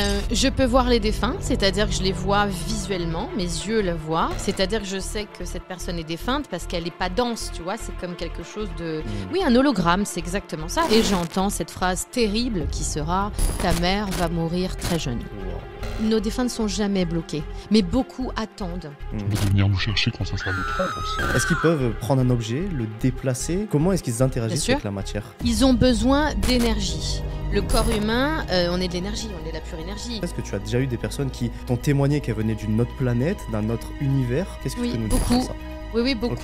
Euh, je peux voir les défunts, c'est-à-dire que je les vois visuellement, mes yeux la voient, c'est-à-dire que je sais que cette personne est défunte parce qu'elle n'est pas dense, tu vois, c'est comme quelque chose de... Mm. Oui, un hologramme, c'est exactement ça. Et j'entends cette phrase terrible qui sera ⁇ Ta mère va mourir très jeune ⁇ nos défunts ne sont jamais bloqués, mais beaucoup attendent. Ils mmh. vont venir nous chercher quand ça sera le temps. Est-ce qu'ils peuvent prendre un objet, le déplacer Comment est-ce qu'ils interagissent avec la matière Ils ont besoin d'énergie. Le corps humain, euh, on est de l'énergie, on est de la pure énergie. Est-ce que tu as déjà eu des personnes qui t'ont témoigné qu'elles venaient d'une autre planète, d'un autre univers Qu'est-ce que tu peux nous beaucoup. dire ça Oui, oui, beaucoup.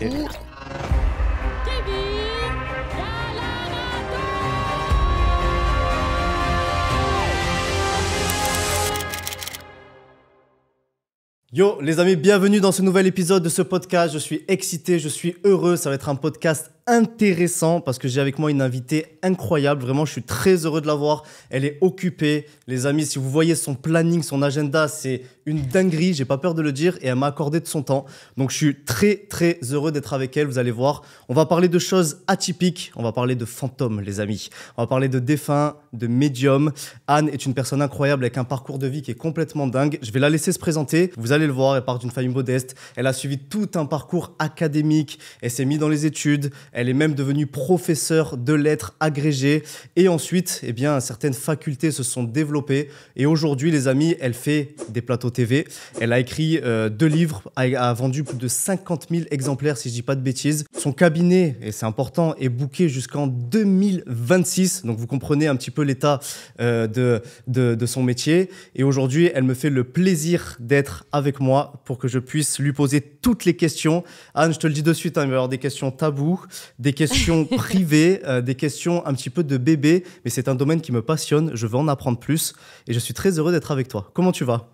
Yo les amis, bienvenue dans ce nouvel épisode de ce podcast. Je suis excité, je suis heureux. Ça va être un podcast intéressant parce que j'ai avec moi une invitée incroyable. Vraiment, je suis très heureux de la voir. Elle est occupée. Les amis, si vous voyez son planning, son agenda, c'est une dinguerie. J'ai pas peur de le dire et elle m'a accordé de son temps. Donc, je suis très, très heureux d'être avec elle. Vous allez voir. On va parler de choses atypiques. On va parler de fantômes, les amis. On va parler de défunts, de médiums. Anne est une personne incroyable avec un parcours de vie qui est complètement dingue. Je vais la laisser se présenter. Vous allez le voir. Elle part d'une famille modeste. Elle a suivi tout un parcours académique. Elle s'est mise dans les études. Elle est même devenue professeure de lettres agrégée. Et ensuite, eh bien, certaines facultés se sont développées. Et aujourd'hui, les amis, elle fait des plateaux TV. Elle a écrit euh, deux livres, a, vendu plus de 50 000 exemplaires, si je dis pas de bêtises. Son cabinet, et c'est important, est booké jusqu'en 2026. Donc vous comprenez un petit peu l'état euh, de, de, son métier. Et aujourd'hui, elle me fait le plaisir d'être avec moi pour que je puisse lui poser toutes les questions. Anne, je te le dis de suite, hein, il va y avoir des questions taboues des questions privées, euh, des questions un petit peu de bébé, mais c'est un domaine qui me passionne, je veux en apprendre plus et je suis très heureux d'être avec toi. Comment tu vas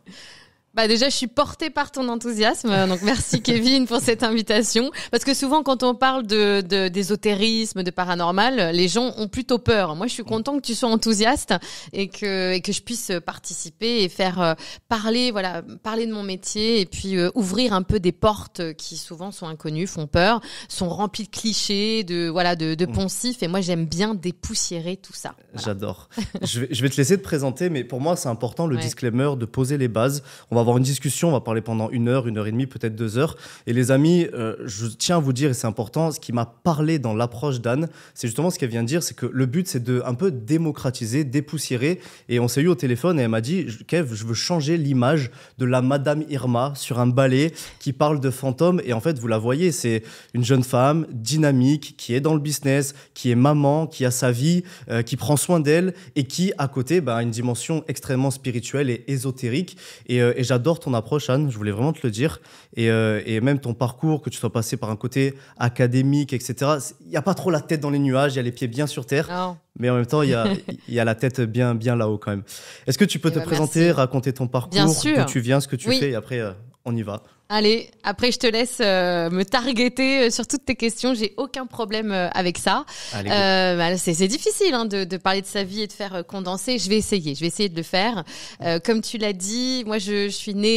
bah déjà, je suis portée par ton enthousiasme, euh, donc merci Kevin pour cette invitation. Parce que souvent, quand on parle de, d'ésotérisme, de paranormal, les gens ont plutôt peur. Moi, je suis mm. content que tu sois enthousiaste et que que je puisse participer et faire euh, parler, voilà, parler de mon métier et puis euh, ouvrir un peu des portes qui souvent sont inconnues, font peur, sont remplies de clichés, de voilà, de, de mm. poncifs. Et moi, j'aime bien dépoussiérer tout ça. J'adore. je, vais, te laisser te présenter, mais pour moi, c'est important le disclaimer de poser les bases avoir une discussion, on va parler pendant une heure, une heure et demie, peut-être deux heures. Et les amis, euh, je tiens à vous dire, et c'est important, ce qui m'a parlé dans l'approche d'Anne, c'est justement ce qu'elle vient de dire, c'est que le but, c'est de un peu démocratiser, dépoussiérer. Et on s'est eu au téléphone et elle m'a dit, Kev, je veux changer l'image de la Madame Irma sur un ballet qui parle de fantômes. Et en fait, vous la voyez, c'est une jeune femme dynamique qui est dans le business, qui est maman, qui a sa vie, euh, qui prend soin d'elle et qui, à côté, bah, a une dimension extrêmement spirituelle et ésotérique. Et, euh, j'adore ton approche, Anne, je voulais vraiment te le dire. Euh, et, même ton parcours, que tu sois passé par un côté académique, etc. Il n'y a pas trop la tête dans les nuages, il y a les pieds bien sur terre. Mais en même temps, il y a, la tête bien, bien là-haut quand même. Est-ce que tu peux eh te ben, présenter, raconter ton parcours, d'où tu viens, ce que tu fais, et après, euh, on y va Allez, après je te laisse euh, me targeter euh, sur toutes tes questions, j'ai aucun problème euh, avec ça. Euh, bah, c'est difficile hein, de, de, parler de sa vie et de faire condenser, je vais essayer, je vais essayer de le faire. Euh, comme tu l'as dit, moi je, je suis née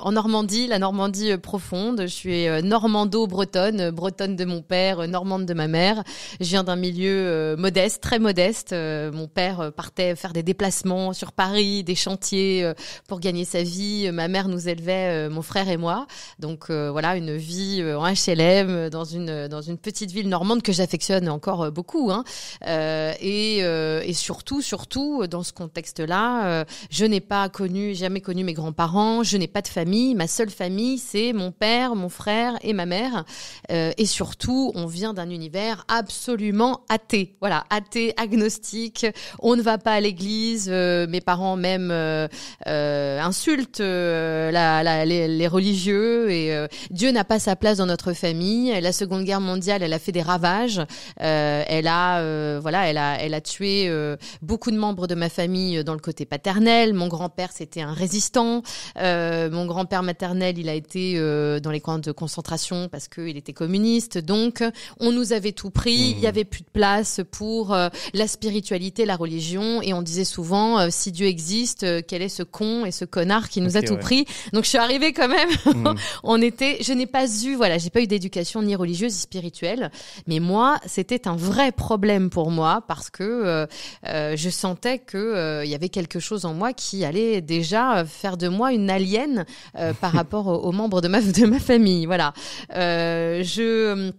en Normandie, la Normandie profonde, je suis normando-bretonne, bretonne de mon père, normande de ma mère. Je viens d'un milieu modeste, très modeste. mon père partait faire des déplacements sur Paris, des chantiers pour gagner sa vie. Ma mère nous élevait, mon frère et moi donc euh, voilà, une vie euh, en HLM euh, dans une dans une petite ville normande que j'affectionne encore beaucoup. Hein. et, surtout, surtout dans ce contexte-là, je n'ai pas connu, jamais connu mes grands-parents. Je n'ai pas de famille. Ma seule famille, c'est mon père, mon frère et ma mère. et surtout, on vient d'un univers absolument athée. Voilà, athée, agnostique. On ne va pas à l'église. mes parents même insultent les religions et euh, Dieu n'a pas sa place dans notre famille. La Seconde Guerre mondiale, elle a fait des ravages. Euh, elle a, euh, voilà, elle a, elle a tué beaucoup de membres de ma famille dans le côté paternel. Mon grand-père, c'était un résistant. mon grand-père maternel, il a été dans les camps de concentration parce qu'il était communiste. Donc, on nous avait tout pris. Il y mmh. avait plus de place pour la spiritualité, la religion, et on disait souvent si Dieu existe, quel est ce con et ce connard qui nous a tout pris. Donc je suis arrivée quand même on était, je n'ai pas eu, voilà, j'ai pas eu d'éducation ni religieuse ni spirituelle, mais moi, c'était un vrai problème pour moi parce que euh, euh, je sentais que euh, il y avait quelque chose en moi qui allait déjà faire de moi une alien par rapport aux, membres de ma de ma famille. Voilà, je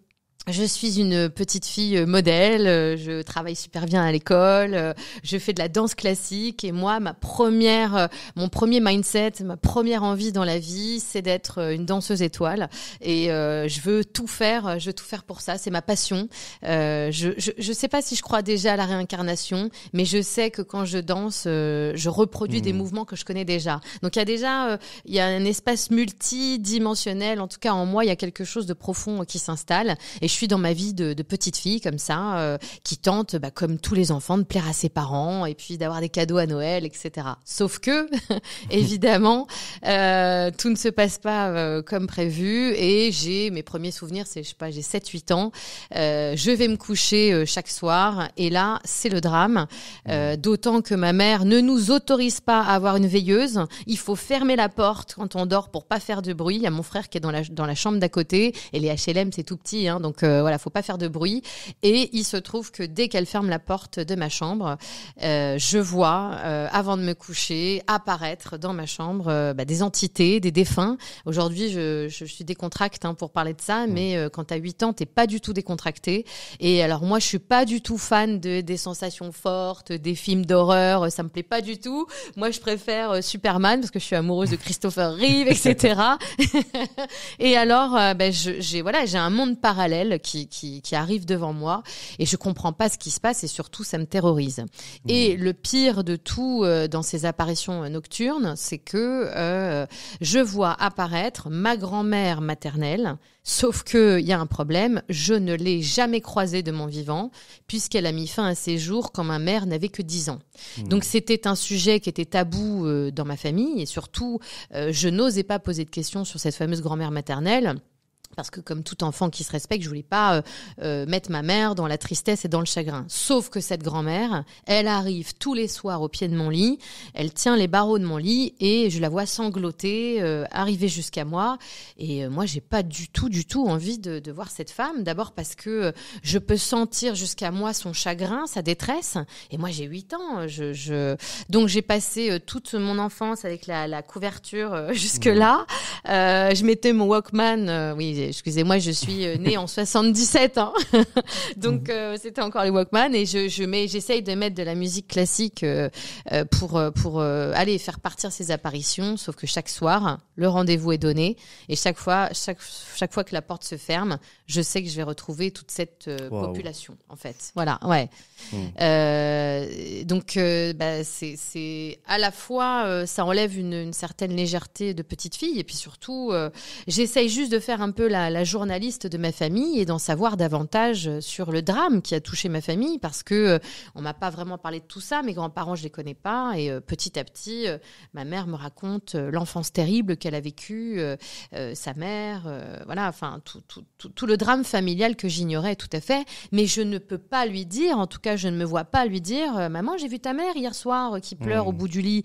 je suis une petite fille euh, modèle, euh, je travaille super bien à l'école, euh, je fais de la danse classique et moi, ma première, mon premier mindset, ma première envie dans la vie, c'est d'être une danseuse étoile et je veux tout faire, je veux tout faire pour ça, c'est ma passion. je, ne sais pas si je crois déjà à la réincarnation, mais je sais que quand je danse, je reproduis des mmh. mouvements que je connais déjà. Donc il y a déjà, il y a un espace multidimensionnel, en tout cas en moi, il y a quelque chose de profond qui s'installe et je suis dans ma vie de, petite fille comme ça, euh, qui tente, bah, comme tous les enfants, de plaire à ses parents et puis d'avoir des cadeaux à Noël, etc. Sauf que, évidemment, euh, tout ne se passe pas euh, comme prévu et j'ai mes premiers souvenirs, c'est, je sais pas, j'ai 7-8 ans. je vais me coucher chaque soir et là, c'est le drame. Mmh. d'autant que ma mère ne nous autorise pas à avoir une veilleuse. Il faut fermer la porte quand on dort pour pas faire de bruit. Il y a mon frère qui est dans la, dans la chambre d'à côté et les HLM, c'est tout petit, hein, donc euh, voilà, faut pas faire de bruit. Et il se trouve que dès qu'elle ferme la porte de ma chambre, euh, je vois, euh, avant de me coucher, apparaître dans ma chambre bah, des entités, des défunts. Aujourd'hui, je, je, suis décontracte hein, pour parler de ça, mm. mais quand as 8 ans, t'es pas du tout décontracté. Et alors moi, je suis pas du tout fan de, des sensations fortes, des films d'horreur, ça me plaît pas du tout. Moi, je préfère Superman parce que je suis amoureuse de Christopher Reeve, etc. et alors, bah, j'ai voilà, j'ai un monde parallèle qui, qui, arrive devant moi et je comprends pas ce qui se passe et surtout ça me terrorise. Et mmh. le pire de tout euh, dans ces apparitions euh, nocturnes, c'est que euh, je vois apparaître ma grand-mère maternelle, sauf que il y a un problème, je ne l'ai jamais croisée de mon vivant puisqu'elle a mis fin à ses jours quand ma mère n'avait que 10 ans. Mmh. Donc c'était un sujet qui était tabou dans ma famille et surtout je n'osais pas poser de questions sur cette fameuse grand-mère maternelle parce que comme tout enfant qui se respecte, je voulais pas euh, euh, mettre ma mère dans la tristesse et dans le chagrin. Sauf que cette grand-mère, elle arrive tous les soirs au pied de mon lit, elle tient les barreaux de mon lit et je la vois sangloter, euh, arriver jusqu'à moi. Et moi, j'ai pas du tout, du tout envie de, de voir cette femme. D'abord parce que je peux sentir jusqu'à moi son chagrin, sa détresse. Et moi, j'ai 8 ans. Je, je... Donc j'ai passé toute mon enfance avec la, la couverture jusque là. Mmh. je mettais mon Walkman, oui excusez-moi, je suis euh, née en 77, hein. donc mhm. euh, c'était encore les Walkman et je, mets, j'essaye de mettre de la musique classique euh, pour pour aller faire partir ces apparitions. Sauf que chaque soir, le rendez-vous est donné et chaque fois, chaque fois que la porte se ferme, je sais que je vais retrouver toute cette population en fait. Voilà, ouais. Mhm. donc bah, c'est à la fois ça enlève une, une, certaine légèreté de petite fille et puis surtout j'essaye juste de faire un peu la, journaliste de ma famille et d'en savoir davantage euh, sur le drame qui a touché ma famille parce que euh, on m'a pas vraiment parlé de tout ça. Mes grands-parents, je les connais pas et euh, petit à petit, ma mère me raconte l'enfance terrible qu'elle a vécue, sa mère, voilà, enfin tout, tout, tout, le drame familial que j'ignorais tout à fait. Mais je ne peux pas lui dire, en tout cas, je ne me vois pas lui dire, maman, j'ai vu ta mère hier soir qui mmh. pleure au bout du lit.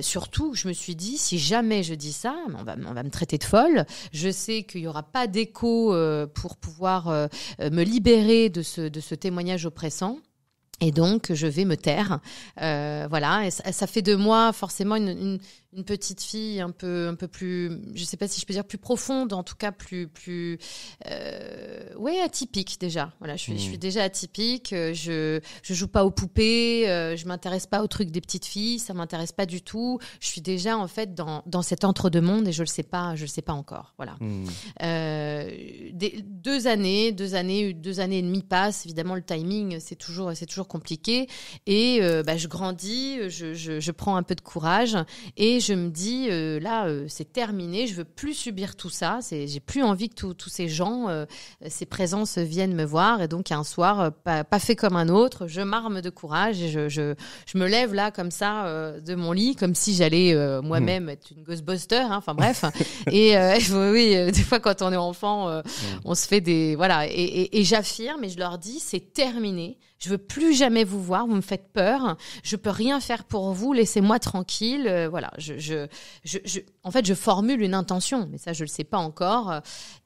surtout, je me suis dit, si jamais je dis ça, on va, on va me traiter de folle. Je sais qu'il y aura pas d'écho euh, pour pouvoir euh, euh, me libérer de ce, de ce témoignage oppressant. Et donc, je vais me taire. voilà, ça, fait de moi forcément une, une petite fille un peu un peu plus, je sais pas si je peux dire plus profonde, en tout cas plus plus euh, ouais atypique déjà. Voilà, je suis je suis hmm. déjà atypique. Euh, je je joue pas aux poupées, euh, je m'intéresse pas aux trucs des petites filles, ça m'intéresse pas du tout. Je suis déjà en fait dans, dans cet entre deux mondes et je le sais pas, je le sais pas encore. Voilà. Hmm. des, deux années, deux années, deux années et demie passent. Évidemment, le timing c'est toujours c'est toujours compliqué et bah, je grandis, je, je, je prends un peu de courage et je me dis, euh, là, euh, c'est terminé, je veux plus subir tout ça, j'ai plus envie que tous ces gens, euh, ces présences viennent me voir. Et donc, un soir, pas, fait comme un autre, je m'arme de courage et je, me lève là, comme ça, de mon lit, comme si j'allais moi-même hmm. être une ghostbuster, hein, enfin bref. et oui, des fois, quand on est enfant, hmm. on se fait des. Voilà. et j'affirme et je leur dis, c'est terminé je veux plus jamais vous voir, vous me faites peur, je peux rien faire pour vous, laissez-moi tranquille. Euh, voilà, je, je, en fait, je formule une intention, mais ça, je le sais pas encore.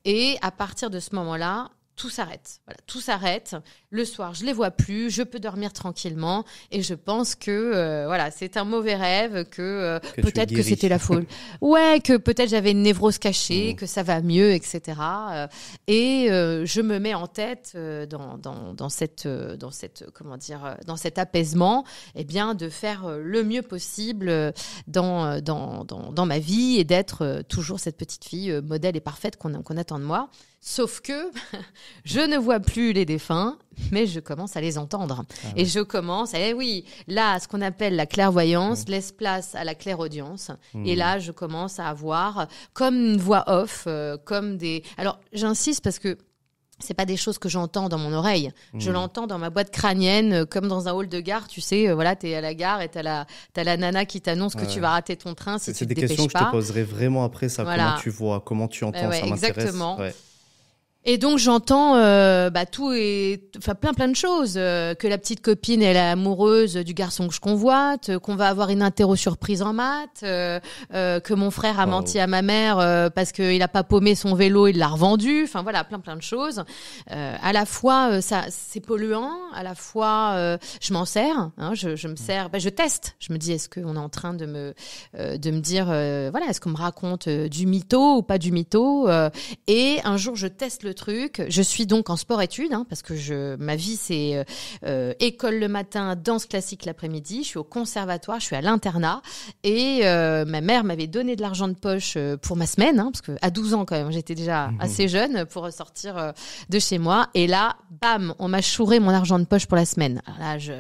Et à partir de ce moment-là, tout s'arrête. Voilà, tout s'arrête. Le soir, je les vois plus, je peux dormir tranquillement et je pense que euh, voilà, c'est un mauvais rêve que, euh, peut-être que c'était la folie. ouais, que peut-être j'avais une névrose cachée, mmh. que ça va mieux, etc. Et euh, je me mets en tête dans, dans, cette dans cette comment dire dans cet apaisement, eh bien de faire le mieux possible dans dans, dans ma vie et d'être toujours cette petite fille modèle et parfaite qu'on qu'on attend de moi. Sauf que je ne vois plus les défunts, mais je commence à les entendre. Ah et je commence, à, eh oui, là, ce qu'on appelle la clairvoyance laisse place à la clairaudience. Et mmh. là, je commence à avoir comme une voix off, euh, comme des... Alors, j'insiste parce que c'est pas des choses que j'entends dans mon oreille. Mmh. Je l'entends dans ma boîte crânienne, euh, comme dans un hall de gare. Tu sais, euh, voilà, tu es à la gare et tu la, as la nana qui t'annonce que tu vas rater ton train C'est des questions que je te poserai vraiment après ça. Comment tu vois, comment tu eh entends, ça m'intéresse. Exactement. Et donc j'entends euh, bah, tout et enfin plein plein de choses euh, que la petite copine elle est amoureuse du garçon que je convoite, euh, qu'on va avoir une interro surprise en maths, que mon frère a menti à ma mère parce qu'il a pas paumé son vélo, il l'a revendu. Enfin voilà plein plein de choses. à la fois ça c'est polluant, à la fois je m'en sers, hein, je, me mm. sers, bah, je teste. Je me dis est-ce qu'on est en train de me de me dire voilà est-ce qu'on me raconte du mytho ou pas du mytho Et un jour je teste le truc. Je suis donc en sport-études, hein, parce que je, ma vie, c'est euh, euh, école le matin, danse classique l'après-midi. Je suis au conservatoire, je suis à l'internat. Et euh, ma mère m'avait donné de l'argent de poche pour ma semaine, hein, parce que à 12 ans, quand même, j'étais déjà mhm. assez jeune pour sortir de chez moi. Et là, bam, on m'a chouré mon argent de poche pour la semaine. là, je,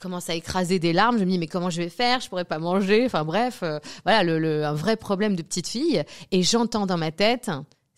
commence à écraser des larmes. Je me dis, mais comment je vais faire Je pourrais pas manger. Enfin bref, voilà, le, le, un vrai problème de petite fille. Et j'entends dans ma tête,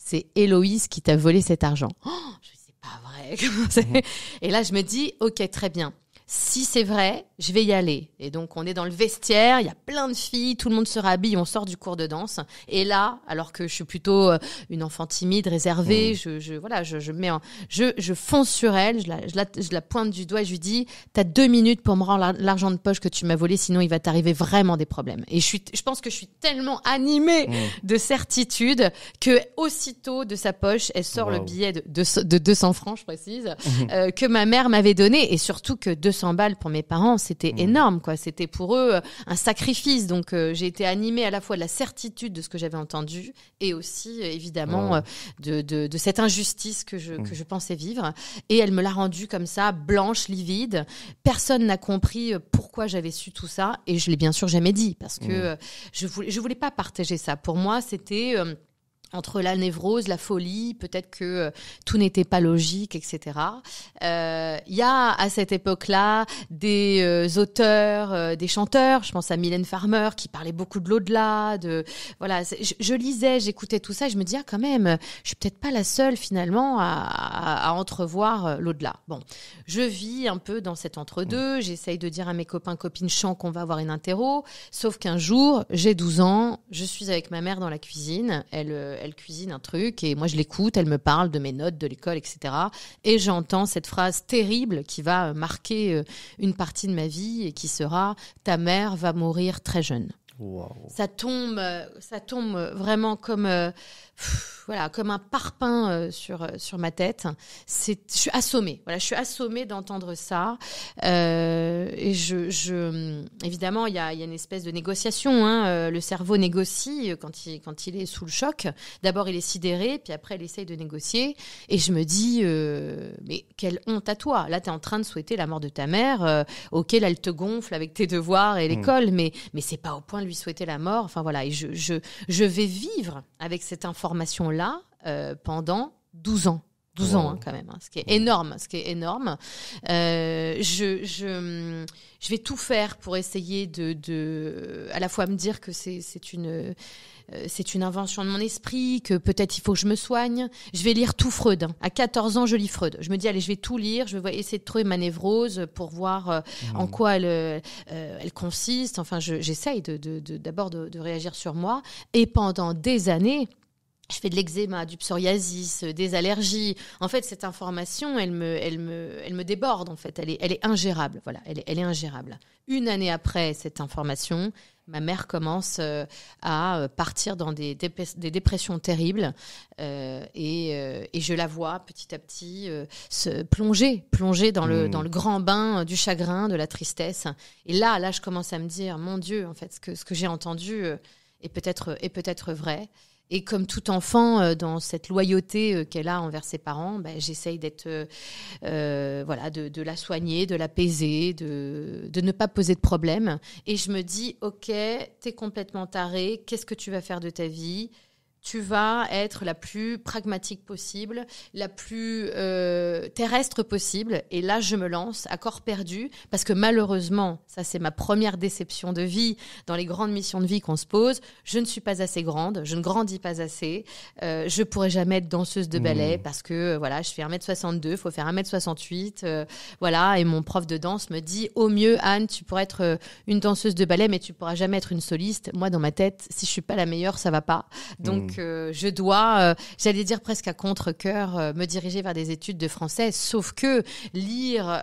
c'est Héloïse qui t'a volé cet argent. Oh, je sais pas vrai. Et là, je me dis, ok, très bien. Si c'est vrai, je vais y aller. Et donc on est dans le vestiaire, il y a plein de filles, tout le monde se rhabille, on sort du cours de danse. Et là, alors que je suis plutôt euh, une enfant timide, réservée, mmh. je, voilà, je, je mets, je, je fonce sur elle, je la, je la, pointe du doigt, je lui dis, t'as deux minutes pour me rendre l'argent de poche que tu m'as volé, sinon il va t'arriver vraiment des problèmes. Et je suis, je pense que je suis tellement animée mmh. de certitude que aussitôt de sa poche, elle sort le billet de, de, 200 francs, je précise, mmh. euh, que ma mère m'avait donné, et surtout que 200 balles pour mes parents, c'est c'était mmh. énorme, quoi. C'était pour eux euh, un sacrifice. Donc, euh, j'ai été animée à la fois de la certitude de ce que j'avais entendu et aussi, euh, évidemment, ah de, cette injustice que je, mmh. je pensais vivre. Et elle me l'a rendue comme ça, blanche, livide. Personne n'a compris pourquoi j'avais su tout ça et je l'ai bien sûr jamais dit parce que mmh. je voulais, je voulais pas partager ça. Pour moi, c'était entre la névrose, la folie, peut-être que euh, tout n'était pas logique, etc. Euh, il y a à cette époque-là des euh, auteurs, des chanteurs. Je pense à Mylène Farmer qui parlait beaucoup de l'au-delà. De voilà, je, lisais, j'écoutais tout ça. Et je me disais ah, quand même, je suis peut-être pas la seule finalement à, entrevoir l'au-delà. Bon, je vis un peu dans cet entre-deux. Mm. J'essaye de dire à mes copains copines chants qu'on va avoir une interro. Sauf qu'un jour, j'ai 12 ans, je suis avec ma mère dans la cuisine. Elle elle cuisine un truc et moi je l'écoute, elle me parle de mes notes de l'école, etc. Et j'entends cette phrase terrible qui va marquer euh, une partie de ma vie et qui sera ⁇ Ta mère va mourir très jeune ⁇ ça tombe, euh, ça tombe vraiment comme, euh, voilà, comme un parpaing euh, sur sur ma tête. C'est, je suis assommée. Voilà, je suis assommée d'entendre ça. et je, mm, évidemment, il y a, une espèce de négociation. Hein. Le cerveau négocie quand il quand il est sous le choc. D'abord, il est sidéré, puis après, il essaye de négocier. Et je me dis, mais quelle honte à toi. Là, tu es en train de souhaiter la mort de ta mère. ok, là, elle te gonfle avec tes devoirs et hmm. l'école, mais mais c'est pas au point de lui souhaiter la mort. Enfin voilà, et je, je, je vais vivre avec cette information-là euh, pendant 12 ans. 12 ans hein, quand même, hein, ce qui est énorme, ce qui est énorme. Euh, je, je, je vais tout faire pour essayer de, de à la fois me dire que c'est une euh, c'est une invention de mon esprit, que peut-être il faut que je me soigne. Je vais lire tout Freud. Hein. À 14 ans, je lis Freud. Je me dis, allez, je vais tout lire, je vais essayer de trouver ma névrose pour voir euh, mmh. en quoi elle, euh, consiste. Enfin, j'essaye d'abord de, réagir sur moi. Et pendant des années, je fais de l'eczéma, du psoriasis, des allergies. En fait, cette information, elle me, déborde. En fait, elle est, ingérable. Voilà, elle est ingérable. Une année après cette information, ma mère commence euh, à euh, partir dans des, dépressions terribles euh, et, je la vois petit à petit se plonger, plonger dans le, hmm. dans le grand bain du chagrin, de la tristesse. Et là, là, je commence à me dire, mon Dieu, en fait, ce que, j'ai entendu est peut-être vrai. Et comme tout enfant, euh, dans cette loyauté euh, qu'elle a envers ses parents, ben, j'essaye d'être, euh, voilà, de, la soigner, de l'apaiser, de, de, ne pas poser de problème. Et je me dis, ok, t'es complètement taré. Qu'est-ce que tu vas faire de ta vie tu vas être la plus pragmatique possible, la plus euh, terrestre possible. Et là, je me lance à corps perdu, parce que malheureusement, ça c'est ma première déception de vie dans les grandes missions de vie qu'on se pose, je ne suis pas assez grande, je ne grandis pas assez, euh, je pourrais jamais être danseuse de mmh. ballet, parce que euh, voilà, je fais 1m62, faut faire 1m68, euh, voilà, et mon prof de danse me dit, au mieux, Anne, tu pourrais être une danseuse de ballet, mais tu pourras jamais être une soliste. Moi, dans ma tête, si je suis pas la meilleure, ça va pas. Donc, euh, je dois, euh, j'allais dire presque à contre-coeur, euh, me diriger vers des études de français. Sauf que lire,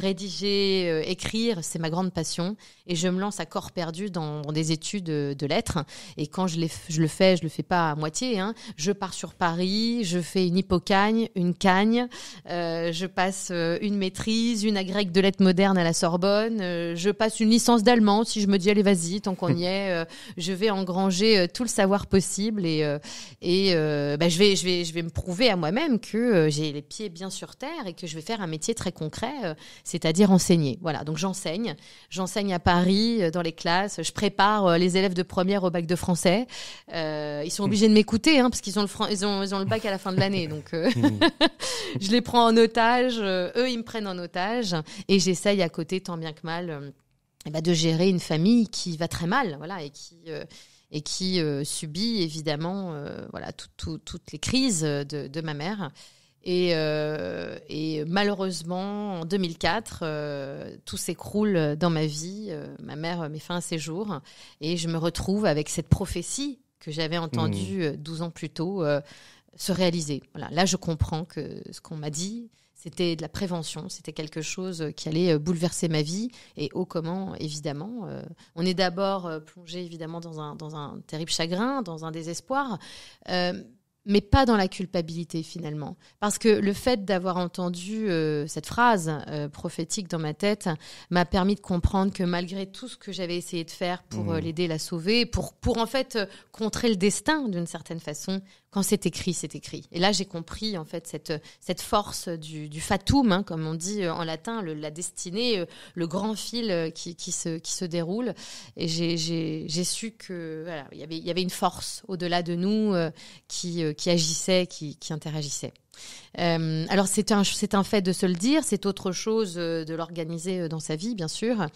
rédiger, écrire, c'est ma grande passion. Et je me lance à corps perdu dans, des études de lettres. Et quand je, le fais, je le fais pas à moitié. Hein. Je pars sur Paris, je fais une hippocagne, une cagne, je passe une maîtrise, une agrègue de lettres modernes à la Sorbonne, je passe une licence d'allemand si je me dis allez vas-y, tant qu'on y est, je vais engranger tout le savoir possible et, euh, et euh, bah, je, vais, je, vais, je vais me prouver à moi-même que euh, j'ai les pieds bien sur terre et que je vais faire un métier très concret, c'est-à-dire enseigner. Voilà, donc j'enseigne. J'enseigne à Paris, dans les classes. Je prépare les élèves de première au bac de français. ils sont obligés de m'écouter hein, parce qu'ils ont, le ils ont, ils ont le bac à la fin de l'année. Donc hmm. je les prends en otage. Eux, ils me prennent en otage. Et j'essaye à côté, tant bien que mal, eh ben, de gérer une famille qui va très mal voilà, et qui et qui euh, subit évidemment euh, voilà, toutes les crises de, ma mère. Et, euh, malheureusement, en 2004, tout s'écroule dans ma vie. ma mère met fin à ses jours et je me retrouve avec cette prophétie que j'avais entendue 12 mmh. ans plus tôt se réaliser. là, je comprends que ce qu'on m'a dit, c'était de la prévention, c'était quelque chose euh, qui allait euh, bouleverser ma vie et au oh, comment, évidemment. Euh, on est d'abord plongé évidemment dans un, dans un terrible chagrin, dans un désespoir, mais pas dans la culpabilité finalement. Parce que le fait d'avoir entendu euh, cette phrase euh, prophétique dans ma tête m'a permis de comprendre que malgré tout ce que j'avais essayé de faire pour euh, mmh. l'aider, la sauver, pour, pour en fait contrer le destin d'une certaine façon, quand c'est écrit, c'est écrit. Et là, j'ai compris en fait cette, cette force du, du fatum, hein, comme on dit en latin, la destinée, le grand fil qui, qui, se, qui se déroule. Et j'ai su que voilà, y avait, il y avait une force au-delà de nous qui qui agissait, qui, qui interagissait. Euh, alors c'est un, c'est un fait de se le dire, c'est autre chose euh, de l'organiser euh, dans sa vie, bien sûr.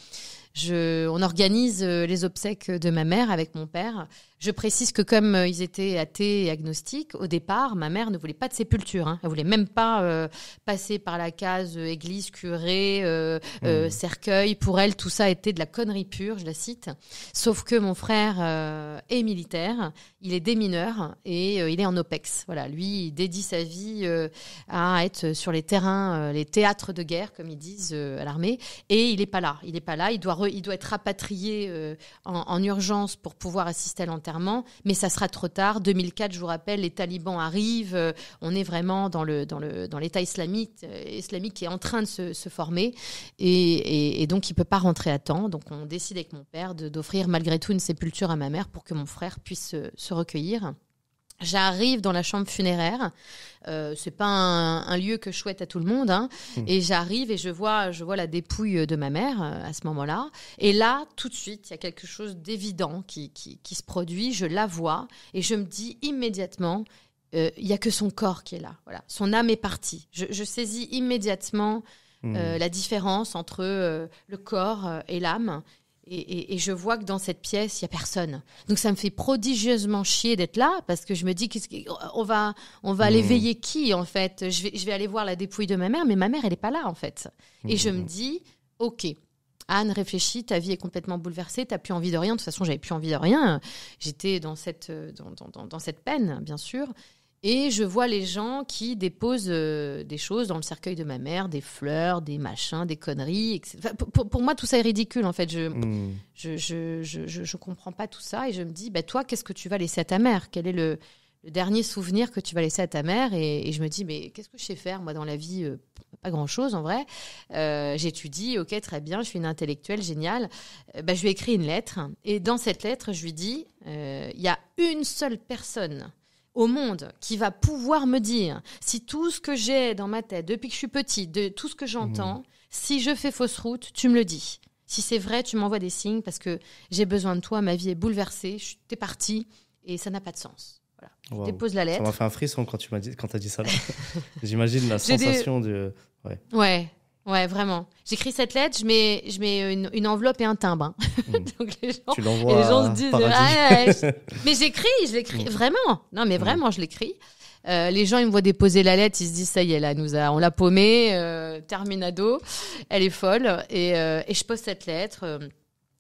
Je, on organise les obsèques de ma mère avec mon père je précise que comme euh, ils étaient athées et agnostiques, au départ, ma mère ne voulait pas de sépulture. Hein. Elle voulait même pas euh, passer par la case euh, église, curé, mmh. cercueil. Pour elle, tout ça était de la connerie pure, je la cite. Sauf que mon frère est militaire, il est des mineurs et il est en OPEX. Voilà, lui, il dédie sa vie à être sur les terrains, les théâtres de guerre, comme ils disent à l'armée. Et il n'est pas là. Il n'est pas là. Il doit, il doit être rapatrié en, urgence pour pouvoir assister à l'enterrement mais ça sera trop tard. 2004, je vous rappelle, les talibans arrivent. Euh, on est vraiment dans le dans le dans l'État islamique euh, islamique qui est en train de se, former et, et, donc il peut pas rentrer à temps. Donc on décide avec mon père d'offrir malgré tout une sépulture à ma mère pour que mon frère puisse se recueillir. J'arrive dans la chambre funéraire. ce euh, c'est pas un, lieu que je souhaite à tout le monde. Hein. Hmm. Et j'arrive et je vois, je vois la dépouille euh, de ma mère euh, à ce moment-là. Et là, tout de suite, il y a quelque chose d'évident qui, se produit. Je la vois et je me dis immédiatement, il n'y y a que son corps qui est là. Voilà, son âme est partie. Je, saisis immédiatement hmm. la différence entre le corps et l'âme. Et, je vois que dans cette pièce, il y a personne. Donc ça me fait prodigieusement chier d'être là parce que je me dis qu'on va on va aller mmh. veiller qui en fait. Je vais je vais aller voir la dépouille de ma mère, mais ma mère elle est pas là en fait. Et je me mmh. dis ok. Anne, réfléchis, ta vie est complètement bouleversée, t'as plus envie de rien. De toute façon, j'avais plus envie de rien. J'étais dans cette, euh, dans, cette peine, bien sûr. Et je vois les gens qui déposent euh, des choses dans le cercueil de ma mère, des fleurs, des machins, des conneries. pour, moi, tout ça est ridicule, en fait. Je, ne hmm. je, je, je, je, comprends pas tout ça et je me dis, bah, toi, qu'est-ce que tu vas laisser à ta mère Quel est le, dernier souvenir que tu vas laisser à ta mère et, je me dis, mais qu'est-ce que je sais faire, moi, dans la vie euh, Pas grand-chose, en vrai. Euh, j'étudie, ok, très bien, je suis une intellectuelle, géniale. Bah, je lui écris une lettre et dans cette lettre, je lui dis, il y a une seule personne au monde qui va pouvoir me dire si tout ce que j'ai dans ma tête depuis que je suis petite, de tout ce que j'entends, mmh. si je fais fausse route, tu me le dis. Si c'est vrai, tu m'envoies des signes parce que j'ai besoin de toi, ma vie est bouleversée, es parti et ça n'a pas de sens. Voilà. dépose la lettre. Ça m'a fait un frisson quand tu m'as dit, as dit ça. J'imagine la sensation de. ouais. Ouais, vraiment. J'écris cette lettre, je mets, je mets une, enveloppe et un timbre. Hein. Hmm. Donc les gens, tu l'envoies. Les gens se disent, ah, mais j'écris, je l'écris hmm. vraiment. Non, mais hmm. vraiment, je l'écris. Euh, les gens, ils me voient déposer la lettre, ils se disent ça y est, là, nous a, on l'a paumée, euh, terminado, elle est folle. Et, euh, et je pose cette lettre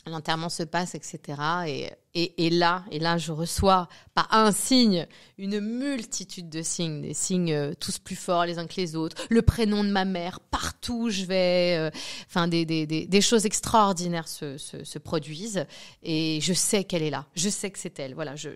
l'enterrement se passe, etc. Et, là, et là, je reçois pas un signe, une multitude de signes, des signes euh, tous plus forts les uns que les autres, le prénom de ma mère, partout où je vais, euh, enfin des, choses extraordinaires se, produisent et je sais qu'elle est là, je sais que c'est elle. Voilà, je,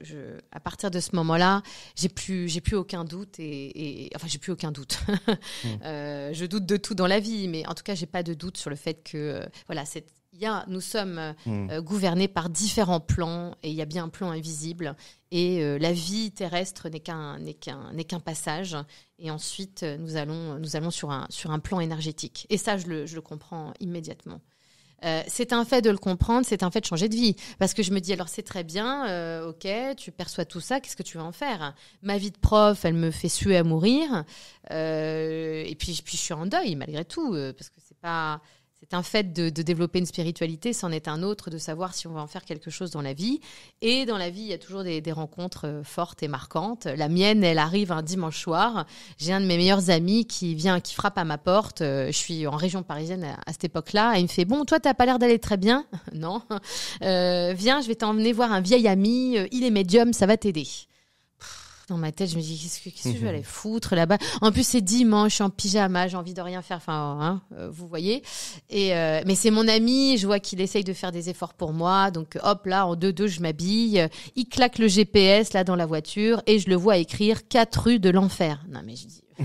à partir de ce moment-là, j'ai plus, j'ai plus aucun doute et, enfin j'ai plus aucun doute. Hmm. Euh, je doute de tout dans la vie, mais en tout cas, j'ai pas de doute sur le fait que voilà cette il y a, nous sommes euh, hmm. euh, gouvernés par différents plans et il y a bien un plan invisible. Et euh, la vie terrestre n'est qu'un qu'un qu'un passage. Et ensuite, nous allons, nous allons sur, un, sur un plan énergétique. Et ça, je le, je le comprends immédiatement. c'est un fait de le comprendre, c'est un fait de changer de vie. Parce que je me dis, alors c'est très bien, ok, tu perçois tout ça, qu'est-ce que tu vas en faire Ma vie de prof, elle me fait suer à mourir. et puis, puis je suis en deuil malgré tout, parce que c'est pas... C'est un fait de, développer une spiritualité, c'en est un autre de savoir si on va en faire quelque chose dans la vie. Et dans la vie, il y a toujours des, rencontres euh, fortes et marquantes. La mienne, elle arrive un dimanche soir. J'ai un de mes meilleurs amis qui vient, qui frappe à ma porte. Euh, je suis en région parisienne à, cette époque-là. il me fait Bon, toi, t'as pas l'air d'aller très bien Non. Euh, viens, je vais t'emmener voir un vieil ami. Il est médium, ça va t'aider dans ma tête. Je me dis, qu'est-ce que, je vais mhm. aller foutre là-bas En plus, c'est dimanche, je suis en pyjama, j'ai envie de rien faire. Enfin, hein, euh, vous voyez. Et euh, mais c'est mon ami, je vois qu'il essaye de faire des efforts pour moi. Donc, hop, là, en deux-deux, je m'habille. Il claque le GPS là dans la voiture et je le vois écrire 4 rues de l'enfer. Non, mais je dis.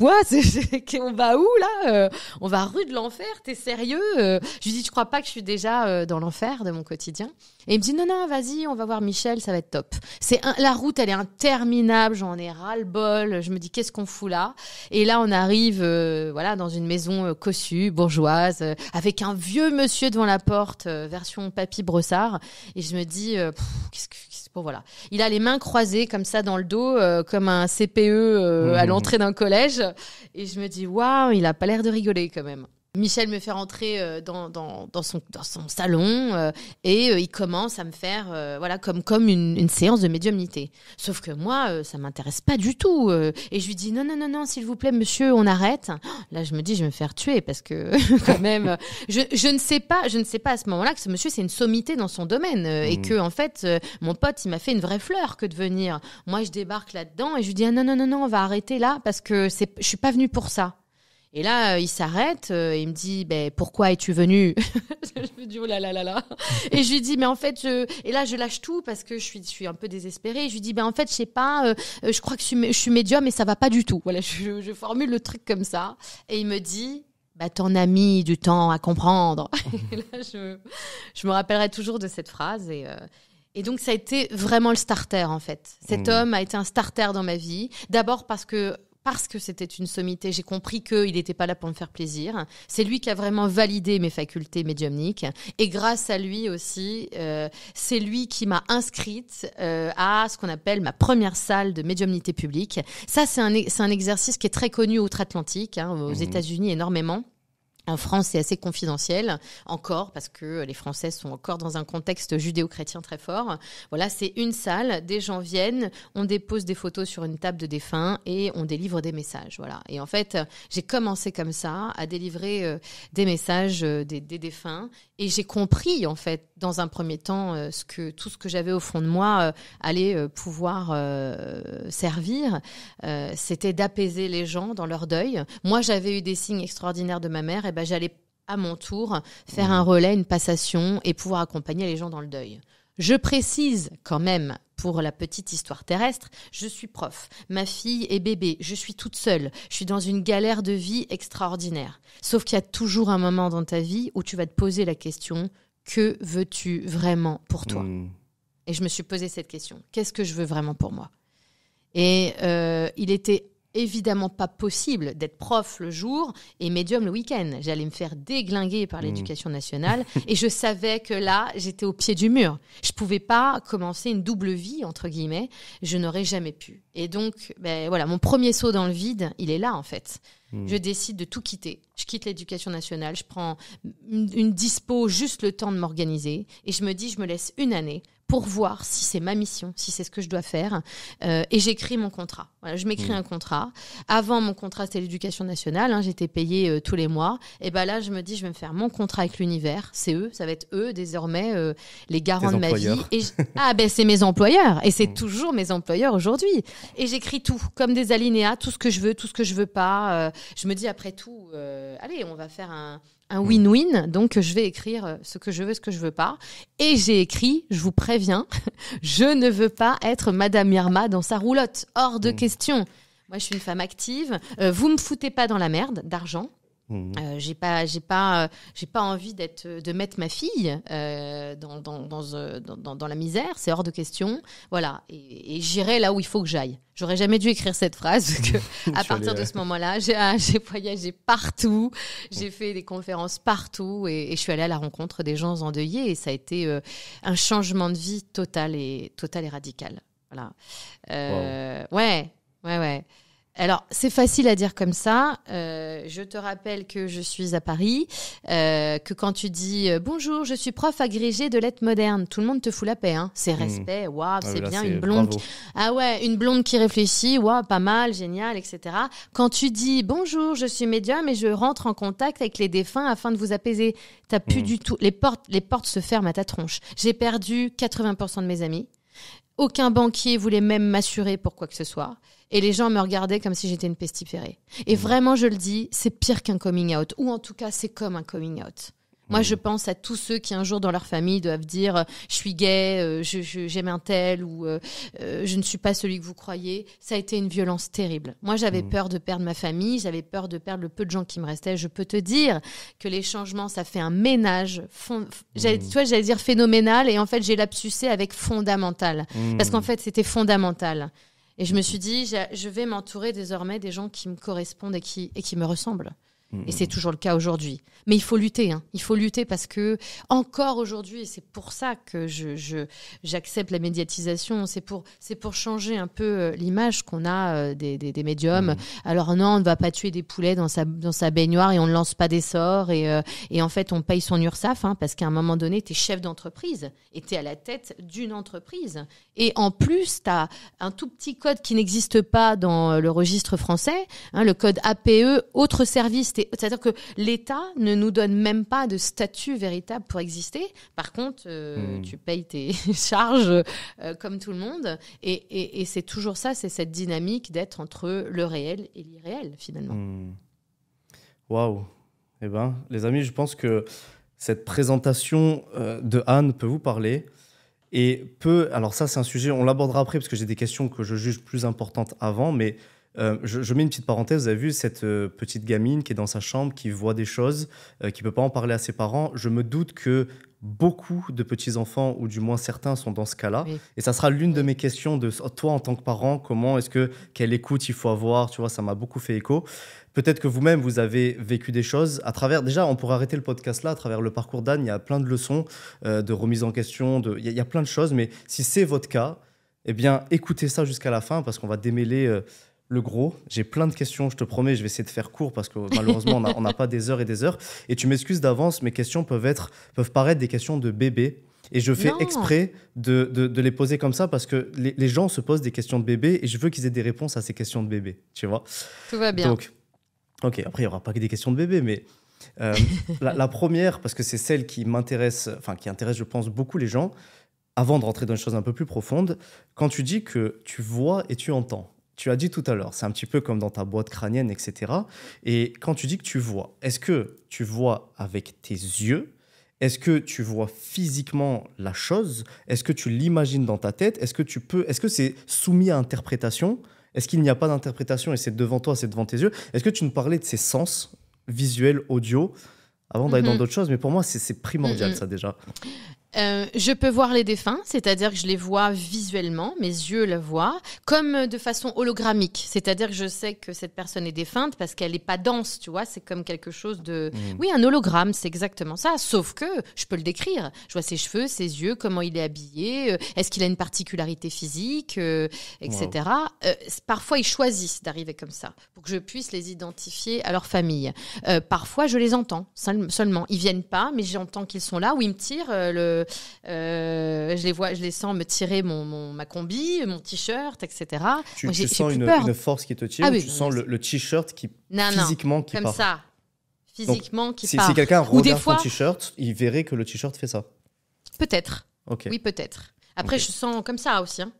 quoi On va où là euh, On va rue de l'enfer T'es sérieux euh. Je lui dis, je crois pas que je suis déjà euh, dans l'enfer de mon quotidien Et il me dit, non, non, vas-y, on va voir Michel, ça va être top. C'est La route, elle est interminable, j'en ai ras-le-bol. Je me dis, qu'est-ce qu'on fout là Et là, on arrive voilà, dans une maison cossue, bourgeoise, avec un vieux monsieur devant la porte, version papy brossard. Et je me dis, qu'est-ce que voilà. Il a les mains croisées comme ça dans le dos, euh, comme un CPE euh, à mmh. l'entrée d'un collège. Et je me dis, waouh, il a pas l'air de rigoler quand même. Michel me fait rentrer euh, dans, dans, son, dans son, salon euh, et euh, il commence à me faire voilà comme, comme une, séance de médiumnité. Sauf que moi, ça m'intéresse pas du tout. et je lui dis non, non, non, non, s'il vous plaît, monsieur, on arrête. Là, je me dis, je vais me faire tuer parce que quand même, je, ne sais pas, je ne sais pas à ce moment-là que ce monsieur, c'est une sommité dans son domaine et mmh. que en fait, mon pote, il m'a fait une vraie fleur que de venir. Moi, je débarque là-dedans et je lui dis ah, non, non, non, non, on va arrêter là parce que je suis pas venu pour ça. Et là, euh, il s'arrête et euh, il me dit ben, pourquoi es-tu venu Je lui dis oh là là là là. Et je lui dis mais en fait je et là je lâche tout parce que je suis je suis un peu désespérée. je lui dis ben en fait je sais pas, euh, je crois que je suis, médium et ça va pas du tout. Voilà, je, formule le truc comme ça et il me dit bah, t'en as mis du temps à comprendre. là, je, me rappellerai toujours de cette phrase. Et, et, donc, ça a été vraiment le starter, en fait. Cet mmh. homme a été un starter dans ma vie. D'abord parce que parce que c'était une sommité, j'ai compris qu'il n'était pas là pour me faire plaisir. C'est lui qui a vraiment validé mes facultés médiumniques. Et grâce à lui aussi, euh, c'est lui qui m'a inscrite euh, à ce qu'on appelle ma première salle de médiumnité publique. Ça, c'est un, e-, un exercice qui est très connu outre-Atlantique, hein, aux mmh. États-Unis énormément. En France, c'est assez confidentiel encore parce que euh, les Français sont encore dans un contexte judéo-chrétien très fort. Voilà, c'est une salle, des gens viennent, on dépose des photos sur une table de défunts et on délivre des messages. Voilà. Et en fait, j'ai commencé comme ça à délivrer euh, des messages euh, des, des, défunts et j'ai compris, en fait, dans un premier temps, euh, ce que, tout ce que j'avais au fond de moi euh, allait euh, pouvoir servir. C'était d'apaiser les gens dans leur deuil. Moi, j'avais eu des signes extraordinaires de ma mère. Et eh ben, j'allais à mon tour faire mmh. un relais, une passation et pouvoir accompagner les gens dans le deuil. Je précise quand même pour la petite histoire terrestre, je suis prof, ma fille est bébé, je suis toute seule, je suis dans une galère de vie extraordinaire. Sauf qu'il y a toujours un moment dans ta vie où tu vas te poser la question, que veux-tu vraiment pour toi hmm. Et je me suis posé cette question, qu'est-ce que je veux vraiment pour moi Et euh, il était évidemment pas possible d'être prof le jour et médium le week-end. J'allais me faire déglinguer par hmm. l'éducation nationale et je savais que là, j'étais au pied du mur. Je pouvais pas commencer une double vie, entre guillemets. Je n'aurais jamais pu. Et donc, ben, voilà, mon premier saut dans le vide, il est là, en fait. Hmm. Je décide de tout quitter. Je quitte l'éducation nationale, je prends une dispo, juste le temps de m'organiser, et je me dis, je me laisse une année pour voir si c'est ma mission, si c'est ce que je dois faire. Euh, et j'écris mon contrat. je m'écris mm. un contrat. Avant, mon contrat, c'était l'éducation nationale. Hein, j'étais payé euh, tous les mois. Et ben là, je me dis, je vais me faire mon contrat avec l'univers. C'est eux, ça va être eux, désormais, euh, les garants de ma vie. Et Ah ben, c'est mes employeurs. Et c'est mm. toujours mes employeurs aujourd'hui. Et j'écris tout, comme des alinéas, tout ce que je veux, tout ce que je veux pas. je me dis, après tout, allez, on va faire un un mm. win-win. Donc, je vais écrire euh, ce que je veux, ce que je veux pas. Et j'ai écrit, je vous préviens, je ne veux pas être Madame Irma dans sa roulotte. Hors de mm. question. Moi, je suis une femme active. Euh, vous me foutez pas dans la merde d'argent. Mmh. Euh, j'ai pas, j'ai pas, euh, j'ai pas envie d'être, euh, de mettre ma fille dans, dans, dans, la misère. C'est hors de question. Voilà. Et, j'irai là où il faut que j'aille. J'aurais jamais dû écrire cette phrase que à partir de ce moment-là, ah, j'ai, voyagé partout, j'ai mmh. fait des conférences partout et, je suis allée à la rencontre des gens endeuillés et ça a été un changement de vie total et total et radical. Voilà. Ouais, ouais, ouais. Alors, c'est facile à dire comme ça. Euh, je te rappelle que je suis à Paris, euh, que quand tu dis euh, bonjour, je suis prof agrégé de lettres modernes, tout le monde te fout la paix. Hein. C'est hmm. respect, waouh, ah, c'est bien, une blonde. Qui... Ah ouais, une blonde qui réfléchit, waouh, pas mal, génial, etc. Quand tu dis bonjour, je suis médium et je rentre en contact avec les défunts afin de vous apaiser, t'as plus hmm. du tout. Les portes, les portes se ferment à ta tronche. J'ai perdu 80% de mes amis. Aucun banquier voulait même m'assurer pour quoi que ce soit. Et les gens me regardaient comme si j'étais une pestiférée. Et mhm. vraiment, je le dis, c'est pire qu'un coming out. Ou en tout cas, c'est comme un coming out. Moi, mhm. je pense à tous ceux qui, un jour, dans leur famille, doivent dire euh, Je suis gay, euh, j'aime un tel, ou euh, je ne suis pas celui que vous croyez. Ça a été une violence terrible. Moi, j'avais mhm. peur de perdre ma famille, j'avais peur de perdre le peu de gens qui me restaient. Je peux te dire que les changements, ça fait un ménage. Fond... j'allais dire phénoménal, et en fait, j'ai lapsusé avec fondamental. Parce qu'en fait, c'était fondamental. Et je me suis dit, je vais m'entourer désormais des gens qui me correspondent et qui, me ressemblent. Mm-hmm. Et c'est toujours le cas aujourd'hui. Mais il faut lutter. Hein. Il faut lutter parce que, encore aujourd'hui, et c'est pour ça que je, j'accepte la médiatisation, c'est pour, c'est pour changer un peu euh, l'image qu'on a euh, des, des, médiums. Mm-hmm. Alors, non, on ne va pas tuer des poulets dans sa, dans sa baignoire et on ne lance pas des sorts. Et, euh, et en fait, on paye son URSAF hein, parce qu'à un moment donné, tu es chef d'entreprise et tu es à la tête d'une entreprise. Et en plus, tu as un tout petit code qui n'existe pas dans le registre français, hein, le code APE, autre service c'est-à-dire que l'État ne nous donne même pas de statut véritable pour exister. Par contre, euh, hmm. tu payes tes charges euh, comme tout le monde. Et, c'est toujours ça, c'est cette dynamique d'être entre le réel et l'irréel, finalement. Hmm. Waouh wow. Eh ben, les amis, je pense que cette présentation euh, de Anne peut vous parler. Et peut, alors ça c'est un sujet, on l'abordera après parce que j'ai des questions que je juge plus importantes avant, mais euh, je, mets une petite parenthèse, vous avez vu cette euh, petite gamine qui est dans sa chambre, qui voit des choses, euh, qui ne peut pas en parler à ses parents. Je me doute que beaucoup de petits-enfants, ou du moins certains, sont dans ce cas-là. Et ça sera l'une de mes questions de oh, toi en tant que parent, comment est-ce que, quelle écoute il faut avoir, tu vois, ça m'a beaucoup fait écho. Peut-être que vous-même, vous avez vécu des choses à travers. Déjà, on pourrait arrêter le podcast là, à travers le parcours d'Anne, il y a plein de leçons, de remise en question, de... il y, y, a plein de choses, mais si c'est votre cas, eh bien, écoutez ça jusqu'à la fin parce qu'on va démêler le gros. J'ai plein de questions, je te promets, je vais essayer de faire court parce que malheureusement, on n'a pas des heures et des heures. Et tu m'excuses d'avance, mes questions peuvent, être, peuvent paraître des questions de bébé. Et je fais exprès de, les poser comme ça parce que les, gens se posent des questions de bébé et je veux qu'ils aient des réponses à ces questions de bébé, tu vois. Tout va bien. Donc, ok, après, il n'y aura pas que des questions de bébé, mais euh, la, la, première, parce que c'est celle qui m'intéresse, enfin, qui intéresse, je pense, beaucoup les gens, avant de rentrer dans une chose un peu plus profonde, quand tu dis que tu vois et tu entends, tu as dit tout à l'heure, c'est un petit peu comme dans ta boîte crânienne, etc. Et quand tu dis que tu vois, est-ce que tu vois avec tes yeux Est-ce que tu vois physiquement la chose Est-ce que tu l'imagines dans ta tête Est-ce que tu peux Est-ce que c'est soumis à interprétation Est-ce qu'il n'y a pas d'interprétation et c'est devant toi, c'est devant tes yeux Est-ce que tu nous parlais de ces sens visuels, audio avant d'aller dans mhm. d'autres choses, mais pour moi, c'est primordial ça déjà. Euh, je peux voir les défunts, c'est-à-dire que je les vois visuellement, mes yeux la voient, comme de façon hologrammique, c'est-à-dire que je sais que cette personne est défunte parce qu'elle n'est pas dense, tu vois, c'est comme quelque chose de... Mmh. Oui, un hologramme, c'est exactement ça, sauf que je peux le décrire. Je vois ses cheveux, ses yeux, comment il est habillé, euh, est-ce qu'il a une particularité physique, euh, etc. parfois, ils choisissent d'arriver comme ça, pour que je puisse les identifier à leur famille. parfois, je les entends seulement. Ils viennent pas, mais j'entends qu'ils sont là, ou ils me tirent le euh, je les vois, je les sens me tirer mon, ma combi, mon t-shirt, etc. Tu, sens une, force qui te tire, ah, tu sens le, t-shirt qui physiquement qui qui comme ça, physiquement qui si, part. Si quelqu'un regarde fois... t-shirt, il verrait que le t-shirt fait ça. Peut-être. Oui, peut-être. Après, je sens comme ça aussi. Hein.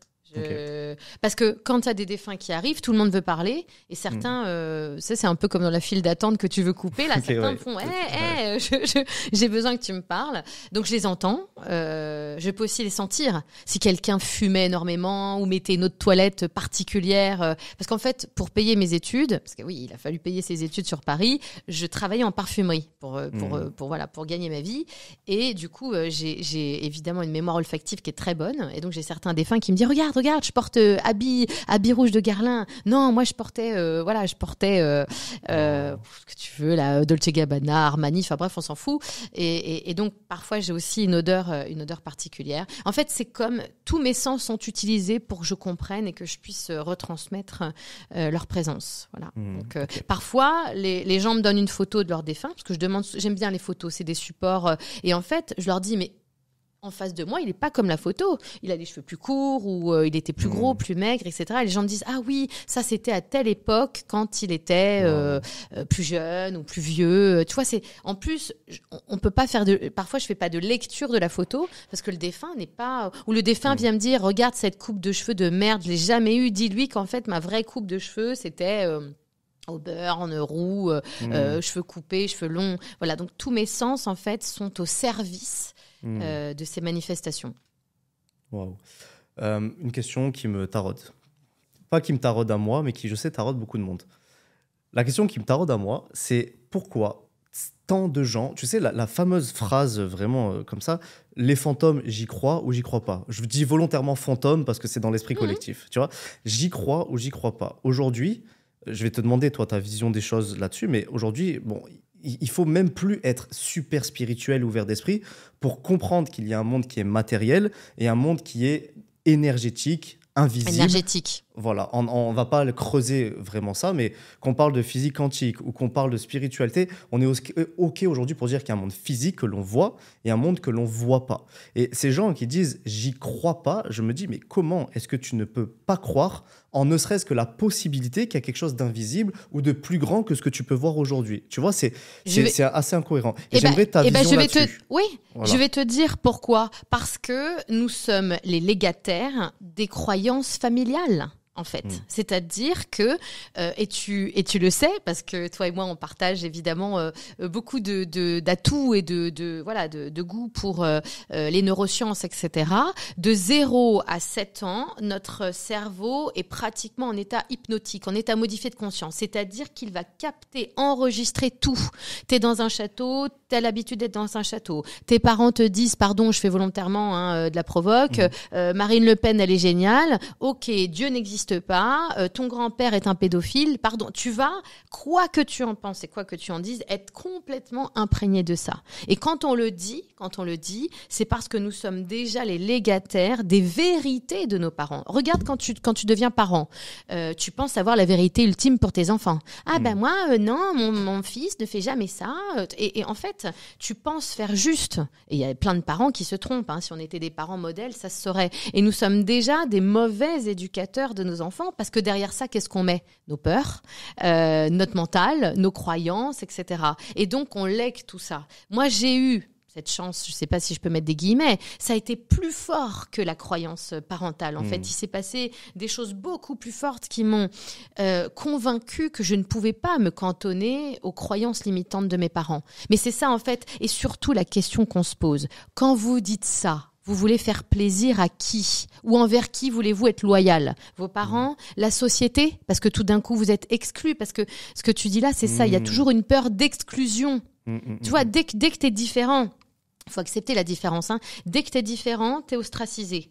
Parce que quand tu as des défunts qui arrivent, tout le monde veut parler. Et certains, hmm. euh, ça c'est un peu comme dans la file d'attente que tu veux couper. Là, certains font Hé, hey, eh, eh, j'ai besoin que tu me parles. Donc je les entends. Euh, je peux aussi les sentir. Si quelqu'un fumait énormément ou mettait une autre toilette particulière. Euh, parce qu'en fait, pour payer mes études, parce que oui, il a fallu payer ses études sur Paris, je travaillais en parfumerie pour, pour, hmm. pour, voilà, pour gagner ma vie. Et du coup, j'ai évidemment une mémoire olfactive qui est très bonne. Et donc j'ai certains défunts qui me disent Regarde, regarde, je porte euh, habit habit rouge de Garlin. Non, moi je portais euh, voilà, je portais euh, euh que tu veux la Dolce Gabbana, Armani, enfin bref, on s'en fout. Et, donc parfois j'ai aussi une odeur une odeur particulière. En fait, c'est comme tous mes sens sont utilisés pour que je comprenne et que je puisse retransmettre leur présence. Voilà. Hmm, donc parfois les, les gens me donnent une photo de leur défunt parce que je demande j'aime bien les photos, c'est des supports et en fait, je leur dis mais en face de moi, il n'est pas comme la photo. Il a des cheveux plus courts ou euh, il était plus hmm. gros, plus maigre, etc. Et les gens disent ah oui, ça c'était à telle époque quand il était euh, euh, plus jeune ou plus vieux. Tu vois, c'est en plus on peut pas faire de. Parfois, je fais pas de lecture de la photo parce que le défunt n'est pas ou le défunt hmm. vient me dire regarde cette coupe de cheveux de merde, je l'ai jamais eu. Dis-lui qu'en fait ma vraie coupe de cheveux c'était au beurre, roux, hmm. cheveux coupés, cheveux longs. Voilà, donc tous mes sens, en fait, sont au service Hmm. Euh, de ces manifestations. Euh, une question qui me taraude. Pas qui me taraude à moi, mais qui, je sais, taraude beaucoup de monde. La question qui me taraude à moi, c'est pourquoi tant de gens, tu sais, la, fameuse phrase vraiment euh, comme ça, les fantômes, j'y crois ou j'y crois pas. Je dis volontairement fantôme parce que c'est dans l'esprit mhm. collectif, tu vois. J'y crois ou j'y crois pas. Aujourd'hui, je vais te demander, toi, ta vision des choses là-dessus, mais aujourd'hui, bon, il faut même plus être super spirituel, ouvert d'esprit, pour comprendre qu'il y a un monde qui est matériel et un monde qui est énergétique, invisible. Énergétique. Voilà, on ne va pas creuser vraiment ça, mais qu'on parle de physique antique ou qu'on parle de spiritualité, on est euh, OK aujourd'hui pour dire qu'il y a un monde physique que l'on voit et un monde que l'on ne voit pas. Et ces gens qui disent j'y crois pas, je me dis mais comment est-ce que tu ne peux pas croire en ne serait-ce que la possibilité qu'il y a quelque chose d'invisible ou de plus grand que ce que tu peux voir aujourd'hui Tu vois, c'est assez incohérent. Et, eh ben, j'aimerais eh ben, je Oui, je vais te dire pourquoi. Parce que nous sommes les légataires des croyances familiales en fait. Mm. C'est-à-dire que, euh, et, tu, et tu le sais, parce que toi et moi, on partage évidemment euh, beaucoup d'atouts de, et de, de voilà, de, goût pour euh, les neurosciences, etc. De 0 à 7 ans, notre cerveau est pratiquement en état hypnotique, en état modifié de conscience. C'est-à-dire qu'il va capter, enregistrer tout. Tu es dans un château, tu as l'habitude d'être dans un château. Tes parents te disent, pardon, je fais volontairement hein, de la provoque, mm. Marine Le Pen, elle est géniale. Ok, Dieu n'existe pas, euh, ton grand-père est un pédophile, pardon, tu vas, quoi que tu en penses et quoi que tu en dises, être complètement imprégné de ça. Et quand on le dit, quand on le dit, c'est parce que nous sommes déjà les légataires des vérités de nos parents. Regarde quand tu, quand tu deviens parent, euh, tu penses avoir la vérité ultime pour tes enfants. Ah ben mm. moi, euh, non, mon, fils ne fait jamais ça. Et, en fait, tu penses faire juste. Et il y a plein de parents qui se trompent. Hein. Si on était des parents modèles, ça se saurait. Et nous sommes déjà des mauvais éducateurs de nos enfants, parce que derrière ça, qu'est-ce qu'on met Nos peurs, euh, notre mental, nos croyances, etc. Et donc, on lègue tout ça. Moi, j'ai eu cette chance, je ne sais pas si je peux mettre des guillemets, ça a été plus fort que la croyance parentale. En hmm. fait, il s'est passé des choses beaucoup plus fortes qui m'ont convaincue euh, convaincu que je ne pouvais pas me cantonner aux croyances limitantes de mes parents. Mais c'est ça, en fait, et surtout la question qu'on se pose. Quand vous dites ça vous voulez faire plaisir à qui Ou envers qui voulez-vous être loyal Vos parents La société Parce que tout d'un coup, vous êtes exclu. Parce que ce que tu dis là, c'est ça. Il y a mmh. toujours une peur d'exclusion. Mmh, mmh, tu vois, dès que, dès que tu es différent, faut accepter la différence. Hein. Dès que tu es différent, tu es ostracisé.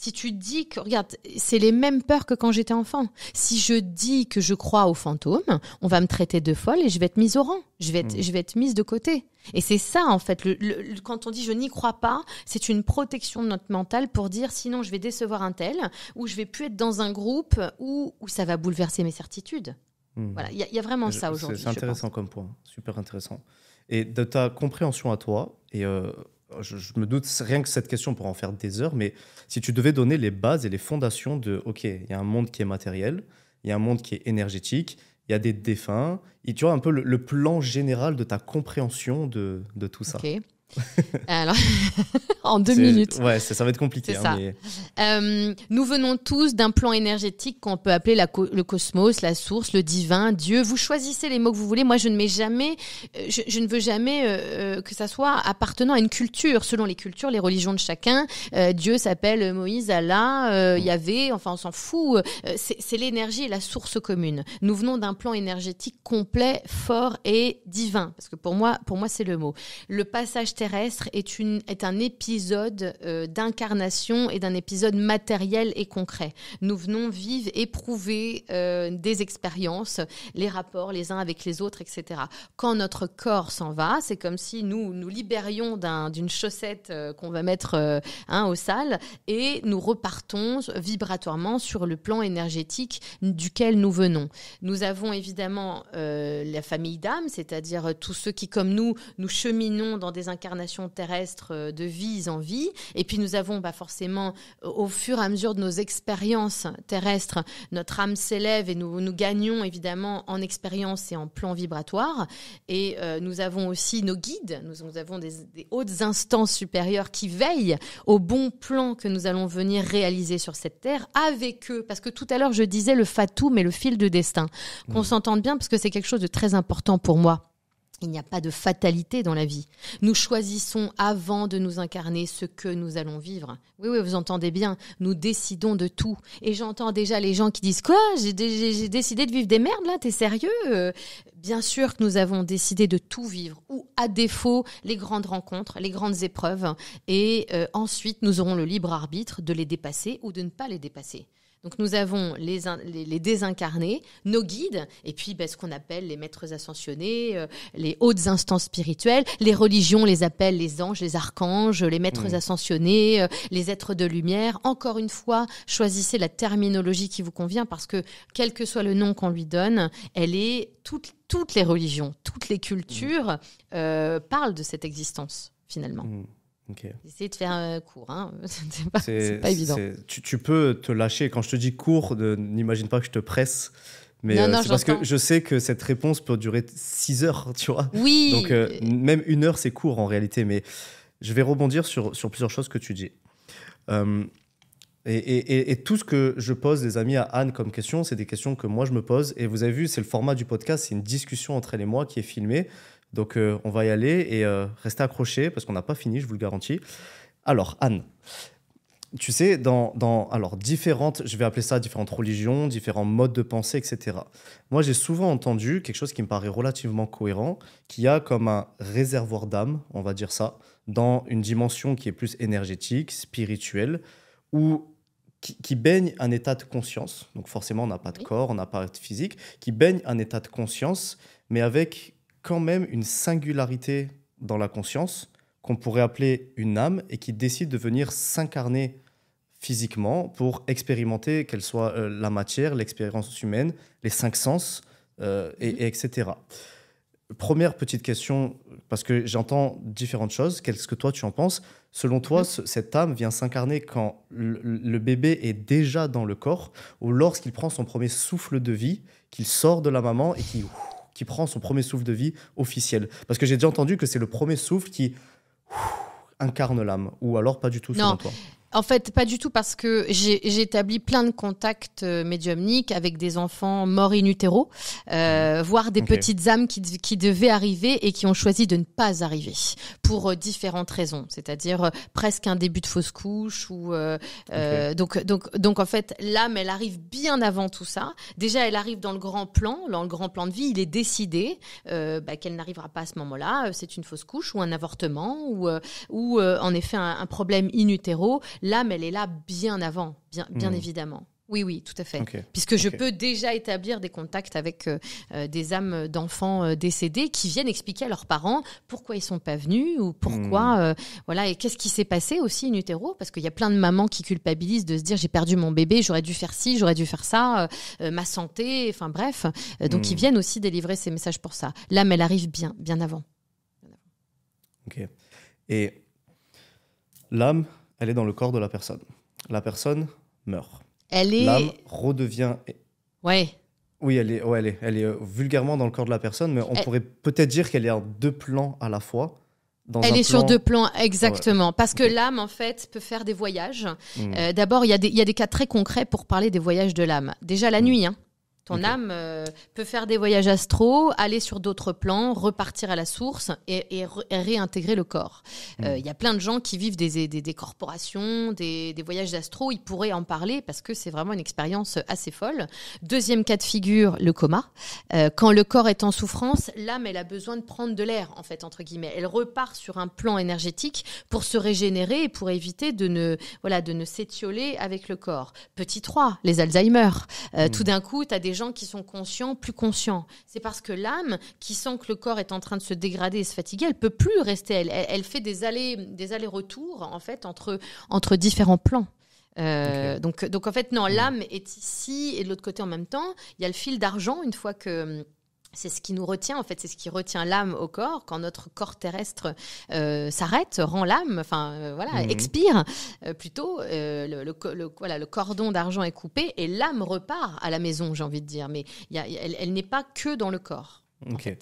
Si tu dis que, regarde, c'est les mêmes peurs que quand j'étais enfant. Si je dis que je crois aux fantômes, on va me traiter de folle et je vais être mise au rang. Je vais être, hmm. je vais être mise de côté. Et c'est ça, en fait. Le, quand on dit je n'y crois pas, c'est une protection de notre mental pour dire sinon je vais décevoir un tel, ou je vais plus être dans un groupe où, où ça va bouleverser mes certitudes. Hmm. Voilà, il y, a vraiment ça aujourd'hui. C'est intéressant comme point, super intéressant. Et de ta compréhension à toi, et euh, je, me doute rien que cette question pour en faire des heures, mais si tu devais donner les bases et les fondations de, OK, il y a un monde qui est matériel, il y a un monde qui est énergétique, il y a des défunts, et tu vois un peu le, plan général de ta compréhension de, tout ça. Alors, en deux minutes. Ouais, ça, va être compliqué. Hein, euh, nous venons tous d'un plan énergétique qu'on peut appeler la le cosmos, la source, le divin, Dieu. Vous choisissez les mots que vous voulez. Moi, je ne mets jamais, euh, je, ne veux jamais euh, que ça soit appartenant à une culture, selon les cultures, les religions de chacun. Dieu s'appelle Moïse, Allah, mm. Yahvé. Enfin, on s'en fout. C'est l'énergie et la source commune. Nous venons d'un plan énergétique complet, fort et divin, parce que pour moi, pour moi, c'est le mot. Le passage terrestre est, une, est un épisode euh, d'incarnation et d'un épisode matériel et concret. Nous venons vivre, éprouver euh, des expériences, les rapports les uns avec les autres, etc. Quand notre corps s'en va, c'est comme si nous nous libérions d'une chaussette euh, qu'on va mettre hein, au sale et nous repartons vibratoirement sur le plan énergétique duquel nous venons. Nous avons évidemment la famille d'âme, c'est-à-dire tous ceux qui, comme nous, nous cheminons dans des incarnations terrestre terrestre euh, de vie en vie. Et puis nous avons pas bah, forcément, au fur et à mesure de nos expériences terrestres, notre âme s'élève et nous, nous gagnons évidemment en expérience et en plan vibratoire. Et euh, nous avons aussi nos guides, nous, avons des, hautes instances supérieures qui veillent au bon plan que nous allons venir réaliser sur cette terre avec eux. Parce que tout à l'heure, je disais le fatou, et le fil de destin. Qu'on mmh. s'entende bien parce que c'est quelque chose de très important pour moi. Il n'y a pas de fatalité dans la vie. Nous choisissons avant de nous incarner ce que nous allons vivre. Oui, oui, vous entendez bien. Nous décidons de tout. Et j'entends déjà les gens qui disent quoi J'ai décidé de vivre des merdes là T'es sérieux euh, Bien sûr que nous avons décidé de tout vivre, ou à défaut les grandes rencontres, les grandes épreuves, et euh, ensuite nous aurons le libre arbitre de les dépasser ou de ne pas les dépasser. Donc nous avons les, désincarnés, nos guides, et puis ben, ce qu'on appelle les maîtres ascensionnés, euh, les hautes instances spirituelles, les religions les appellent les anges, les archanges, les maîtres ascensionnés, euh, les êtres de lumière. Encore une fois, choisissez la terminologie qui vous convient parce que quel que soit le nom qu'on lui donne, elle est toutes, les religions, toutes les cultures euh, parlent de cette existence finalement. Mm. Okay. de faire euh, court, hein. c'est pas, évident. Tu, peux te lâcher. Quand je te dis court, n'imagine pas que je te presse. Mais euh, c'est parce que je sais que cette réponse peut durer 6 heures, tu vois. Oui. Donc euh, même une heure, c'est court en réalité. Mais je vais rebondir sur, plusieurs choses que tu dis. Et, et, tout ce que je pose, les amis, à Anne comme question, c'est des questions que moi je me pose. Et vous avez vu, c'est le format du podcast, c'est une discussion entre elle et moi qui est filmée. Donc euh, on va y aller et euh, rester accroché parce qu'on n'a pas fini, je vous le garantis. Alors Anne, tu sais, dans, alors, différentes, je vais appeler ça différentes religions, différents modes de pensée, etc. Moi, j'ai souvent entendu quelque chose qui me paraît relativement cohérent, qui a comme un réservoir d'âme, on va dire ça, dans une dimension qui est plus énergétique, spirituelle, ou qui, qui, baigne un état de conscience. Donc forcément, on n'a pas de corps, on n'a pas de physique, qui baigne un état de conscience, mais avec quand même une singularité dans la conscience qu'on pourrait appeler une âme et qui décide de venir s'incarner physiquement pour expérimenter, qu'elle soit euh, la matière, l'expérience humaine, les cinq sens, euh, et, mhm. etc. Première petite question, parce que j'entends différentes choses. Qu'est-ce que toi tu en penses Selon toi, mhm. cette âme vient s'incarner quand le, le, bébé est déjà dans le corps ou lorsqu'il prend son premier souffle de vie, qu'il sort de la maman et qu'il qui prend son premier souffle de vie officiel. Parce que j'ai déjà entendu que c'est le premier souffle qui incarne l'âme, ou alors pas du tout, selon toi. En fait, pas du tout, parce que j'ai établi plein de contacts euh, médiumniques avec des enfants morts in utero, euh, mhm. voire des petites âmes qui, qui devaient arriver et qui ont choisi de ne pas arriver pour euh, différentes raisons, c'est-à-dire euh, presque un début de fausse couche ou donc donc donc en fait l'âme elle arrive bien avant tout ça. Déjà elle arrive dans le grand plan, dans le grand plan de vie, il est décidé bah, qu'elle n'arrivera pas à ce moment-là. C'est une fausse couche ou un avortement ou ou en effet un, un problème in utero L'âme, elle est là bien avant, bien, bien hmm. évidemment. Oui, oui, tout à fait. Puisque je peux déjà établir des contacts avec euh, euh, des âmes d'enfants euh, décédés qui viennent expliquer à leurs parents pourquoi ils sont pas venus ou pourquoi, hmm. voilà, et qu'est-ce qui s'est passé aussi in utero, parce qu'il y a plein de mamans qui culpabilisent de se dire j'ai perdu mon bébé, j'aurais dû faire ci, j'aurais dû faire ça, ma santé, enfin bref. donc ils hmm. viennent aussi délivrer ces messages pour ça. L'âme, elle arrive bien, bien avant. Ok. Et l'âme, elle est dans le corps de la personne. La personne meurt. Elle est. L'âme redevient. Ouais. Oui, elle est, elle est, elle est euh, vulgairement dans le corps de la personne, mais on pourrait peut-être dire qu'elle est en deux plans à la fois. elle est sur deux plans, exactement. Parce que l'âme, en fait, peut faire des voyages. Hmm. Euh, d'abord, il y, a des cas très concrets pour parler des voyages de l'âme. Déjà la hmm. nuit, hein âme euh, peut faire des voyages astro, aller sur d'autres plans, repartir à la source et, réintégrer le corps. Euh, hmm. Il y a plein de gens qui vivent des, des, corporations, des, voyages astro. Ils pourraient en parler parce que c'est vraiment une expérience assez folle. Deuxième cas de figure, le coma. Euh, quand le corps est en souffrance, l'âme, elle a besoin de prendre de l'air, en fait, entre guillemets. Elle repart sur un plan énergétique pour se régénérer et pour éviter de ne, voilà, de ne s'étioler avec le corps. Petit 3, les Alzheimer. Hmm. Tout d'un coup, tu as des gens qui sont conscients, plus conscients. C'est parce que l'âme, qui sent que le corps est en train de se dégrader et se fatiguer, elle peut plus rester. Elle, elle, fait des allers, des allers-retours en fait entre entre différents plans. Euh, donc, donc en fait, non, hmm. l'âme est ici et de l'autre côté en même temps. Il y a le fil d'argent une fois que c'est ce qui nous retient, en fait, c'est ce qui retient l'âme au corps. Quand notre corps terrestre euh, s'arrête, rend l'âme, enfin euh, voilà, mhm. expire euh, plutôt, le, le, voilà, le cordon d'argent est coupé et l'âme repart à la maison, j'ai envie de dire. Mais elle, n'est pas que dans le corps. Ok,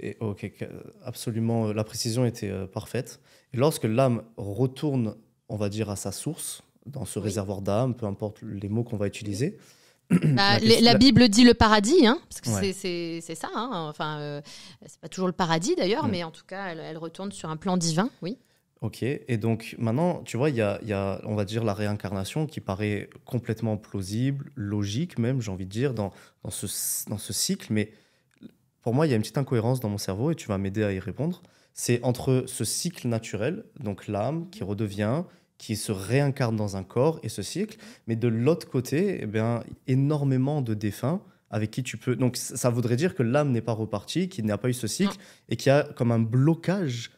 et, ok, absolument, la précision était parfaite. lorsque l'âme retourne, on va dire, à sa source, dans ce réservoir d'âme, peu importe les mots qu'on va utiliser. Bah, la, Bible dit le paradis, hein, parce que c'est ça. Hein, enfin, euh, c'est pas toujours le paradis d'ailleurs, mm. mais en tout cas, elle, retourne sur un plan divin, oui. Ok, et donc maintenant, tu vois, il y a, on va dire, la réincarnation qui paraît complètement plausible, logique même, j'ai envie de dire, ce, dans ce cycle, mais pour moi, il y a une petite incohérence dans mon cerveau et tu vas m'aider à y répondre. C'est entre ce cycle naturel, donc l'âme qui redevient, qui se réincarne dans un corps et ce cycle. Mais de l'autre côté, eh bien, énormément de défunts avec qui tu peux. Donc ça voudrait dire que l'âme n'est pas repartie, qu'il n'y a pas eu ce cycle et qu'il y a comme un blocage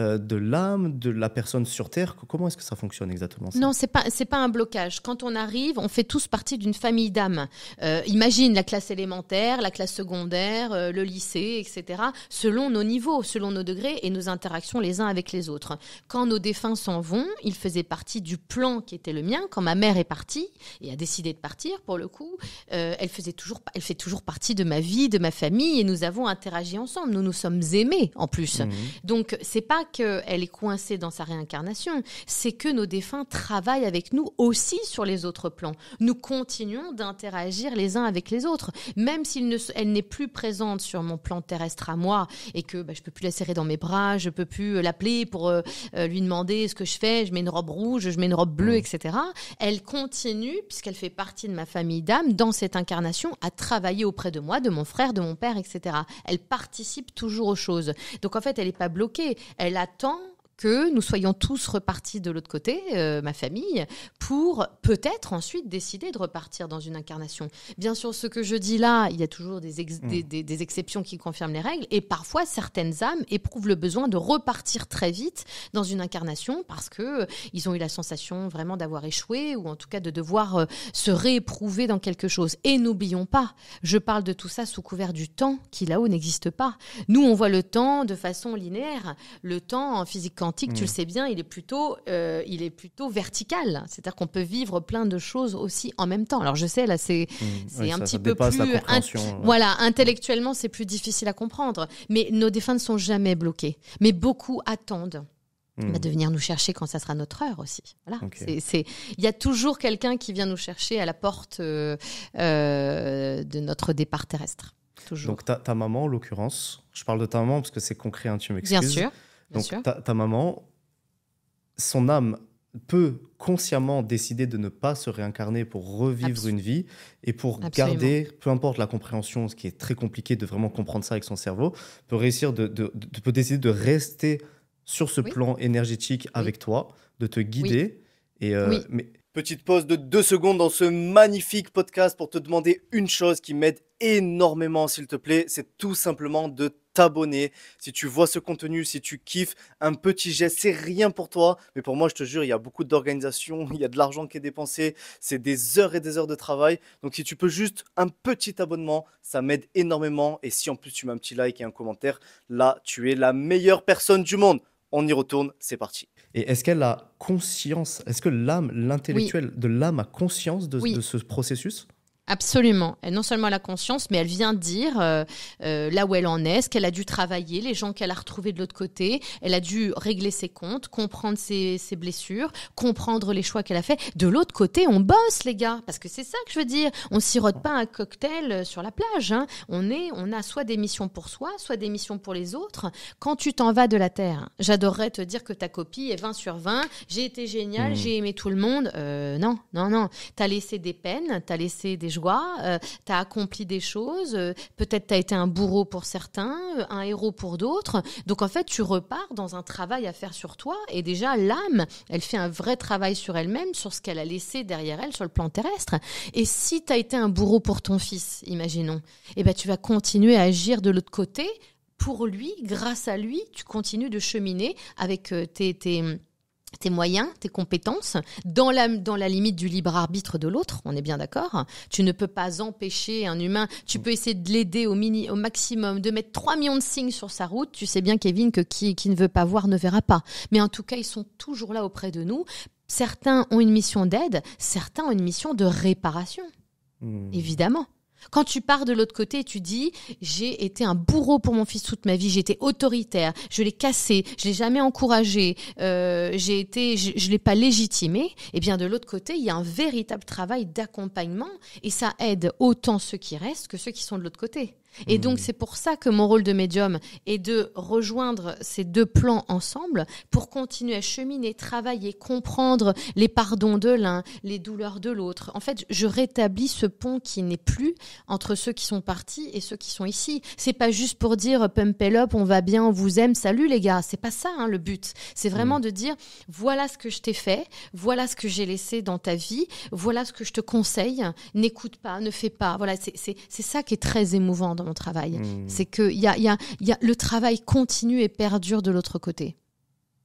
euh, de l'âme de la personne sur Terre Comment est-ce que ça fonctionne exactement Non, c'est pas pas un blocage. Quand on arrive, on fait tous partie d'une famille d'âmes. Euh, imagine la classe élémentaire, la classe secondaire, euh, le lycée, etc. Selon nos niveaux, selon nos degrés et nos interactions les uns avec les autres. Quand nos défunts s'en vont, ils faisaient partie du plan qui était le mien. Quand ma mère est partie et a décidé de partir pour le coup, elle faisait toujours elle fait toujours partie de ma vie, de ma famille et nous avons interagi ensemble. Nous nous sommes aimés en plus. Mmh. Donc c'est pas qu'elle est coincée dans sa réincarnation, c'est que nos défunts travaillent avec nous aussi sur les autres plans. Nous continuons d'interagir les uns avec les autres, même s'il ne, elle n'est plus présente sur mon plan terrestre à moi et que je bah, je peux plus la serrer dans mes bras, je peux plus euh, l'appeler pour euh, euh, lui demander ce que je fais, je mets une robe rouge, je mets une robe bleue, mmh. etc. Elle continue puisqu'elle fait partie de ma famille d'âme dans cette incarnation à travailler auprès de moi, de mon frère, de mon père, etc. Elle participe toujours aux choses. Donc en fait, elle n'est pas bloquée. Elle l'attend que nous soyons tous repartis de l'autre côté, euh, ma famille, pour peut-être ensuite décider de repartir dans une incarnation. Bien sûr, ce que je dis là, il y a toujours des, mm. des, exceptions qui confirment les règles, et parfois certaines âmes éprouvent le besoin de repartir très vite dans une incarnation parce que euh, ils ont eu la sensation vraiment d'avoir échoué ou en tout cas de devoir euh, se rééprouver dans quelque chose. Et n'oublions pas, je parle de tout ça sous couvert du temps qui là-haut n'existe pas. Nous, on voit le temps de façon linéaire, le temps en physique tu le mm. sais bien, il est plutôt, euh, il est plutôt vertical. C'est-à-dire qu'on peut vivre plein de choses aussi en même temps. Alors je sais, là, c'est mm. un petit peu plus. Voilà, intellectuellement, c'est plus difficile à comprendre. Mais nos défunts ne sont jamais bloqués. Mais beaucoup attendent. Mm. Bah, de venir nous chercher quand ça sera notre heure aussi. Voilà. il y a toujours quelqu'un qui vient nous chercher à la porte euh, euh, de notre départ terrestre. Toujours. Donc ta, maman, en l'occurrence, je parle de ta maman parce que c'est concret, hein, tu m'excuses. Bien sûr. Donc ta, maman, son âme peut consciemment décider de ne pas se réincarner pour revivre une vie et pour garder, peu importe la compréhension, ce qui est très compliqué de vraiment comprendre ça avec son cerveau, peut réussir de, peut décider de rester sur ce plan énergétique avec toi, de te guider. Et euh, Petite pause de deux secondes dans ce magnifique podcast pour te demander une chose qui m'aide énormément, s'il te plaît, c'est tout simplement de t'abonner. Si tu vois ce contenu, si tu kiffes, un petit geste, c'est rien pour toi. Mais pour moi, je te jure, il y a beaucoup d'organisation il y a de l'argent qui est dépensé, c'est des heures et des heures de travail. Donc si tu peux juste un petit abonnement, ça m'aide énormément. Et si en plus tu mets un petit like et un commentaire, là, tu es la meilleure personne du monde. On y retourne, c'est parti. Et est-ce qu'elle a conscience, est-ce que l'âme, l'intellectuel de l'âme a conscience de ce processus Absolument. Elle non seulement la conscience, mais elle vient dire euh, euh, là où elle en est, ce qu'elle a dû travailler, les gens qu'elle a retrouvés de l'autre côté. Elle a dû régler ses comptes, comprendre ses, blessures, comprendre les choix qu'elle a fait. De l'autre côté, on bosse, les gars, parce que c'est ça que je veux dire. On sirote pas un cocktail euh, sur la plage. Hein. On est, on a soit des missions pour soi, soit des missions pour les autres. Quand tu t'en vas de la terre, hein, j'adorerais te dire que ta copie est 20 sur 20. J'ai été génial, hmm. j'ai aimé tout le monde. non, non, non. T'as laissé des peines, t'as laissé des joie, euh, tu as accompli des choses, euh, peut-être tu as été un bourreau pour certains, euh, un héros pour d'autres. Donc en fait, tu repars dans un travail à faire sur toi et déjà l'âme, elle fait un vrai travail sur elle-même, sur ce qu'elle a laissé derrière elle sur le plan terrestre. Et si tu as été un bourreau pour ton fils, imaginons, eh ben tu vas continuer à agir de l'autre côté pour lui, grâce à lui, tu continues de cheminer avec tes, tes tes moyens, tes compétences, dans la, dans la limite du libre arbitre de l'autre, on est bien d'accord. Tu ne peux pas empêcher un humain, tu mm. peux essayer de l'aider au, mini, au maximum, de mettre 3 millions de signes sur sa route. Tu sais bien, Kevin, que qui, ne veut pas voir ne verra pas. Mais en tout cas, ils sont toujours là auprès de nous. Certains ont une mission d'aide, certains ont une mission de réparation, mm. évidemment. Quand tu pars de l'autre côté, tu dis j'ai été un bourreau pour mon fils toute ma vie, j'étais autoritaire, je l'ai cassé, je l'ai jamais encouragé, euh, j'ai été, je, ne l'ai pas légitimé. Et eh bien de l'autre côté, il y a un véritable travail d'accompagnement et ça aide autant ceux qui restent que ceux qui sont de l'autre côté. Et hmm. donc, c'est pour ça que mon rôle de médium est de rejoindre ces deux plans ensemble pour continuer à cheminer, travailler, comprendre les pardons de l'un, les douleurs de l'autre. En fait, je rétablis ce pont qui n'est plus entre ceux qui sont partis et ceux qui sont ici. C'est pas juste pour dire pump it up, on va bien, on vous aime, salut les gars. C'est pas ça hein, le but. C'est vraiment hmm. de dire voilà ce que je t'ai fait, voilà ce que j'ai laissé dans ta vie, voilà ce que je te conseille. N'écoute pas, ne fais pas. Voilà, c'est ça qui est très émouvant dans mon travail. Hmm. C'est que y a, y a, le travail continue et perdure de l'autre côté.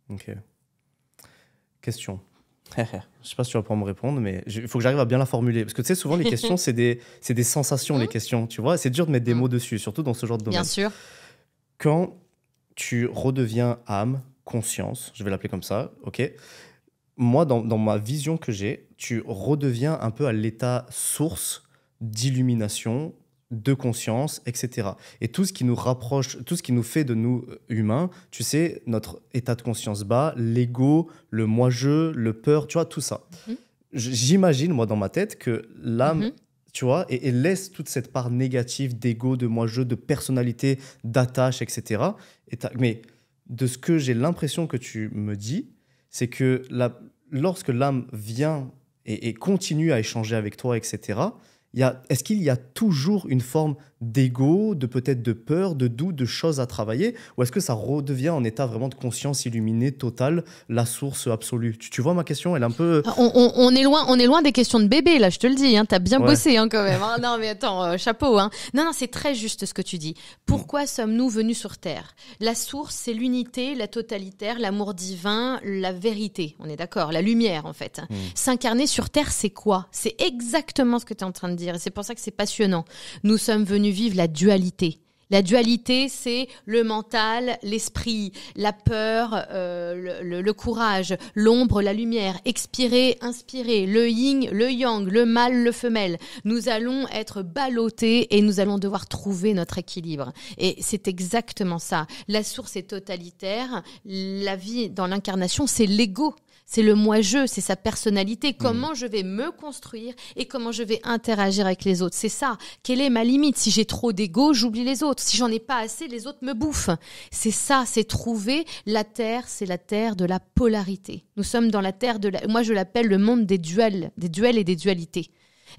Ok. Question. je sais pas si tu vas pouvoir me répondre, mais il faut que j'arrive à bien la formuler. Parce que tu sais, souvent, les questions, c'est des, sensations, les mmh. questions, tu vois. C'est dur de mettre des mmh. mots dessus, surtout dans ce genre de domaine. Bien sûr. Quand tu redeviens âme, conscience, je vais l'appeler comme ça, ok moi, dans, dans, ma vision que j'ai, tu redeviens un peu à l'état source d'illumination, de conscience, etc. Et tout ce qui nous rapproche, tout ce qui nous fait de nous euh, humains, tu sais, notre état de conscience bas, l'ego, le moi jeu le peur, tu vois, tout ça. Mhm. J'imagine, moi, dans ma tête, que l'âme, mhm. tu vois, et, laisse toute cette part négative d'ego, de moi-je, de personnalité, d'attache, etc. mais de ce que j'ai l'impression que tu me dis, c'est que lorsque l'âme vient et, continue à échanger avec toi, etc., est-ce qu'il y a toujours une forme d'ego, de peut-être de peur, de doute, de choses à travailler Ou est-ce que ça redevient en état vraiment de conscience illuminée, totale, la source absolue tu, vois ma question Elle est un peu. Ah, on, est loin, on est loin des questions de bébé, là, je te le dis. Hein, T'as bien bossé hein, quand même. Hein. Non, mais attends, euh, chapeau. Hein. Non, non, c'est très juste ce que tu dis. Pourquoi mm. sommes-nous venus sur Terre La source, c'est l'unité, la totalitaire, l'amour divin, la vérité. On est d'accord La lumière, en fait. Mm. S'incarner sur Terre, c'est quoi C'est exactement ce que tu es en train de dire. Et c'est pour ça que c'est passionnant. Nous sommes venus vivre la dualité. La dualité, c'est le mental, l'esprit, la peur, euh, le, courage, l'ombre, la lumière, expirer, inspirer, le yin, le yang, le mâle, le femelle. Nous allons être ballottés et nous allons devoir trouver notre équilibre. Et c'est exactement ça. La source est totalitaire. La vie dans l'incarnation, c'est l'ego c'est le moi-je, c'est sa personnalité, mm. comment je vais me construire et comment je vais interagir avec les autres. C'est ça. Quelle est ma limite Si j'ai trop d'ego, j'oublie les autres. Si j'en ai pas assez, les autres me bouffent. C'est ça, c'est trouver la terre, c'est la terre de la polarité. Nous sommes dans la terre de la... Moi, je l'appelle le monde des duels, des duels et des dualités.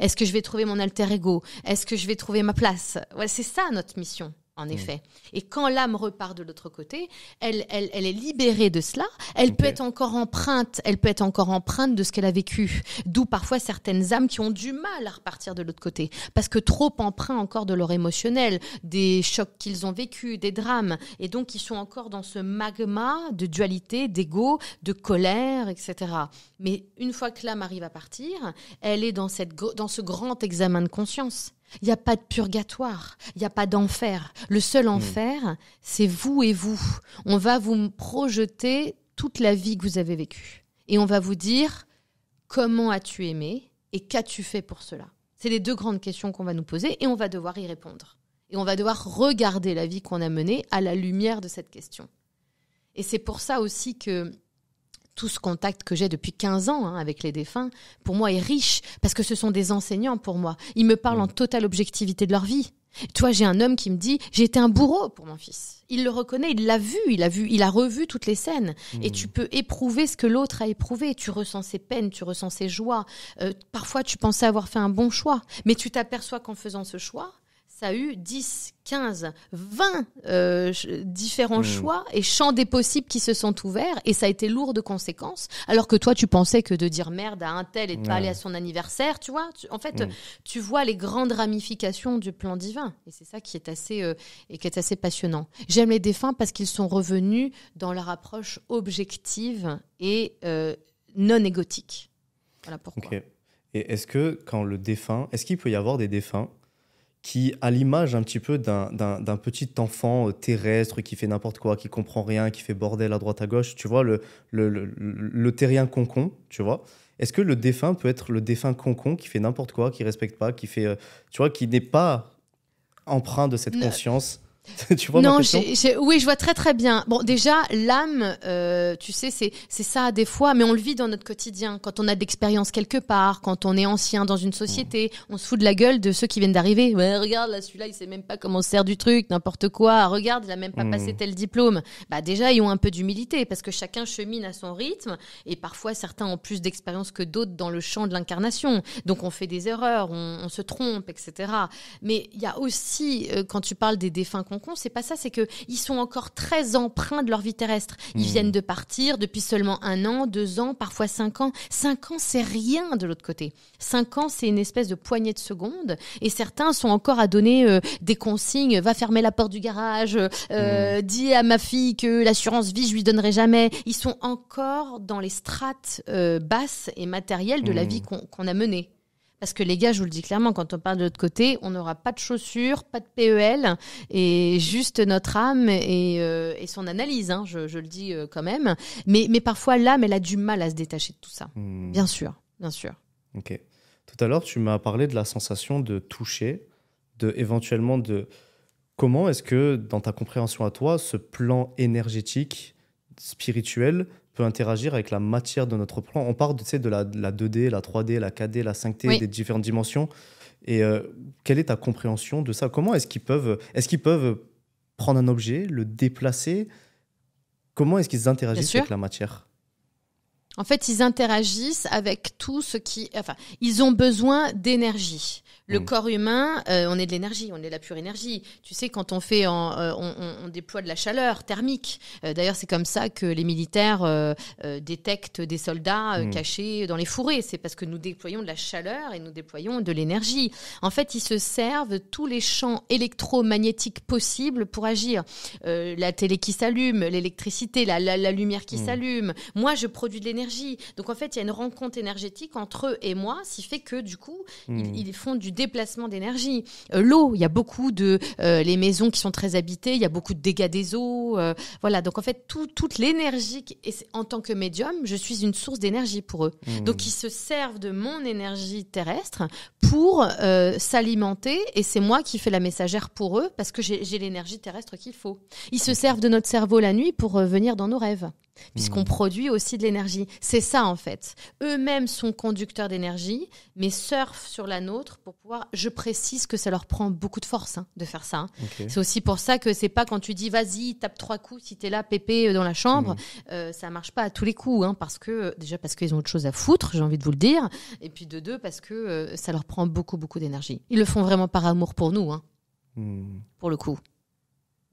Est-ce que je vais trouver mon alter ego Est-ce que je vais trouver ma place ouais, C'est ça notre mission en effet. Et quand l'âme repart de l'autre côté, elle, elle, est libérée de cela. Elle peut être encore empreinte, elle peut être encore empreinte de ce qu'elle a vécu. D'où parfois certaines âmes qui ont du mal à repartir de l'autre côté, parce que trop empreintes encore de leur émotionnel, des chocs qu'ils ont vécus, des drames, et donc ils sont encore dans ce magma de dualité, d'ego, de colère, etc. Mais une fois que l'âme arrive à partir, elle est dans cette dans ce grand examen de conscience. Il n'y a pas de purgatoire, il n'y a pas d'enfer. Le seul hmm. enfer, c'est vous et vous. On va vous projeter toute la vie que vous avez vécue. Et on va vous dire comment as-tu aimé et qu'as-tu fait pour cela C'est les deux grandes questions qu'on va nous poser et on va devoir y répondre. Et on va devoir regarder la vie qu'on a menée à la lumière de cette question. Et c'est pour ça aussi que tout ce contact que j'ai depuis 15 ans hein, avec les défunts, pour moi, est riche, parce que ce sont des enseignants pour moi. Ils me parlent en mm. totale objectivité de leur vie. Toi, j'ai un homme qui me dit j'ai été un bourreau pour mon fils. Il le reconnaît, il l'a vu, il a vu, il a revu toutes les scènes. Et mm. tu peux éprouver ce que l'autre a éprouvé. Tu ressens ses peines, tu ressens ses joies. Euh, parfois, tu pensais avoir fait un bon choix, mais tu t'aperçois qu'en faisant ce choix, ça a eu 10, 15, 20 différents mmh. choix et champs des possibles qui se sont ouverts et ça a été lourd de conséquences. Alors que toi, tu pensais que de dire merde à un tel et de pas aller à son anniversaire, tu vois. en fait, mmh. tu vois les grandes ramifications du plan divin et c'est ça qui est assez euh, et qui est assez passionnant. J'aime les défunts parce qu'ils sont revenus dans leur approche objective et euh, non égotique. Voilà pourquoi. Et est-ce que quand le défunt, est-ce qu'il peut y avoir des défunts qui à l'image un petit peu d'un petit enfant euh, terrestre qui fait n'importe quoi, qui comprend rien, qui fait bordel à droite à gauche, tu vois, le, le, le, le terrien concon, tu vois. Est-ce que le défunt peut être le défunt concon qui fait n'importe quoi, qui respecte pas, qui fait, euh, tu vois, qui n'est pas empreint de cette conscience tu vois non, oui, je vois très très bien. Bon, déjà, l'âme, euh, tu sais, c'est ça des fois, mais on le vit dans notre quotidien. Quand on a d'expérience quelque part, quand on est ancien dans une société, on se fout de la gueule de ceux qui viennent d'arriver. Ouais, regarde, là, celui-là, il sait même pas comment se sert du truc, n'importe quoi. Ah, regarde, il a même pas passé hmm. tel diplôme. Bah déjà, ils ont un peu d'humilité parce que chacun chemine à son rythme et parfois certains ont plus d'expérience que d'autres dans le champ de l'incarnation. Donc on fait des erreurs, on, se trompe, etc. Mais il y a aussi, euh, quand tu parles des défunts non c'est pas ça, c'est que ils sont encore très empreints de leur vie terrestre. Ils hmm. viennent de partir depuis seulement un an, deux ans, parfois cinq ans. Cinq ans, c'est rien de l'autre côté. Cinq ans, c'est une espèce de poignée de secondes. Et certains sont encore à donner euh, des consignes. Va fermer la porte du garage. Euh, hmm. euh, dis à ma fille que l'assurance vie, je lui donnerai jamais. Ils sont encore dans les strates basses et matérielles de la hmm. vie qu'on a menée. Parce que les gars, je vous le dis clairement, quand on parle de l'autre côté, on n'aura pas de chaussures, pas de PEL, et juste notre âme et, euh, son analyse, hein, je, le dis euh, quand même. Mais, parfois, l'âme, elle a du mal à se détacher de tout ça. Hmm. Bien sûr, bien sûr. Ok. Tout à l'heure, tu m'as parlé de la sensation de toucher, de éventuellement de... Comment est-ce que, dans ta compréhension à toi, ce plan énergétique, spirituel, peut interagir avec la matière de notre plan. On parle de la, 2D, la 3D, la 4D, la 5D, des différentes dimensions. Et euh, quelle est ta compréhension de ça Comment est-ce qu'ils peuvent, est qu'ils peuvent prendre un objet, le déplacer Comment est-ce qu'ils interagissent avec la matière en fait, ils interagissent avec tout ce qui... Enfin, ils ont besoin d'énergie. Le mm. corps humain, euh, on est de l'énergie, on est la pure énergie. Tu sais, quand on fait, euh, on, déploie de la chaleur thermique. Euh, d'ailleurs, c'est comme ça que les militaires détectent des soldats mm. cachés dans les fourrés. C'est parce que nous déployons de la chaleur et nous déployons de l'énergie. En fait, ils se servent tous les champs électromagnétiques possibles pour agir. la télé qui s'allume, l'électricité, la, lumière qui mm. s'allume. Moi, je produis de l'énergie donc en fait, il y a une rencontre énergétique entre eux et moi, ce qui fait que du coup, ils, hmm. font du déplacement d'énergie. Euh, l'eau, il y a beaucoup de euh, les maisons qui sont très habitées, il y a beaucoup de dégâts des eaux. Euh, voilà, donc en fait, toute l'énergie, et en tant que médium, je suis une source d'énergie pour eux. Hmm. Donc ils se servent de mon énergie terrestre pour s'alimenter, et c'est moi qui fais la messagère pour eux parce que j'ai l'énergie terrestre qu'il faut. Ils se servent de notre cerveau la nuit pour venir dans nos rêves puisqu'on hmm. produit aussi de l'énergie. C'est ça en fait. Eux-mêmes sont conducteurs d'énergie, mais surfent sur la nôtre pour pouvoir. Je précise que ça leur prend beaucoup de force hein, de faire ça. Hein. C'est aussi pour ça que c'est pas quand tu dis vas-y tape trois coups si t'es là pépé euh, dans la chambre, hmm. euh, ça marche pas à tous les coups, hein, parce que euh, déjà parce qu'ils ont autre chose à foutre, j'ai envie de vous le dire, et puis de deux parce que ça leur prend beaucoup beaucoup d'énergie. Ils le font vraiment par amour pour nous, hmm. pour le coup.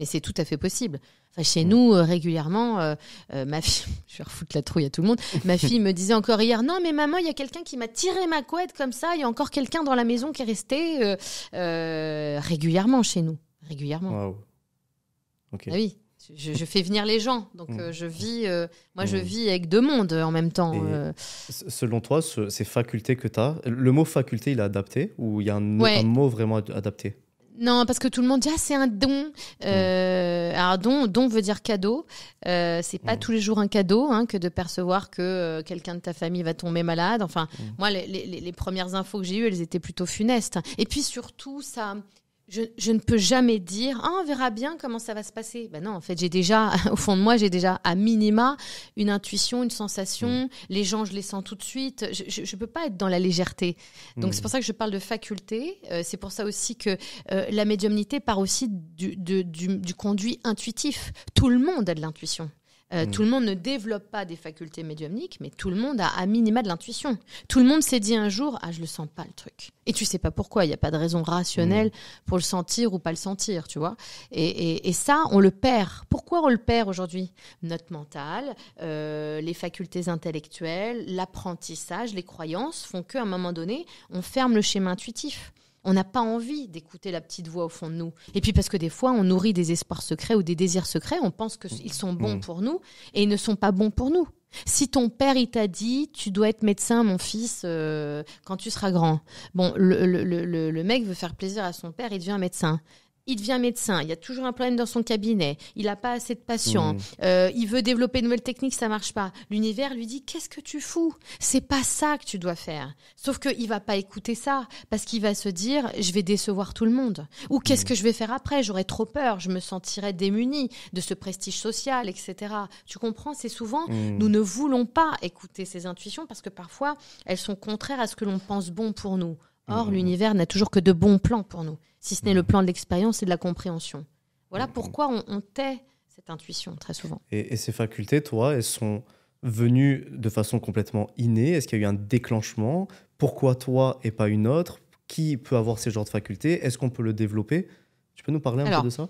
Et c'est tout à fait possible. chez mm. nous, euh, régulièrement, euh, euh, ma fille, je vais refoutre la trouille à tout le monde, ma fille me disait encore hier, non mais maman, il y a quelqu'un qui m'a tiré ma couette comme ça, il y a encore quelqu'un dans la maison qui est resté régulièrement chez nous. Régulièrement. Wow. Ah oui, je, fais venir les gens, donc mm. je vis, moi je mm. vis avec deux mondes en même temps. Selon toi, ces facultés que tu as, le mot faculté, il est adapté ou il y a un mot vraiment adapté non, parce que tout le monde dit ah c'est un don. Euh, alors don, don veut dire cadeau. Euh, c'est pas mm. tous les jours un cadeau hein, que de percevoir que euh, quelqu'un de ta famille va tomber malade. Enfin, mm. moi les, les, premières infos que j'ai eues, elles étaient plutôt funestes. Et puis surtout ça, je, ne peux jamais dire ah, on verra bien comment ça va se passer. Ben non, en fait, j'ai déjà, au fond de moi, j'ai déjà à minima une intuition, une sensation. Mm. Les gens, je les sens tout de suite. Je ne peux pas être dans la légèreté. Donc, c'est mm. pour ça que je parle de faculté. Euh, c'est pour ça aussi que euh, la médiumnité part aussi du, conduit intuitif. Tout le monde a de l'intuition. Euh, mm. Tout le monde ne développe pas des facultés médiumniques, mais tout le monde a à minima de l'intuition. Tout le monde s'est dit un jour Ah, je le sens pas le truc. Et tu sais pas pourquoi, il n'y a pas de raison rationnelle mm. pour le sentir ou pas le sentir, tu vois. Et, ça, on le perd. Pourquoi on le perd aujourd'hui Notre mental, euh, les facultés intellectuelles, l'apprentissage, les croyances font qu'à un moment donné, on ferme le schéma intuitif on n'a pas envie d'écouter la petite voix au fond de nous. Et puis parce que des fois, on nourrit des espoirs secrets ou des désirs secrets, on pense qu'ils sont bons mm. pour nous et ils ne sont pas bons pour nous. Si ton père, il t'a dit, tu dois être médecin, mon fils, euh, quand tu seras grand. Bon, le, mec veut faire plaisir à son père, il devient médecin il devient médecin, il y a toujours un problème dans son cabinet, il n'a pas assez de patients, mmh. euh, il veut développer une nouvelle technique, ça marche pas. L'univers lui dit qu'est-ce que tu fous C'est pas ça que tu dois faire. Sauf qu'il va pas écouter ça parce qu'il va se dire je vais décevoir tout le monde. Ou qu'est-ce mmh. que je vais faire après J'aurais trop peur, je me sentirais démuni de ce prestige social, etc. Tu comprends C'est souvent mmh. nous ne voulons pas écouter ces intuitions parce que parfois elles sont contraires à ce que l'on pense bon pour nous. Or l'univers n'a toujours que de bons plans pour nous si ce n'est le plan de l'expérience et de la compréhension. Voilà mm. pourquoi on, tait cette intuition très souvent. Et, ces facultés, toi, elles sont venues de façon complètement innée Est-ce qu'il y a eu un déclenchement Pourquoi toi et pas une autre Qui peut avoir ces genres de facultés Est-ce qu'on peut le développer Tu peux nous parler un peu de ça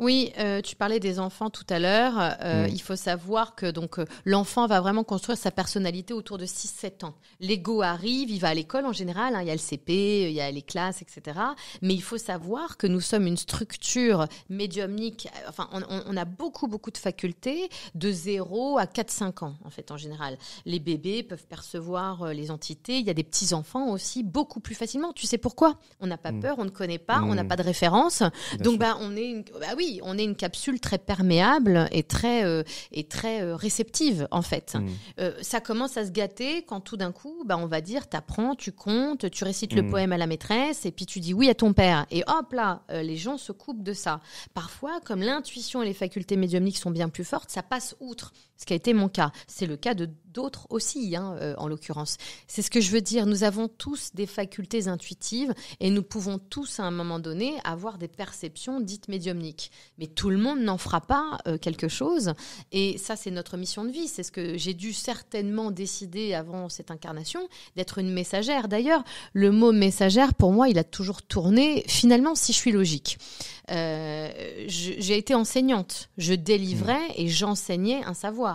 oui, euh, tu parlais des enfants tout à l'heure. Euh, mm. Il faut savoir que donc euh, l'enfant va vraiment construire sa personnalité autour de 6-7 ans. L'ego arrive, il va à l'école en général, hein. il y a le CP, il y a les classes, etc. Mais il faut savoir que nous sommes une structure médiumnique, enfin on, a beaucoup beaucoup de facultés de 0 à 4-5 ans en fait en général. Les bébés peuvent percevoir les entités, il y a des petits-enfants aussi beaucoup plus facilement. Tu sais pourquoi On n'a pas mm. peur, on ne connaît pas, on n'a mm. pas de référence. donc bah, on est... Une... Bah oui, on est une capsule très perméable et très, euh, et très euh, réceptive, en fait. Mm. Euh, ça commence à se gâter quand tout d'un coup, bah, on va dire, apprends tu comptes, tu récites le mm. poème à la maîtresse, et puis tu dis oui à ton père. Et hop là, les gens se coupent de ça. Parfois, comme l'intuition et les facultés médiumniques sont bien plus fortes, ça passe outre ce qui a été mon cas. C'est le cas de d'autres aussi, hein, euh, en l'occurrence. C'est ce que je veux dire. Nous avons tous des facultés intuitives et nous pouvons tous, à un moment donné, avoir des perceptions dites médiumniques. Mais tout le monde n'en fera pas euh, quelque chose. Et ça, c'est notre mission de vie. C'est ce que j'ai dû certainement décider avant cette incarnation, d'être une messagère. D'ailleurs, le mot messagère, pour moi, il a toujours tourné, finalement, si je suis logique. Euh, j'ai été enseignante. Je délivrais mmh. et j'enseignais un savoir.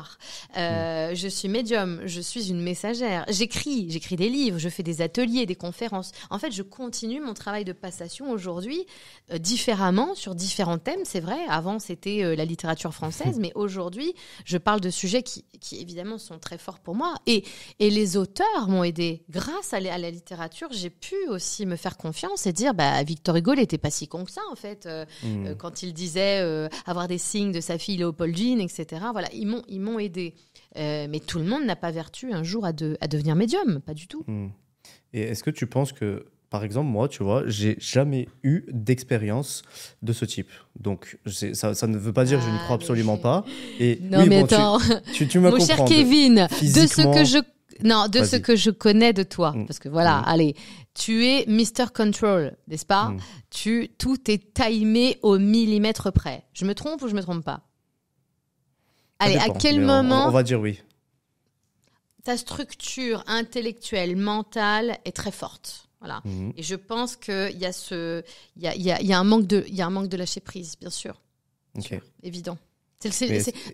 Euh, mm. Je suis médium, je suis une messagère. J'écris, j'écris des livres, je fais des ateliers, des conférences. En fait, je continue mon travail de passation aujourd'hui euh, différemment sur différents thèmes, c'est vrai. Avant, c'était euh, la littérature française, mais aujourd'hui, je parle de sujets qui, évidemment sont très forts pour moi. Et, et les auteurs m'ont aidé. Grâce à la, littérature, j'ai pu aussi me faire confiance et dire, bah, Victor Hugo n'était pas si con que ça, en fait, mm. quand il disait avoir des signes de sa fille Léopoldine, etc. Voilà, ils m'ont m'ont aidé. Euh, mais tout le monde n'a pas vertu un jour à, de, à devenir médium, pas du tout. Hmm. Et est-ce que tu penses que, par exemple, moi, tu vois, j'ai jamais eu d'expérience de ce type. Donc, ça, ne veut pas dire que je ne ah, crois absolument pas. Et, non, mais attends, tu, mon cher Kevin, de ce que je non, de ce que je connais de toi. Hmm. Parce que voilà, hmm. allez, tu es Mr. Control, n'est-ce pas Tu Tout est timé au millimètre près. Je me trompe ou je me trompe pas Allez, à quel moment on, va dire oui. Ta structure intellectuelle, mentale est très forte. Voilà. Mhm. Et je pense qu'il y, a ce, y, y, a un manque de, un manque de lâcher prise, bien sûr. évident.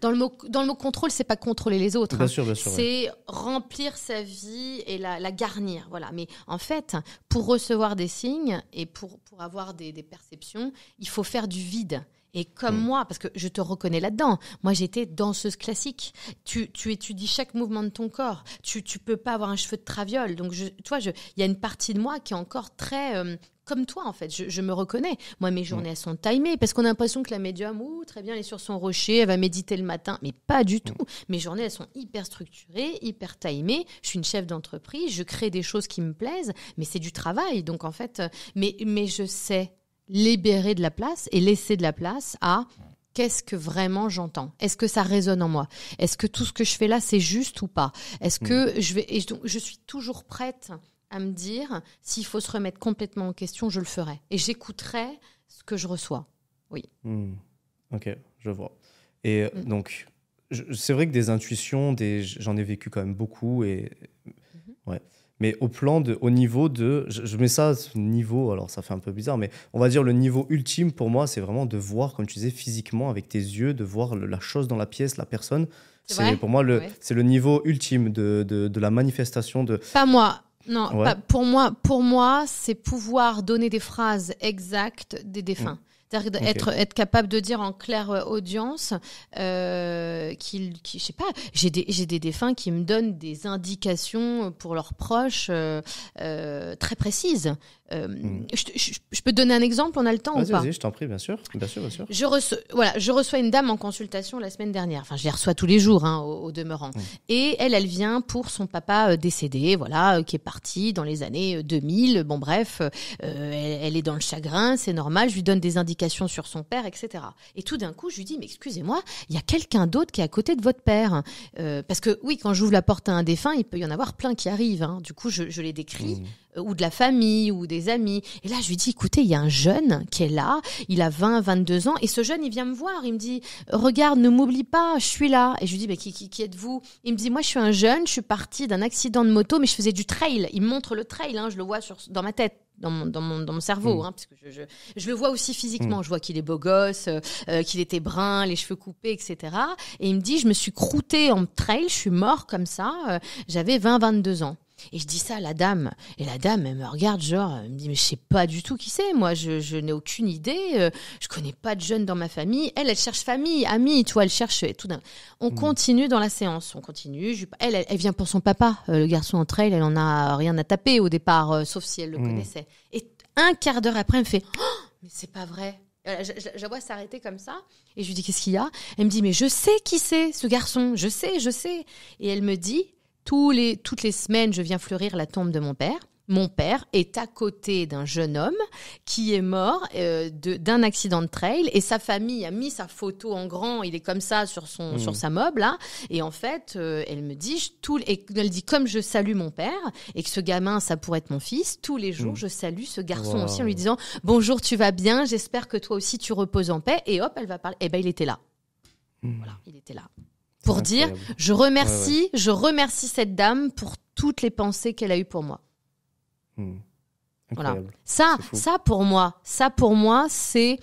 dans, le mot, dans le mot contrôle, c'est pas contrôler les autres. Bien hein. sûr, bien sûr. C'est remplir sa vie et la, la, garnir. Voilà. Mais en fait, pour recevoir des signes et pour, pour avoir des, des perceptions, il faut faire du vide. Et comme mm. moi, parce que je te reconnais là-dedans, moi j'étais danseuse classique. Tu, tu étudies chaque mouvement de ton corps. Tu, ne peux pas avoir un cheveu de traviole. Donc, je, toi, il y a une partie de moi qui est encore très euh, comme toi en fait, je, me reconnais. Moi, mes journées, elles sont timées parce qu'on a l'impression que la médium, ou très bien, elle est sur son rocher, elle va méditer le matin, mais pas du tout. Mes journées, elles sont hyper structurées, hyper timées. Je suis une chef d'entreprise, je crée des choses qui me plaisent, mais c'est du travail. Donc en fait, euh, mais, mais je sais libérer de la place et laisser de la place à qu'est-ce que vraiment j'entends Est-ce que ça résonne en moi Est-ce que tout ce que je fais là, c'est juste ou pas Est-ce que mm. je vais. Et donc, je suis toujours prête à me dire s'il faut se remettre complètement en question, je le ferai. Et j'écouterai ce que je reçois. Oui. Mm. Ok, je vois. Et euh, mm. donc, c'est vrai que des intuitions, des, j'en ai vécu quand même beaucoup. Et mm-hmm. ouais mais au plan de, au niveau de, je, mets ça niveau, alors ça fait un peu bizarre, mais on va dire le niveau ultime pour moi, c'est vraiment de voir, comme tu disais, physiquement avec tes yeux, de voir la chose dans la pièce, la personne. C'est pour moi le, c'est le niveau ultime de, de, de, la manifestation de. Pas moi. Non, pour moi, pour moi, c'est pouvoir donner des phrases exactes des défunts. C'est-à-dire être, être capable de dire en claire euh, audience euh, qu'il, je sais pas, j'ai des, des défunts qui me donnent des indications pour leurs proches euh, très précises. Hmm. Je, peux te donner un exemple, on a le temps ou pas Vas-y, je t'en prie, bien sûr, bien sûr, bien sûr. Je reçois, voilà, je reçois une dame en consultation la semaine dernière. Enfin, je les reçois tous les jours, hein, au, demeurant. Hmm. Et elle, elle vient pour son papa décédé, voilà, qui est parti dans les années 2000. Bon, bref, elle est dans le chagrin, c'est normal. Je lui donne des indications sur son père, etc. Et tout d'un coup, je lui dis, mais excusez-moi, il y a quelqu'un d'autre qui est à côté de votre père. Euh, parce que oui, quand j'ouvre la porte à un défunt, il peut y en avoir plein qui arrivent. Hein. Du coup, je, je les décris. Mmh ou de la famille ou des amis. Et là, je lui dis, écoutez, il y a un jeune qui est là, il a 20, 22 ans, et ce jeune, il vient me voir, il me dit, regarde, ne m'oublie pas, je suis là. Et je lui dis, mais qui, qui, êtes-vous Il me dit, moi, je suis un jeune, je suis parti d'un accident de moto, mais je faisais du trail. Il me montre le trail, hein, je le vois sur, dans ma tête. Dans mon, cerveau, mm. hein, parce que je, le vois aussi physiquement. Mm. Je vois qu'il est beau gosse, euh, euh, qu'il était brun, les cheveux coupés, etc. Et il me dit, je me suis croûté en trail, je suis mort comme ça, euh, j'avais 20-22 ans. Et je dis ça à la dame. Et la dame, elle me regarde, genre, elle me dit, mais je sais pas du tout qui c'est. Moi, je, n'ai aucune idée. Euh, je connais pas de jeunes dans ma famille. Elle, elle cherche famille, amis, tu vois, elle cherche et tout. On mm. continue dans la séance. On continue. Elle, elle, vient pour son papa. Euh, le garçon entre elle, elle en a rien à taper au départ, euh, sauf si elle le mm. connaissait. Et un quart d'heure après, elle me fait, oh, mais c'est pas vrai. Je, je, vois s'arrêter comme ça et je lui dis qu'est-ce qu'il y a Elle me dit mais je sais qui c'est ce garçon, je sais, je sais. Et elle me dit toutes les semaines, je viens fleurir la tombe de mon père. Mon père est à côté d'un jeune homme qui est mort euh, d'un accident de trail et sa famille a mis sa photo en grand. Il est comme ça sur son mmh. sur sa mob hein. et en fait euh, elle me dit elle dit comme je salue mon père et que ce gamin ça pourrait être mon fils tous les jours mmh. je salue ce garçon aussi en lui disant bonjour tu vas bien j'espère que toi aussi tu reposes en paix et hop elle va parler eh ben il était là mmh. voilà il était là pour dire je remercie, je remercie cette dame pour toutes les pensées qu'elle a eues pour moi. Hmm. Voilà. Ça, ça pour moi, ça pour moi, c'est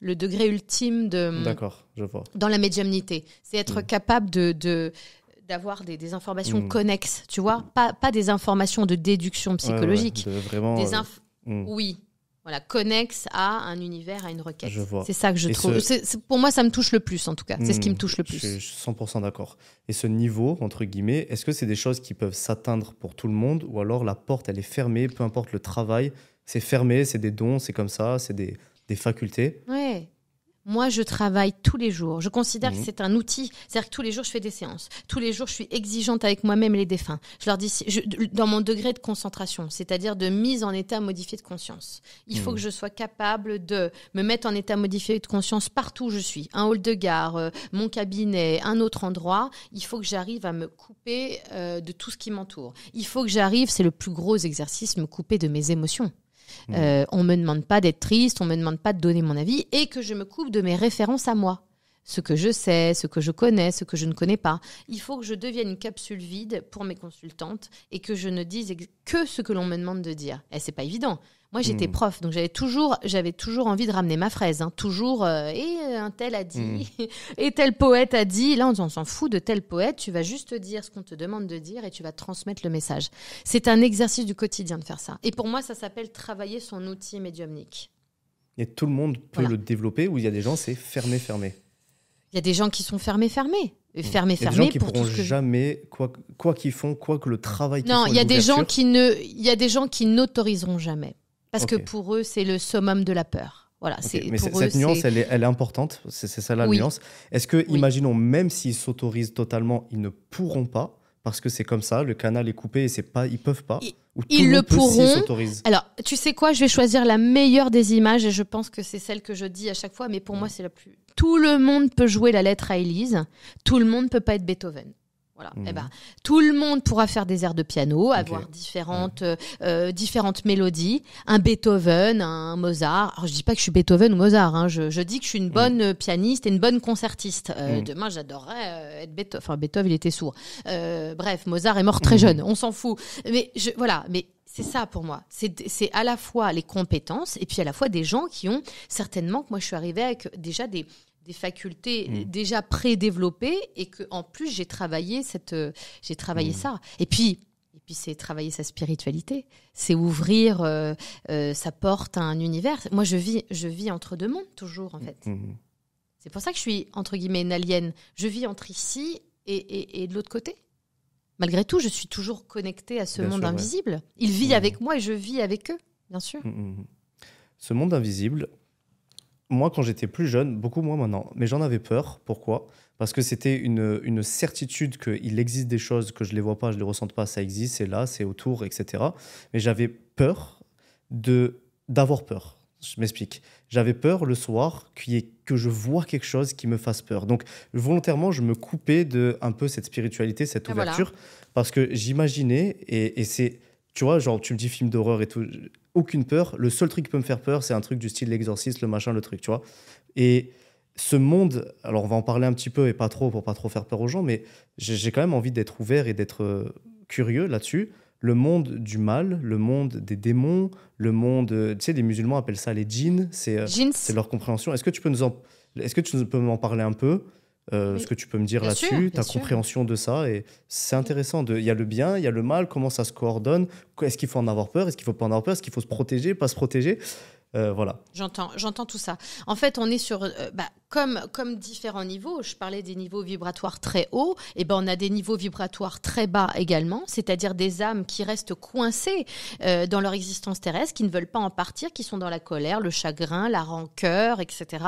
le degré ultime de. Hmm, D'accord, je Dans la médiumnité, c'est être hmm. capable de, d'avoir des, informations connexes, tu vois, pas, pas des informations de déduction psychologique. vraiment, euh, Oui, voilà, connexe à un univers, à une requête. C'est ça que je trouve. pour moi, ça me touche le plus, en tout cas. C'est ce qui me hmm, touche le plus. Je suis 100% d'accord. Et ce niveau, entre guillemets, est-ce que c'est des choses qui peuvent s'atteindre pour tout le monde ou alors la porte, elle est fermée, peu importe le travail, c'est fermé, c'est des dons, c'est comme ça, c'est des, des facultés. Oui. Moi, je travaille tous les jours. Je considère que mmh. c'est un outil. C'est-à-dire que tous les jours, je fais des séances. Tous les jours, je suis exigeante avec moi-même les défunts. Je leur dis, dans mon degré de concentration, c'est-à-dire de mise en état modifié de conscience. Il faut mmh. que je sois capable de me mettre en état modifié de conscience partout où je suis. Un hall de gare, euh, mon cabinet, un autre endroit. Il faut que j'arrive à me couper euh, de tout ce qui m'entoure. Il faut que j'arrive, c'est le plus gros exercice, me couper de mes émotions. Mm. Euh, on ne me demande pas d'être triste, on ne me demande pas de donner mon avis et que je me coupe de mes références à moi. Ce que je sais, ce que je connais, ce que je ne connais pas. Il faut que je devienne une capsule vide pour mes consultantes et que je ne dise que ce que l'on me demande de dire. Et eh, n'est pas évident. Moi, j'étais hmm. prof, donc j'avais toujours, j'avais toujours envie de ramener ma fraise. Hein. toujours, euh, et euh, un tel a dit, hmm. et tel poète a dit. Là, on, s'en fout de tel poète. Tu vas juste dire ce qu'on te demande de dire et tu vas transmettre le message. C'est un exercice du quotidien de faire ça. Et pour moi, ça s'appelle travailler son outil médiumnique. Et tout le monde peut le développer ou il y a des gens, c'est fermé, fermé Il y a des gens qui sont fermés, fermés fermé, hmm. fermé. Il y a des gens qui pourront jamais, quoi qu'ils font, quoi que le travail. Non, il des gens qui ne, il y a des gens qui n'autoriseront jamais. Parce que pour eux, c'est le summum de la peur. Voilà, c'est, Mais cette nuance, elle est, importante. C'est, c'est ça la nuance. Est-ce que, imaginons, même s'ils s'autorisent totalement, ils ne pourront pas parce que c'est comme ça, le canal est coupé et c'est pas, ils peuvent pas. Ils, ils le pourront. Alors, tu sais quoi Je vais choisir la meilleure des images et je pense que c'est celle que je dis à chaque fois, mais pour moi, c'est la plus. Tout le monde peut jouer la lettre à Élise. Tout le monde peut pas être Beethoven. Voilà. Mm. Eh ben, tout le monde pourra faire des airs de piano, avoir différentes, euh, euh, différentes mélodies, un Beethoven, un Mozart. Alors, je dis pas que je suis Beethoven ou Mozart. Hein. Je, dis que je suis une mm. bonne pianiste et une bonne concertiste. Euh, mm. Demain, j'adorerais être Beethoven. Enfin, Beethoven, il était sourd. Euh, bref, Mozart est mort très jeune. On s'en fout. Mais je, voilà. Mais c'est ça pour moi. C'est à la fois les compétences et puis à la fois des gens qui ont certainement que moi je suis arrivée avec déjà des des facultés mm. déjà pré-développées et que en plus j'ai travaillé cette euh, j'ai travaillé mm. ça et puis et puis c'est travailler sa spiritualité c'est ouvrir euh, euh, sa porte à un univers moi je vis je vis entre deux mondes toujours en fait mm. c'est pour ça que je suis entre guillemets une alien je vis entre ici et, et, et de l'autre côté malgré tout je suis toujours connectée à ce monde invisible il vit avec moi et je vis avec eux bien sûr ce monde invisible moi, quand j'étais plus jeune, beaucoup moins maintenant, mais j'en avais peur. Pourquoi Parce que c'était une, une, certitude qu'il existe des choses que je ne les vois pas, je ne les ressens pas, ça existe, c'est là, c'est autour, etc. Mais j'avais peur de d'avoir peur. Je m'explique. J'avais peur le soir que je vois quelque chose qui me fasse peur. Donc volontairement, je me coupais de un peu cette spiritualité, cette ah, ouverture, parce que j'imaginais, et, et c'est, tu vois, genre tu me dis film d'horreur et tout, aucune peur. Le seul truc qui peut me faire peur, c'est un truc du style l'exorciste, le machin, le truc, tu vois. Et ce monde, alors on va en parler un petit peu et pas trop pour pas trop faire peur aux gens, mais j'ai quand même envie d'être ouvert et d'être euh, curieux là-dessus. Le monde du mal, le monde des démons, le monde, euh, tu sais, les musulmans appellent ça les euh, djinns, c'est leur compréhension. Est-ce que tu peux nous en, est-ce que tu peux m'en parler un peu euh, ce que tu peux me dire là-dessus, ta compréhension de ça. Et c'est intéressant. Il y a le bien, il y a le mal, comment ça se coordonne, est-ce qu'il faut en avoir peur, est-ce qu'il faut pas en avoir peur, est-ce qu'il faut se protéger, pas se protéger. Euh, voilà. J'entends, j'entends tout ça. En fait, on est sur, euh, bah, comme, comme différents niveaux. Je parlais des niveaux vibratoires très hauts. Et eh ben, on a des niveaux vibratoires très bas également, c'est-à-dire des âmes qui restent coincées euh, dans leur existence terrestre, qui ne veulent pas en partir, qui sont dans la colère, le chagrin, la rancœur, etc.,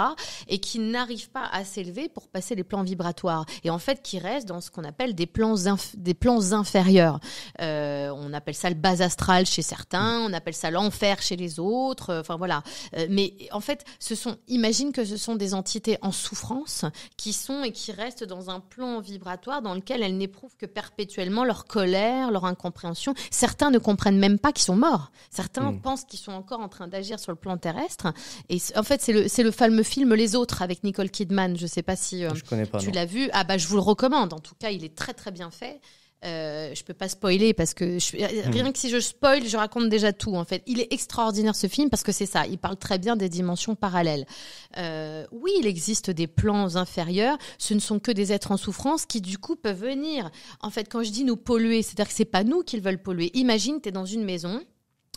et qui n'arrivent pas à s'élever pour passer les plans vibratoires. Et en fait, qui restent dans ce qu'on appelle des plans, des plans inférieurs. on appelle ça le bas astral chez certains, on appelle ça l'enfer chez les autres. Enfin voilà euh, mais en fait, ce sont, imagine que ce sont des entités en souffrance qui sont et qui restent dans un plan vibratoire dans lequel elles n'éprouvent que perpétuellement leur colère, leur incompréhension. Certains ne comprennent même pas qu'ils sont morts. Certains hmm. pensent qu'ils sont encore en train d'agir sur le plan terrestre. Et en fait, c'est le, fameux film Les Autres avec Nicole Kidman. Je ne sais pas si euh, tu l'as vu. Ah bah, je vous le recommande. En tout cas, il est très très bien fait. Euh, je peux pas spoiler parce que euh, rien hmm. que si je spoil, je raconte déjà tout en fait. Il est extraordinaire ce film parce que c'est ça. Il parle très bien des dimensions parallèles. Euh, oui, il existe des plans inférieurs. Ce ne sont que des êtres en souffrance qui du coup peuvent venir. En fait, quand je dis nous polluer, c'est-à-dire que c'est pas nous qu'ils veulent polluer. Imagine, t'es dans une maison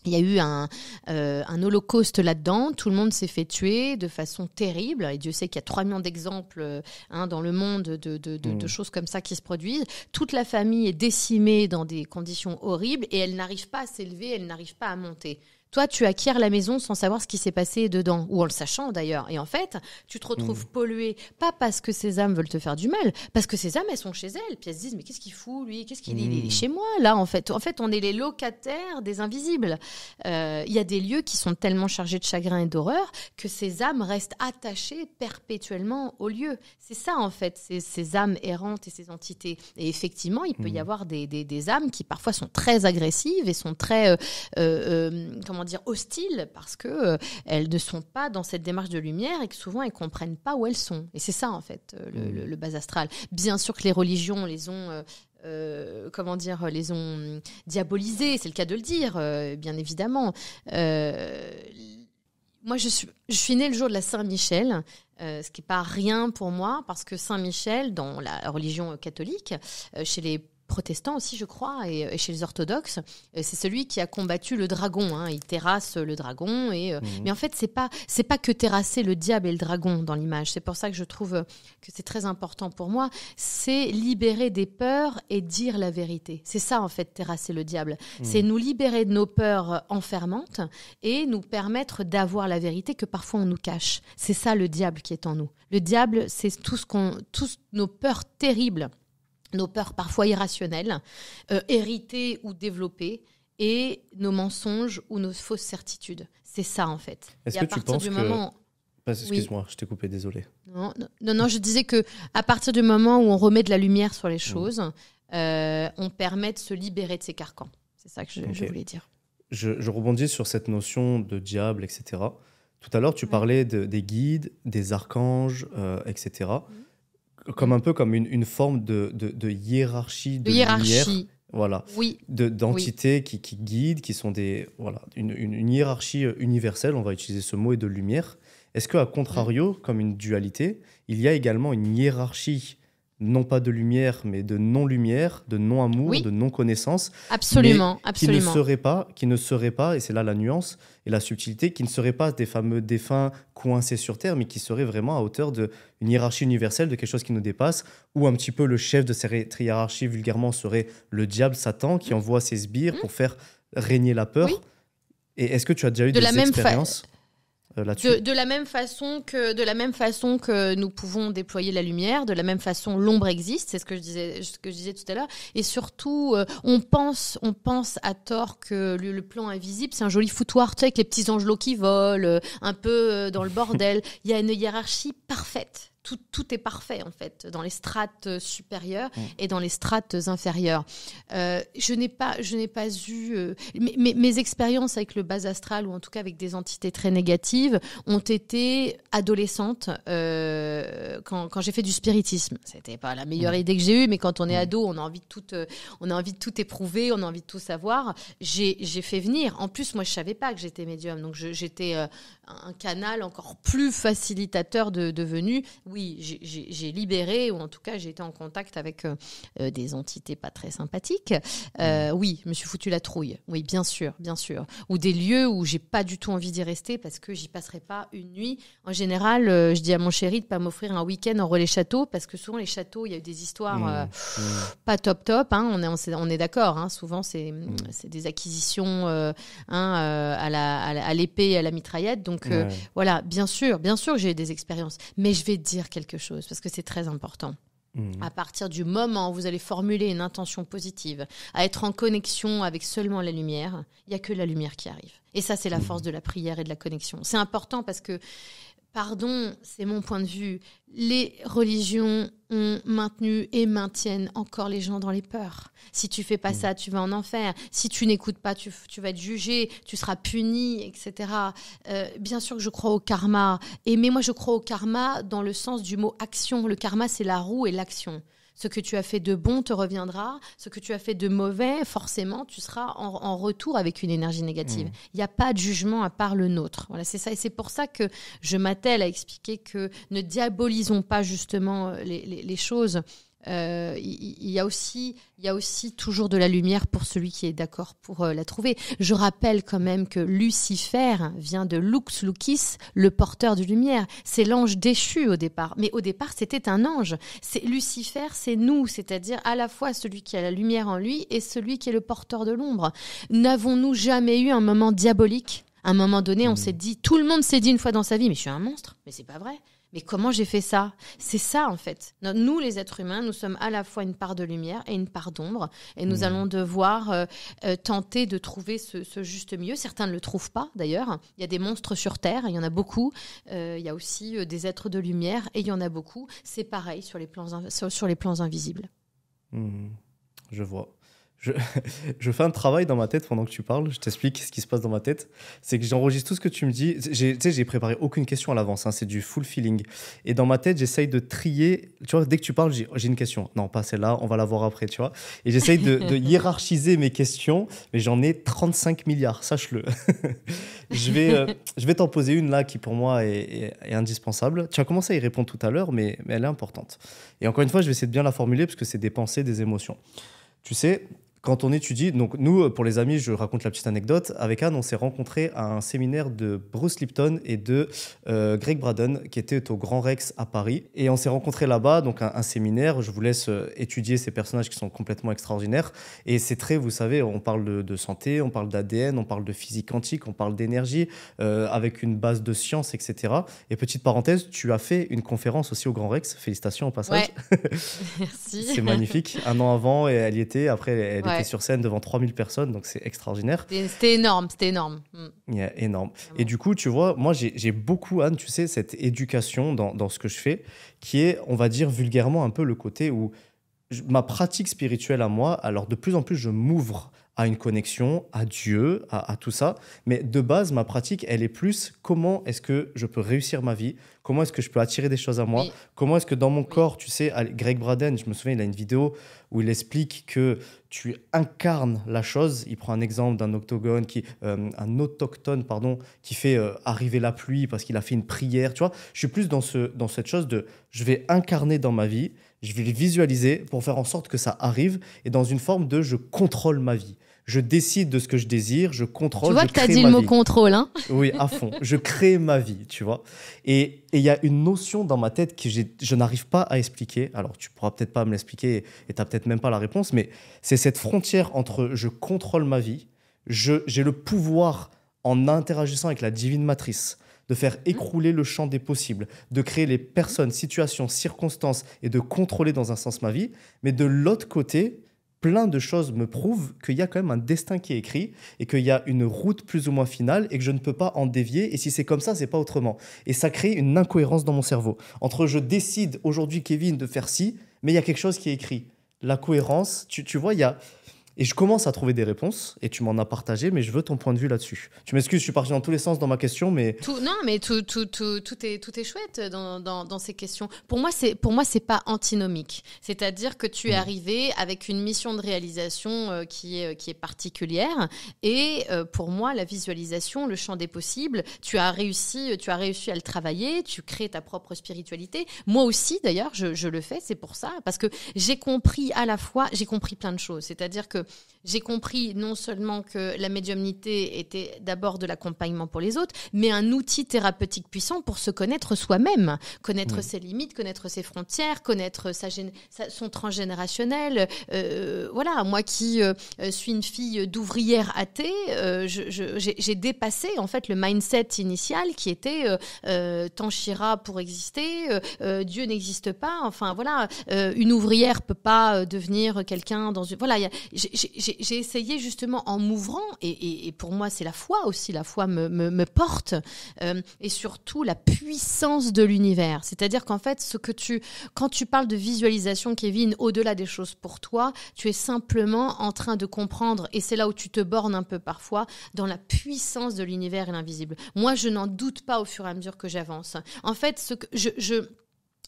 il y a eu un, euh, un holocauste là-dedans, tout le monde s'est fait tuer de façon terrible, et Dieu sait qu'il y a trois millions d'exemples euh, hein, dans le monde de, mm. choses comme ça qui se produisent. Toute la famille est décimée dans des conditions horribles, et elle n'arrive pas à s'élever, elle n'arrive pas à monter. Toi, tu acquiers la maison sans savoir ce qui s'est passé dedans, ou en le sachant d'ailleurs. Et en fait, tu te retrouves hmm. pollué, pas parce que ces âmes veulent te faire du mal, parce que ces âmes, elles sont chez elles. Puis elles se disent, mais qu'est-ce qu'il fout, lui Qu'est-ce qu'il est hmm. chez moi, là, en fait En fait, on est les locataires des invisibles. Euh, il y a des lieux qui sont tellement chargés de chagrin et d'horreur que ces âmes restent attachées perpétuellement au lieu. C'est ça, en fait, ces, ces âmes errantes et ces entités. Et effectivement, il peut y hmm. avoir des, âmes qui parfois sont très agressives et sont très... Euh, euh, dire, hostiles parce que euh, elles ne sont pas dans cette démarche de lumière et que souvent elles comprennent pas où elles sont. Et c'est ça en fait euh, mmh. le, le, bas astral. Bien sûr que les religions les ont euh, comment dire, les ont hum, diabolisés, c'est le cas de le dire, bien évidemment. moi, je suis, je suis née le jour de la Saint-Michel, ce qui n'est pas rien pour moi, parce que Saint-Michel, dans la religion catholique, chez les protestant aussi, je crois, et, chez les orthodoxes, euh, c'est celui qui a combattu le dragon. Hein. Il terrasse le dragon. Et, euh, mhm. Mais en fait, c'est pas pas que terrasser le diable et le dragon dans l'image. C'est pour ça que je trouve que c'est très important pour moi. C'est libérer des peurs et dire la vérité. C'est ça en fait terrasser le diable. Mhm. C'est nous libérer de nos peurs enfermantes et nous permettre d'avoir la vérité que parfois on nous cache. C'est ça le diable qui est en nous. Le diable, c'est tout ce qu'on, tous nos peurs terribles nos peurs parfois irrationnelles, euh, héritées ou développées, et nos mensonges ou nos fausses certitudes. C'est ça en fait. Est-ce que tu du Excuse-moi, je t'ai coupé, désolé. Non, non, je disais que à partir du moment où on remet de la lumière sur les mmh. choses, euh, on permet de se libérer de ces carcans. C'est ça que je, voulais dire. Je, rebondis sur cette notion de diable, etc. Tout à l'heure, tu mmh. parlais des guides, des archanges, euh, etc comme un peu comme une, forme de, hiérarchie de, voilà, oui. d'entités qui, qui, guident, qui sont des voilà une, hiérarchie euh, universelle. On va utiliser ce mot et de lumière. Est-ce que à contrario, comme une dualité, il y a également une hiérarchie non pas de lumière, mais de non-lumière, de non-amour, de non-connaissance. Absolument, absolument. Qui ne serait pas, qui ne serait pas, et c'est là la nuance et la subtilité, qui ne seraient pas des fameux défunts coincés sur Terre, mais qui seraient vraiment à hauteur d'une hiérarchie universelle, de quelque chose qui nous dépasse, où un petit peu le chef de cette hiérarchie, vulgairement, serait le diable, Satan, qui mm. envoie ses sbires mm. pour faire régner la peur. Et est-ce que tu as déjà eu de des la expériences euh, de, la même façon que de la même façon que nous pouvons déployer la lumière, de la même façon l'ombre existe, c'est ce que je disais ce que je disais tout à l'heure et surtout euh, on pense on pense à tort que le, plan invisible c'est un joli foutoir tu sais, avec les petits angelots qui volent euh, un peu dans le bordel, il y a une hiérarchie parfaite tout, est parfait en fait dans les strates supérieures mm. et dans les strates inférieures. Euh, je n'ai pas, je n'ai pas eu euh, mes, expériences avec le bas astral ou en tout cas avec des entités très négatives ont été adolescentes euh, quand, j'ai fait du spiritisme. C'était pas la meilleure mm. idée que j'ai eue, mais quand on est mm. ado, on a envie de tout, on a envie de tout éprouver, on a envie de tout savoir. J'ai, fait venir. En plus, moi, je savais pas que j'étais médium, donc j'étais un canal encore plus facilitateur de, de venue. Oui, j'ai libéré, ou en tout cas, j'ai été en contact avec euh, euh, des entités pas très sympathiques. Euh, mm. oui, je me suis foutu la trouille. Oui, bien sûr, bien sûr. Ou des lieux où j'ai pas du tout envie d'y rester parce que j'y passerai pas une nuit. En général, je dis à mon chéri de pas m'offrir un week-end en relais château parce que souvent, les châteaux, il y a eu des histoires mm. Mm. pas top top. Hein. on est, on est, d'accord. Hein. souvent, c'est des acquisitions hein, à l'épée à l'épée, à, à la mitraillette. Donc, donc euh, voilà, bien sûr, bien sûr, j'ai eu des expériences, mais je vais dire quelque chose parce que c'est très important. Mmh. À partir du moment où vous allez formuler une intention positive, à être en connexion avec seulement la lumière, il n'y a que la lumière qui arrive. Et ça, c'est la mmh. force de la prière et de la connexion. C'est important parce que pardon, c'est mon point de vue, les religions ont maintenu et maintiennent encore les gens dans les peurs. Si tu fais pas mmh. ça, tu vas en enfer. Si tu n'écoutes pas, tu, vas être jugé, tu seras puni, etc. Euh, bien sûr que je crois au karma. Et mais moi, je crois au karma dans le sens du mot action. Le karma, c'est la roue et l'action. Ce que tu as fait de bon te reviendra. Ce que tu as fait de mauvais, forcément, tu seras en, retour avec une énergie négative. Mmh. Il n'y a pas de jugement à part le nôtre. Voilà, c'est ça. Et c'est pour ça que je m'attelle à expliquer que ne diabolisons pas justement euh, les choses. Euh, il, y a aussi, il y a aussi toujours de la lumière pour celui qui est d'accord pour euh, la trouver. Je rappelle quand même que Lucifer vient de Lux Lucis, le porteur de lumière. C'est l'ange déchu au départ, mais au départ c'était un ange. C'est Lucifer, c'est nous, c'est-à-dire à la fois celui qui a la lumière en lui et celui qui est le porteur de l'ombre. N'avons-nous jamais eu un moment diabolique à un moment donné, on mmh. s'est dit, tout le monde s'est dit une fois dans sa vie, mais je suis un monstre, mais c'est pas vrai mais comment j'ai fait ça C'est ça en fait. Nous les êtres humains, nous sommes à la fois une part de lumière et une part d'ombre, et nous mmh. allons devoir euh, euh, tenter de trouver ce, juste milieu. Certains ne le trouvent pas d'ailleurs. Il y a des monstres sur Terre, il y en a beaucoup. Euh, il y a aussi des êtres de lumière, et il y en a beaucoup. C'est pareil sur les plans, les plans invisibles. Mmh. Je vois. Je, fais un travail dans ma tête pendant que tu parles. Je t'explique ce qui se passe dans ma tête. C'est que j'enregistre tout ce que tu me dis. Tu sais, j'ai préparé aucune question à l'avance. Hein, c'est du full feeling. Et dans ma tête, j'essaye de trier. Tu vois, dès que tu parles, j'ai oh, une question. Non, pas celle-là. On va la voir après, tu vois. Et j'essaye de, hiérarchiser mes questions. Mais j'en ai 35 milliards, sache-le. je vais, euh, je vais t'en poser une là qui, pour moi, est, indispensable. Tu as commencé à y répondre tout à l'heure, mais, mais elle est importante. Et encore une fois, je vais essayer de bien la formuler parce que c'est des pensées, des émotions. Tu sais, quand on étudie, donc nous, euh, pour les amis, je raconte la petite anecdote. Avec Anne, on s'est rencontrés à un séminaire de Bruce Lipton et de euh, Greg Braden, qui était au Grand Rex à Paris. Et on s'est rencontrés là-bas, donc un, un, séminaire. Je vous laisse euh, étudier ces personnages qui sont complètement extraordinaires. Et c'est très, vous savez, on parle de, santé, on parle d'ADN, on parle de physique quantique, on parle d'énergie, avec une base de science, etc. Et petite parenthèse, tu as fait une conférence aussi au Grand Rex. Félicitations au passage. Merci. C'est magnifique. Un an avant, et elle y était. Après, elle sur scène devant 3000 personnes, donc c'est extraordinaire. C'était énorme, c'était énorme. Mm. énorme. Et du coup, tu vois, moi j'ai beaucoup, Anne, tu sais, cette éducation dans, dans, ce que je fais, qui est, on va dire vulgairement, un peu le côté où ma pratique spirituelle à moi, alors de plus en plus je m'ouvre à une connexion, à Dieu, à, tout ça. Mais de base, ma pratique, elle est plus comment est-ce que je peux réussir ma vie, comment est-ce que je peux attirer des choses à moi, comment est-ce que dans mon corps, tu sais, Greg Braden, je me souviens, il a une vidéo où il explique que tu incarnes la chose. Il prend un exemple d'un octogone qui, euh, un autochtone, pardon, qui fait euh, arriver la pluie parce qu'il a fait une prière. Tu vois, je suis plus dans ce, dans cette chose de, je vais incarner dans ma vie je vais les visualiser pour faire en sorte que ça arrive et dans une forme de je contrôle ma vie. Je décide de ce que je désire, je contrôle. Tu vois que tu as dit le mot contrôle, hein Oui, à fond. je crée ma vie, tu vois. Et il y a une notion dans ma tête que je n'arrive pas à expliquer. Alors, tu pourras peut-être pas me l'expliquer et tu n'as peut-être même pas la réponse, mais c'est cette frontière entre je contrôle ma vie, j'ai le pouvoir en interagissant avec la divine matrice de faire mmh. écrouler le champ des possibles, de créer les personnes, mmh. situations, circonstances et de contrôler dans un sens ma vie. Mais de l'autre côté, plein de choses me prouvent qu'il y a quand même un destin qui est écrit et qu'il y a une route plus ou moins finale et que je ne peux pas en dévier. Et si c'est comme ça, c'est pas autrement. Et ça crée une incohérence dans mon cerveau. Entre je décide aujourd'hui, Kevin, de faire ci, mais il y a quelque chose qui est écrit. La cohérence, tu, tu vois, il y a, et je commence à trouver des réponses, et tu m'en as partagé, mais je veux ton point de vue là-dessus. Tu m'excuses, je suis parti dans tous les sens dans ma question, mais... Tout, non, mais tout, tout, tout, tout, est, tout est chouette dans, dans, dans ces questions. Pour moi, c'est pour moi, c'est pas antinomique. C'est-à-dire que tu es mm. arrivé avec une mission de réalisation euh, qui, est, euh, qui est particulière, et euh, pour moi, la visualisation, le champ des possibles, tu as réussi, tu as réussi à le travailler, tu crées ta propre spiritualité. Moi aussi, d'ailleurs, je, je le fais, c'est pour ça, parce que j'ai compris à la fois, j'ai compris plein de choses. C'est-à-dire que j'ai compris non seulement que la médiumnité était d'abord de l'accompagnement pour les autres, mais un outil thérapeutique puissant pour se connaître soi-même, connaître ses limites, connaître ses frontières, connaître sa, son transgénérationnel. Euh, voilà, moi qui euh, suis une fille d'ouvrière athée, euh, j'ai dépassé en fait le mindset initial qui était Tanchira pour exister, Dieu n'existe pas. Enfin voilà, une ouvrière peut pas devenir quelqu'un dans une. Voilà, j'ai essayé justement en m'ouvrant, et, pour moi c'est la foi aussi, la foi me, porte, euh, et surtout la puissance de l'univers. C'est-à-dire qu'en fait, ce que tu, quand tu parles de visualisation, Kevin, au-delà des choses pour toi, tu es simplement en train de comprendre, et c'est là où tu te bornes un peu parfois, dans la puissance de l'univers et l'invisible. Moi, je n'en doute pas au fur et à mesure que j'avance. En fait, ce que je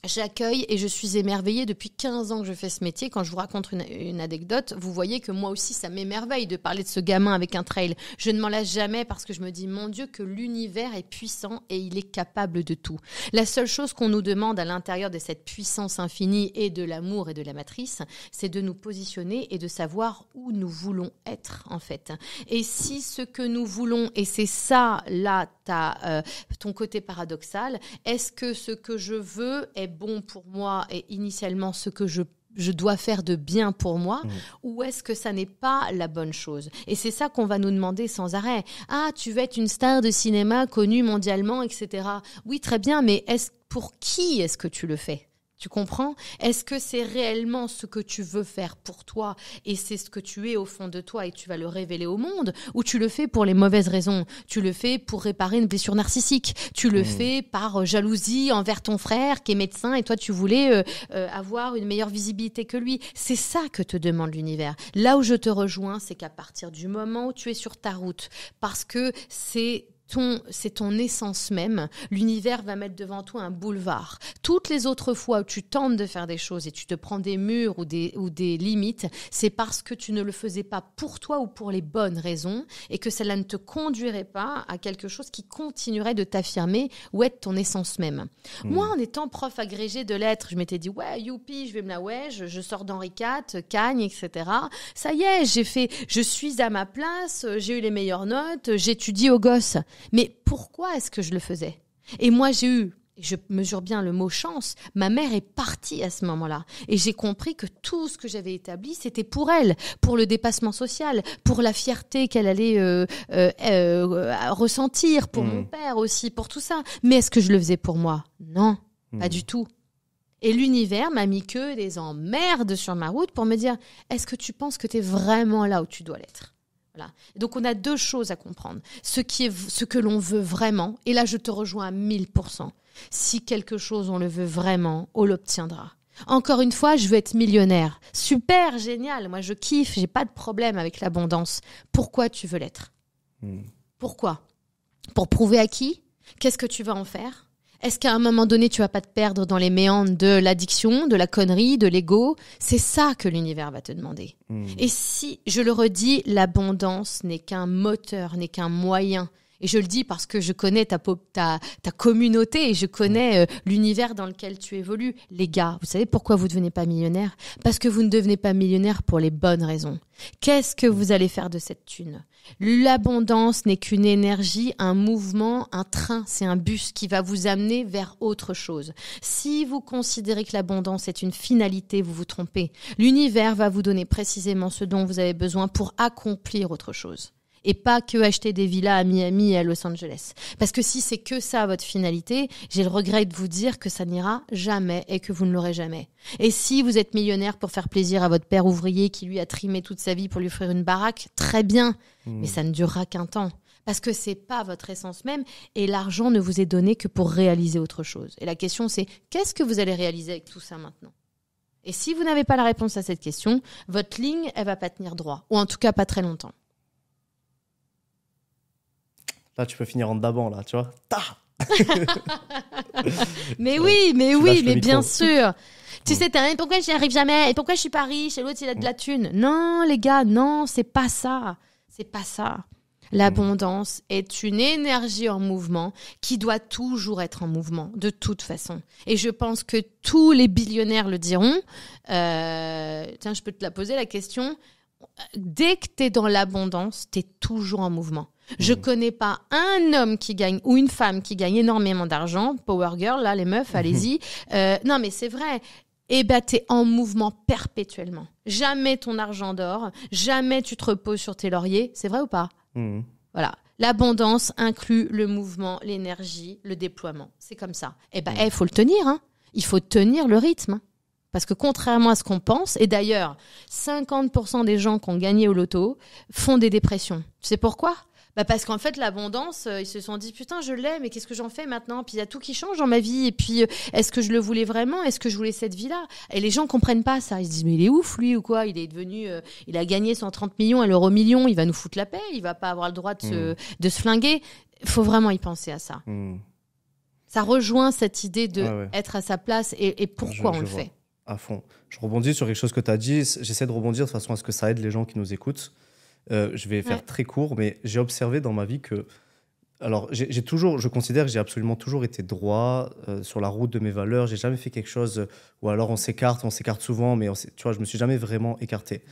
J'accueille et je suis émerveillée depuis 15 ans que je fais ce métier. Quand je vous raconte une, anecdote, vous voyez que moi aussi, ça m'émerveille de parler de ce gamin avec un trail. Je ne m'en lasse jamais parce que je me dis, mon Dieu, que l'univers est puissant et il est capable de tout. La seule chose qu'on nous demande à l'intérieur de cette puissance infinie et de l'amour et de la matrice, c'est de nous positionner et de savoir où nous voulons être, en fait. Et si ce que nous voulons, et c'est ça, là, ta, euh, ton côté paradoxal, est-ce que ce que je veux est bon pour moi et initialement ce que je dois faire de bien pour moi mmh. ou est-ce que ça n'est pas la bonne chose Et c'est ça qu'on va nous demander sans arrêt. Ah, tu veux être une star de cinéma connue mondialement, etc. Oui, très bien, mais est-ce pour qui est-ce que tu le fais tu comprends Est-ce que c'est réellement ce que tu veux faire pour toi et c'est ce que tu es au fond de toi et tu vas le révéler au monde ou tu le fais pour les mauvaises raisons Tu le fais pour réparer une blessure narcissique Tu le mmh. fais par euh, jalousie envers ton frère qui est médecin et toi tu voulais euh, euh, avoir une meilleure visibilité que lui C'est ça que te demande l'univers. Là où je te rejoins, c'est qu'à partir du moment où tu es sur ta route, parce que c'est c'est ton essence même. L'univers va mettre devant toi un boulevard. Toutes les autres fois où tu tentes de faire des choses et tu te prends des murs ou des, limites, c'est parce que tu ne le faisais pas pour toi ou pour les bonnes raisons et que cela ne te conduirait pas à quelque chose qui continuerait de t'affirmer ou être ton essence même. Hmm. Moi, en étant prof agrégé de lettres, je m'étais dit, ouais, youpi, je vais me la je, sors d'Henri IV, Cagne, etc. Ça y est, j'ai fait, je suis à ma place, j'ai eu les meilleures notes, j'étudie au gosses. Mais pourquoi est-ce que je le faisais Et moi, j'ai eu je mesure bien le mot chance, ma mère est partie à ce moment-là. Et j'ai compris que tout ce que j'avais établi, c'était pour elle, pour le dépassement social, pour la fierté qu'elle allait euh, euh, euh, ressentir, pour mon mmh. père aussi, pour tout ça. Mais est-ce que je le faisais pour moi Non, mmh. pas du tout. Et l'univers m'a mis que des emmerdes sur ma route pour me dire, est-ce que tu penses que tu es vraiment là où tu dois l'être donc on a deux choses à comprendre. Ce, qui est, ce que l'on veut vraiment, et là je te rejoins à 1000%, si quelque chose on le veut vraiment, on l'obtiendra. Encore une fois, je veux être millionnaire. Super, génial, moi je kiffe, j'ai pas de problème avec l'abondance. Pourquoi tu veux l'être hmm. Pourquoi Pour prouver à qui Qu'est-ce que tu vas en faire est-ce qu'à un moment donné, tu vas pas te perdre dans les méandres de l'addiction, de la connerie, de l'ego C'est ça que l'univers va te demander. Hmm. Et si, je le redis, l'abondance n'est qu'un moteur, n'est qu'un moyen et je le dis parce que je connais ta, ta, communauté et je connais euh, l'univers dans lequel tu évolues. Les gars, vous savez pourquoi vous ne devenez pas millionnaire Parce que vous ne devenez pas millionnaire pour les bonnes raisons. Qu'est-ce que vous allez faire de cette thune L'abondance n'est qu'une énergie, un mouvement, un train, c'est un bus qui va vous amener vers autre chose. Si vous considérez que l'abondance est une finalité, vous vous trompez. L'univers va vous donner précisément ce dont vous avez besoin pour accomplir autre chose et pas que acheter des villas à Miami et à Los Angeles. Parce que si c'est que ça votre finalité, j'ai le regret de vous dire que ça n'ira jamais et que vous ne l'aurez jamais. Et si vous êtes millionnaire pour faire plaisir à votre père ouvrier qui lui a trimé toute sa vie pour lui offrir une baraque, très bien, hmm. mais ça ne durera qu'un temps parce que c'est pas votre essence même et l'argent ne vous est donné que pour réaliser autre chose. Et la question c'est qu'est-ce que vous allez réaliser avec tout ça maintenant Et si vous n'avez pas la réponse à cette question, votre ligne elle va pas tenir droit ou en tout cas pas très longtemps. Là, tu peux finir en dabant, là, tu vois. mais oui, mais oui, mais bien sûr. Tu mm. sais, pourquoi je pourquoi arrive jamais Et pourquoi je suis pas riche Et l'autre, il a de la mm. thune. Non, les gars, non, c'est pas ça. C'est pas ça. L'abondance mm. est une énergie en mouvement qui doit toujours être en mouvement, de toute façon. Et je pense que tous les billionnaires le diront. Euh, tiens, je peux te la poser la question. Dès que tu es dans l'abondance, tu es toujours en mouvement. Je hmm. connais pas un homme qui gagne ou une femme qui gagne énormément d'argent. Power girl, là, les meufs, hmm. allez-y. Euh, non, mais c'est vrai. Et eh ben, t'es en mouvement perpétuellement. Jamais ton argent dort. Jamais tu te reposes sur tes lauriers. C'est vrai ou pas hmm. Voilà. L'abondance inclut le mouvement, l'énergie, le déploiement. C'est comme ça. Eh ben, il eh, faut le tenir. Hein. Il faut tenir le rythme. Parce que contrairement à ce qu'on pense, et d'ailleurs, 50% des gens qui ont gagné au loto font des dépressions. Tu sais pourquoi bah, parce qu'en fait l'abondance, euh, ils se sont dit putain je l'ai, mais qu'est-ce que j'en fais maintenant Puis il y a tout qui change dans ma vie. Et puis euh, est-ce que je le voulais vraiment Est-ce que je voulais cette vie-là Et les gens comprennent pas ça. Ils se disent mais il est ouf lui ou quoi Il est devenu, euh, il a gagné 130 millions à l'euro million, il va nous foutre la paix, il va pas avoir le droit de se, mm. de flinguer. Faut vraiment y penser à ça. Mm. Ça rejoint cette idée de ah être à sa place et, pourquoi on le fait. À fond. Je rebondis sur quelque chose que tu as dit. J'essaie de rebondir de façon à ce que ça aide les gens qui nous écoutent. Euh, je vais faire très court, mais j'ai observé dans ma vie que. Alors, j'ai toujours, je considère que j'ai absolument toujours été droit euh, sur la route de mes valeurs. J'ai jamais fait quelque chose ou alors on s'écarte, on s'écarte souvent, mais on tu vois, je me suis jamais vraiment écarté.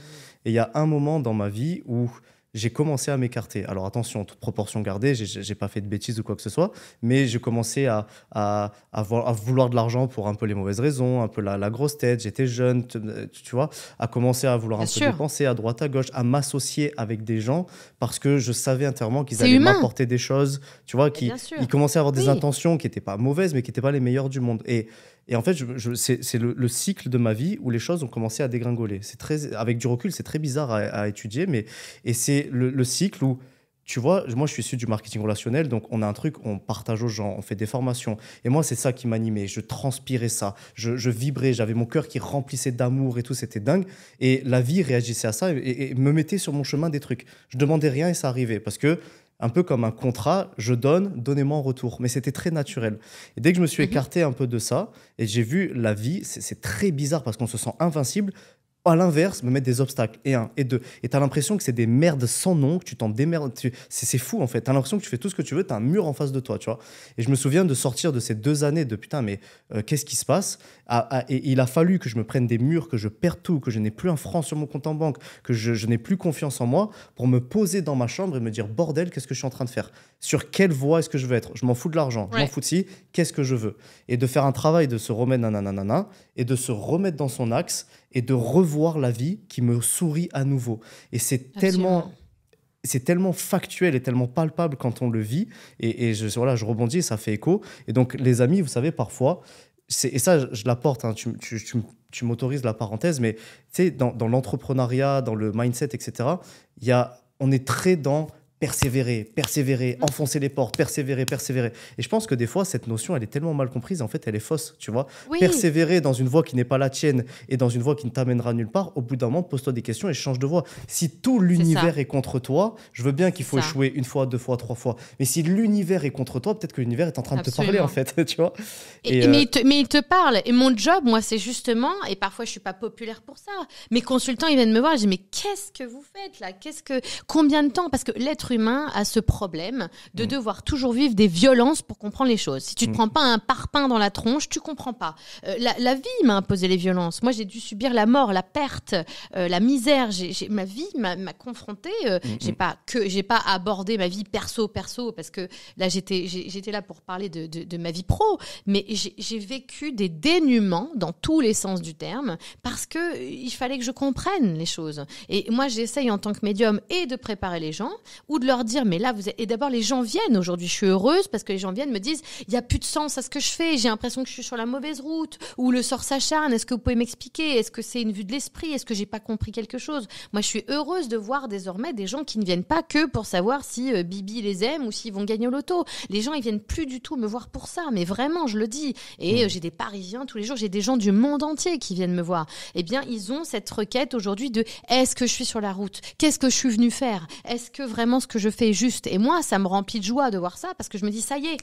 Et il y a un moment dans ma vie où j'ai commencé à m'écarter. Alors attention, toute proportion gardée, j'ai pas fait de bêtises ou quoi que ce soit, mais j'ai commencé à, à, à, vouloir de l'argent pour un peu les mauvaises raisons, un peu la, grosse tête, j'étais jeune, tu, vois, à commencer à vouloir un peu dépenser à droite, à gauche, à m'associer avec des gens parce que je savais intérieurement qu'ils allaient m'apporter des choses, tu vois, qui, ils commençaient à avoir des intentions qui n'étaient pas mauvaises, mais qui n'étaient pas les meilleures du monde. Et et en fait, je, c'est le, cycle de ma vie où les choses ont commencé à dégringoler. C'est très, avec du recul, c'est très bizarre à, étudier, mais et c'est le, cycle où tu vois, moi je suis issu du marketing relationnel, donc on a un truc, on partage aux gens, on fait des formations. Et moi, c'est ça qui m'animait. Je transpirais ça, je, vibrais, j'avais mon cœur qui remplissait d'amour et tout, c'était dingue. Et la vie réagissait à ça et, et, me mettait sur mon chemin des trucs. Je demandais rien et ça arrivait parce que un peu comme un contrat, je donne, donnez-moi en retour. Mais c'était très naturel. Et dès que je me suis mhm. écarté un peu de ça, et j'ai vu la vie, c'est très bizarre parce qu'on se sent invincible, à l'inverse, me mettre des obstacles. Et un, et deux. Et t'as l'impression que c'est des merdes sans nom, que tu t'en démerdes. C'est fou, en fait. T'as l'impression que tu fais tout ce que tu veux, t'as un mur en face de toi, tu vois. Et je me souviens de sortir de ces deux années de putain, mais euh, qu'est-ce qui se passe il a fallu que je me prenne des murs, que je perde tout, que je n'ai plus un franc sur mon compte en banque, que je n'ai plus confiance en moi pour me poser dans ma chambre et me dire bordel, qu'est-ce que je suis en train de faire sur quelle voie est-ce que je veux être Je m'en fous de l'argent, je m'en fous de si, qu'est-ce que je veux Et de faire un travail de se remettre nananana, et de se remettre dans son axe et de revoir la vie qui me sourit à nouveau. Et c'est tellement c'est tellement factuel et tellement palpable quand on le vit. Et, et je, voilà, je rebondis, ça fait écho. Et donc, les amis, vous savez, parfois, et ça, je, l'apporte, hein, tu, tu, m'autorises la parenthèse, mais tu dans, l'entrepreneuriat, dans le mindset, etc., y a, on est très dans persévérer, persévérer, enfoncer les portes, persévérer, persévérer. Et je pense que des fois, cette notion, elle est tellement mal comprise, en fait, elle est fausse, tu vois. Persévérer dans une voie qui n'est pas la tienne et dans une voie qui ne t'amènera nulle part, au bout d'un moment, pose-toi des questions et change de voie. Si tout l'univers est, contre toi, je veux bien qu'il faut échouer une fois, deux fois, trois fois. Mais si l'univers est contre toi, peut-être que l'univers est en train de te parler, en fait, tu vois. Euh, mais, il te, parle. Et mon job, moi, c'est justement, et parfois, je suis pas populaire pour ça. Mes consultants, ils viennent me voir, je dis, mais qu'est-ce que vous faites là quest que... Combien de temps Parce que l'être humain a ce problème de mm. devoir toujours vivre des violences pour comprendre les choses. Si tu te mm. prends pas un parpaing dans la tronche, tu comprends pas. Euh, la, vie m'a imposé les violences. Moi, j'ai dû subir la mort, la perte, euh, la misère. ma vie m'a confrontée. Je euh, n'ai mm, J'ai pas que j'ai pas abordé ma vie perso perso parce que là j'étais j'étais là pour parler de, ma vie pro, mais j'ai vécu des dénuements dans tous les sens du terme parce que il fallait que je comprenne les choses. Et moi, j'essaye en tant que médium et de préparer les gens ou de leur dire, mais là, vous êtes... Et d'abord, les gens viennent. Aujourd'hui, je suis heureuse parce que les gens viennent me disent, il n'y a plus de sens à ce que je fais, j'ai l'impression que je suis sur la mauvaise route, ou le sort s'acharne, est-ce que vous pouvez m'expliquer Est-ce que c'est une vue de l'esprit Est-ce que j'ai pas compris quelque chose Moi, je suis heureuse de voir désormais des gens qui ne viennent pas que pour savoir si euh, Bibi les aime ou s'ils vont gagner au loto. Les gens, ils viennent plus du tout me voir pour ça, mais vraiment, je le dis. Et hmm. euh, j'ai des Parisiens tous les jours, j'ai des gens du monde entier qui viennent me voir. et eh bien, ils ont cette requête aujourd'hui de est-ce que je suis sur la route Qu'est-ce que je suis venu faire Est-ce que vraiment que je fais juste. Et moi, ça me remplit de joie de voir ça parce que je me dis, ça y est,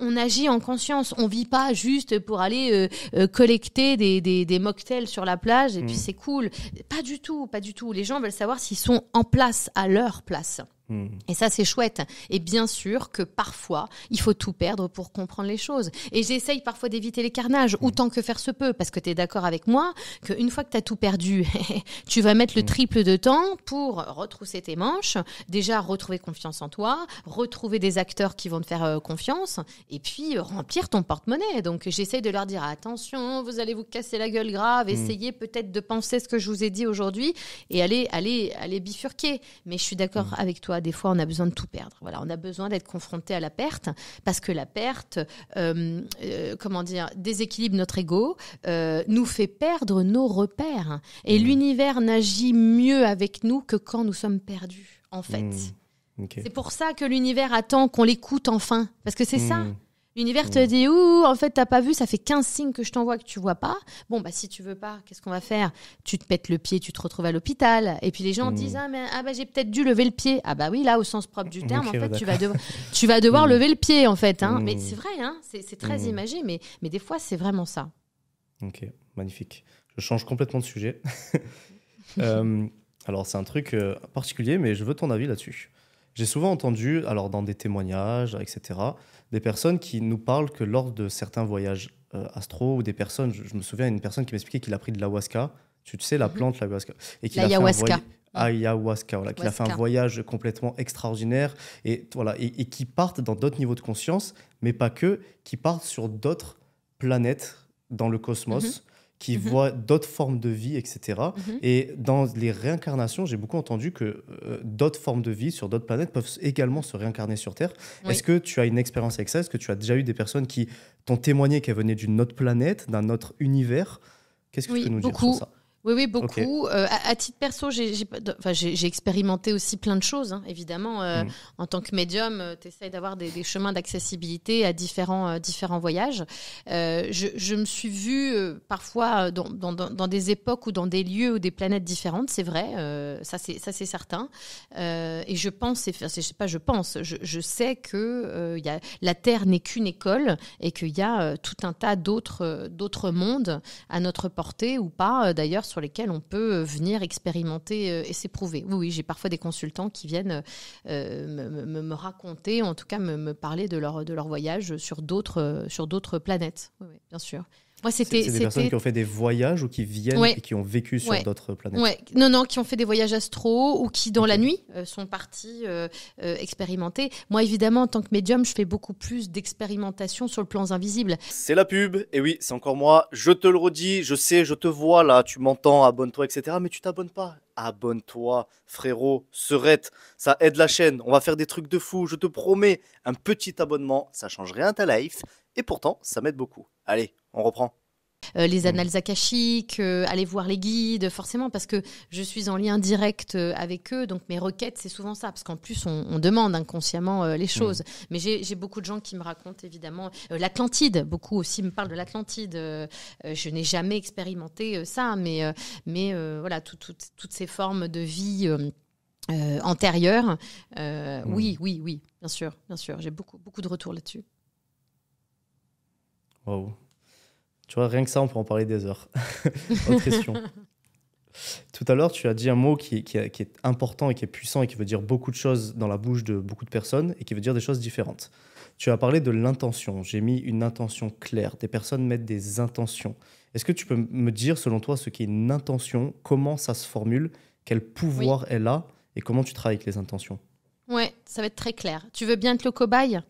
on, agit en conscience, on vit pas juste pour aller euh, euh, collecter des, des, mocktails sur la plage et puis mm. c'est cool. Pas du tout, pas du tout. Les gens veulent savoir s'ils sont en place, à leur place. Et ça, c'est chouette. Et bien sûr que parfois, il faut tout perdre pour comprendre les choses. Et j'essaye parfois d'éviter les carnages, mm. autant que faire se peut, parce que tu es d'accord avec moi qu'une fois que tu as tout perdu, tu vas mettre le mm. triple de temps pour retrousser tes manches, déjà retrouver confiance en toi, retrouver des acteurs qui vont te faire euh, confiance, et puis euh, remplir ton porte-monnaie. Donc j'essaye de leur dire attention, vous allez vous casser la gueule grave, mm. essayez peut-être de penser ce que je vous ai dit aujourd'hui, et allez, allez, allez bifurquer. Mais je suis d'accord avec toi des fois, on a besoin de tout perdre. Voilà, on a besoin d'être confronté à la perte parce que la perte, euh, euh, comment dire, déséquilibre notre ego, euh, nous fait perdre nos repères. Et mmh. l'univers n'agit mieux avec nous que quand nous sommes perdus, en fait. Mmh. C'est pour ça que l'univers attend qu'on l'écoute enfin, parce que c'est ça. Mmh. L'univers te mm. dit ouh, en fait, t'as pas vu, ça fait 15 signes que je t'envoie que tu vois pas. Bon, bah si tu veux pas, qu'est-ce qu'on va faire Tu te pètes le pied, tu te retrouves à l'hôpital. Et puis les gens mm. disent ah mais ah, bah j'ai peut-être dû lever le pied. Ah bah oui, là au sens propre du terme, en fait, tu vas devoir tu vas devoir mm. lever le pied en fait. Hein. Mais c'est vrai, hein, c'est très imagé, mais mais des fois c'est vraiment ça. Ok, magnifique. Je change complètement de sujet. Euh, alors c'est un truc euh, particulier, mais je veux ton avis là-dessus. J'ai souvent entendu, alors dans des témoignages, etc des personnes qui nous parlent que lors de certains voyages euh, astro ou des personnes, je, me souviens une personne qui m'expliquait qu'il a pris de l'ahuasca, tu, tu sais la mhm. plante l'ahuasca, et qu'il a ayahuasca. fait un voilà, qu'il a fait un voyage complètement extraordinaire et voilà et, qui partent dans d'autres niveaux de conscience, mais pas que, qui partent sur d'autres planètes dans le cosmos. Mhm qui mmh voient d'autres formes de vie, etc. Mmh et dans les réincarnations, j'ai beaucoup entendu que euh, d'autres formes de vie sur d'autres planètes peuvent également se réincarner sur Terre. Est-ce que tu as une expérience avec ça Est-ce que tu as déjà eu des personnes qui t'ont témoigné qu'elles venaient d'une autre planète, d'un autre univers Qu'est-ce que tu peux nous dire sur ça oui, oui, beaucoup. Euh, à, titre perso, j'ai expérimenté aussi plein de choses, hein, évidemment. Euh, mm. En tant que médium, euh, tu essayes d'avoir des, chemins d'accessibilité à différents, différents voyages. Je, me suis vue parfois dans, des époques ou dans des lieux ou des planètes différentes, c'est vrai, ça c'est certain. et je pense, et, je sais pas, je pense, je, sais que la Terre n'est qu'une école et qu'il y a tout un tas d'autres mondes à notre portée ou pas, d'ailleurs, sur lesquels on peut euh, venir expérimenter euh, et s'éprouver. Oui, j'ai parfois des consultants qui viennent euh, me, raconter, en tout cas me, parler de leur, voyage sur d'autres, planètes. bien sûr. C'est des personnes qui ont fait des voyages ou qui viennent et qui ont vécu sur d'autres planètes. Non, non, qui ont fait des voyages astro ou qui, dans la nuit, euh, sont partis euh, euh, expérimenter. Moi, évidemment, en tant que médium, je fais beaucoup plus d'expérimentation sur le plan invisible. C'est la pub. Et oui, c'est encore moi. Je te le redis. Je sais, je te vois là. Tu m'entends. Abonne-toi, etc. Mais tu t'abonnes pas abonne-toi, frérot, serette, ça aide la chaîne, on va faire des trucs de fou, je te promets, un petit abonnement, ça change rien ta life, et pourtant, ça m'aide beaucoup. Allez, on reprend. Euh, les mmh. annales akashiques, euh, aller voir les guides, forcément, parce que je suis en lien direct euh, avec eux, donc mes requêtes, c'est souvent ça, parce qu'en plus, on, demande inconsciemment les mmh. choses. Mais j'ai beaucoup de gens qui me racontent, évidemment, l'Atlantide, beaucoup aussi me parlent de l'Atlantide. je n'ai jamais expérimenté ça, mais, mais voilà, toutes ces formes de vie. antérieures, mmh. oui, oui, oui, bien sûr, bien sûr, j'ai beaucoup, beaucoup de retours là-dessus. Wow. Tu vois, rien que ça, on peut en parler des heures. Autre question. Tout à l'heure, tu as dit un mot qui, est important et qui est puissant et qui veut dire beaucoup de choses dans la bouche de beaucoup de personnes et qui veut dire des choses différentes. Tu as parlé de l'intention. J'ai mis une intention claire. Des personnes mettent des intentions. Est-ce que tu peux me dire, selon toi, ce qu'est une intention, comment ça se formule, quel pouvoir elle a et comment tu travailles avec les intentions Ouais, ça va être très clair. Tu veux bien être le cobaye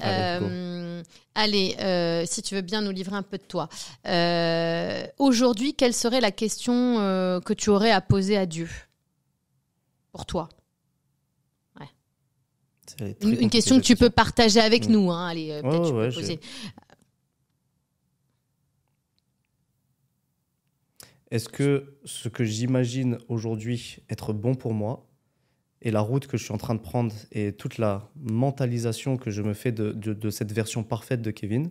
Allez, euh, euh, si tu veux bien nous livrer un peu de toi. Euh, aujourd'hui, quelle serait la question que tu aurais à poser à Dieu Pour toi Une, question que tu peux partager avec mm. nous. Hein, allez, peut-être tu peux poser. Est-ce que ce que j'imagine aujourd'hui être bon pour moi, et la route que je suis en train de prendre et toute la mentalisation que je me fais de, de, cette version parfaite de Kevin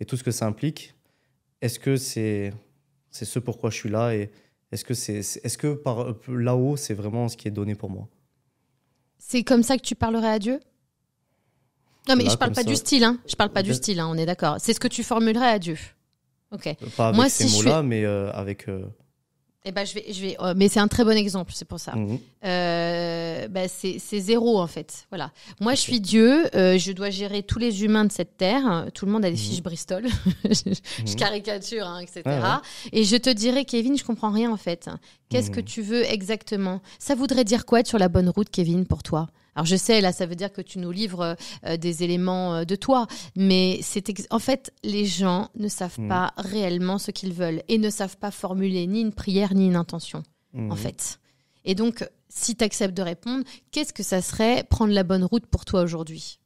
et tout ce que ça implique, est-ce que c'est c'est ce pourquoi je suis là et est-ce que c'est est-ce que par là-haut c'est vraiment ce qui est donné pour moi C'est comme ça que tu parlerais à Dieu Non mais je parle pas du style hein, je parle pas du style hein, on est d'accord. C'est ce que tu formulerais à Dieu. OK. Pas avec moi, ces si mots-là mais euh, avec euh, eh ben, vais, je vais, oh, mais c'est un très bon exemple, c'est pour ça. Mhm. Euh, bah, c'est zéro, en fait. Voilà. Moi, je suis Dieu, euh, je dois gérer tous les humains de cette terre. Tout le monde a des mhm. fiches Bristol. je, mhm. caricature, hein, etc. Ah et je te dirais, Kevin, je comprends rien, en fait. Qu'est-ce que tu veux exactement Ça voudrait dire quoi être sur la bonne route, Kevin, pour toi alors je sais, là, ça veut dire que tu nous livres euh, euh, des éléments euh, de toi, mais c'est en fait, les gens ne savent mm. pas réellement ce qu'ils veulent et ne savent pas formuler ni une prière ni une intention, en mm. fait. Et donc, si tu acceptes de répondre, qu'est-ce que ça serait prendre la bonne route pour toi aujourd'hui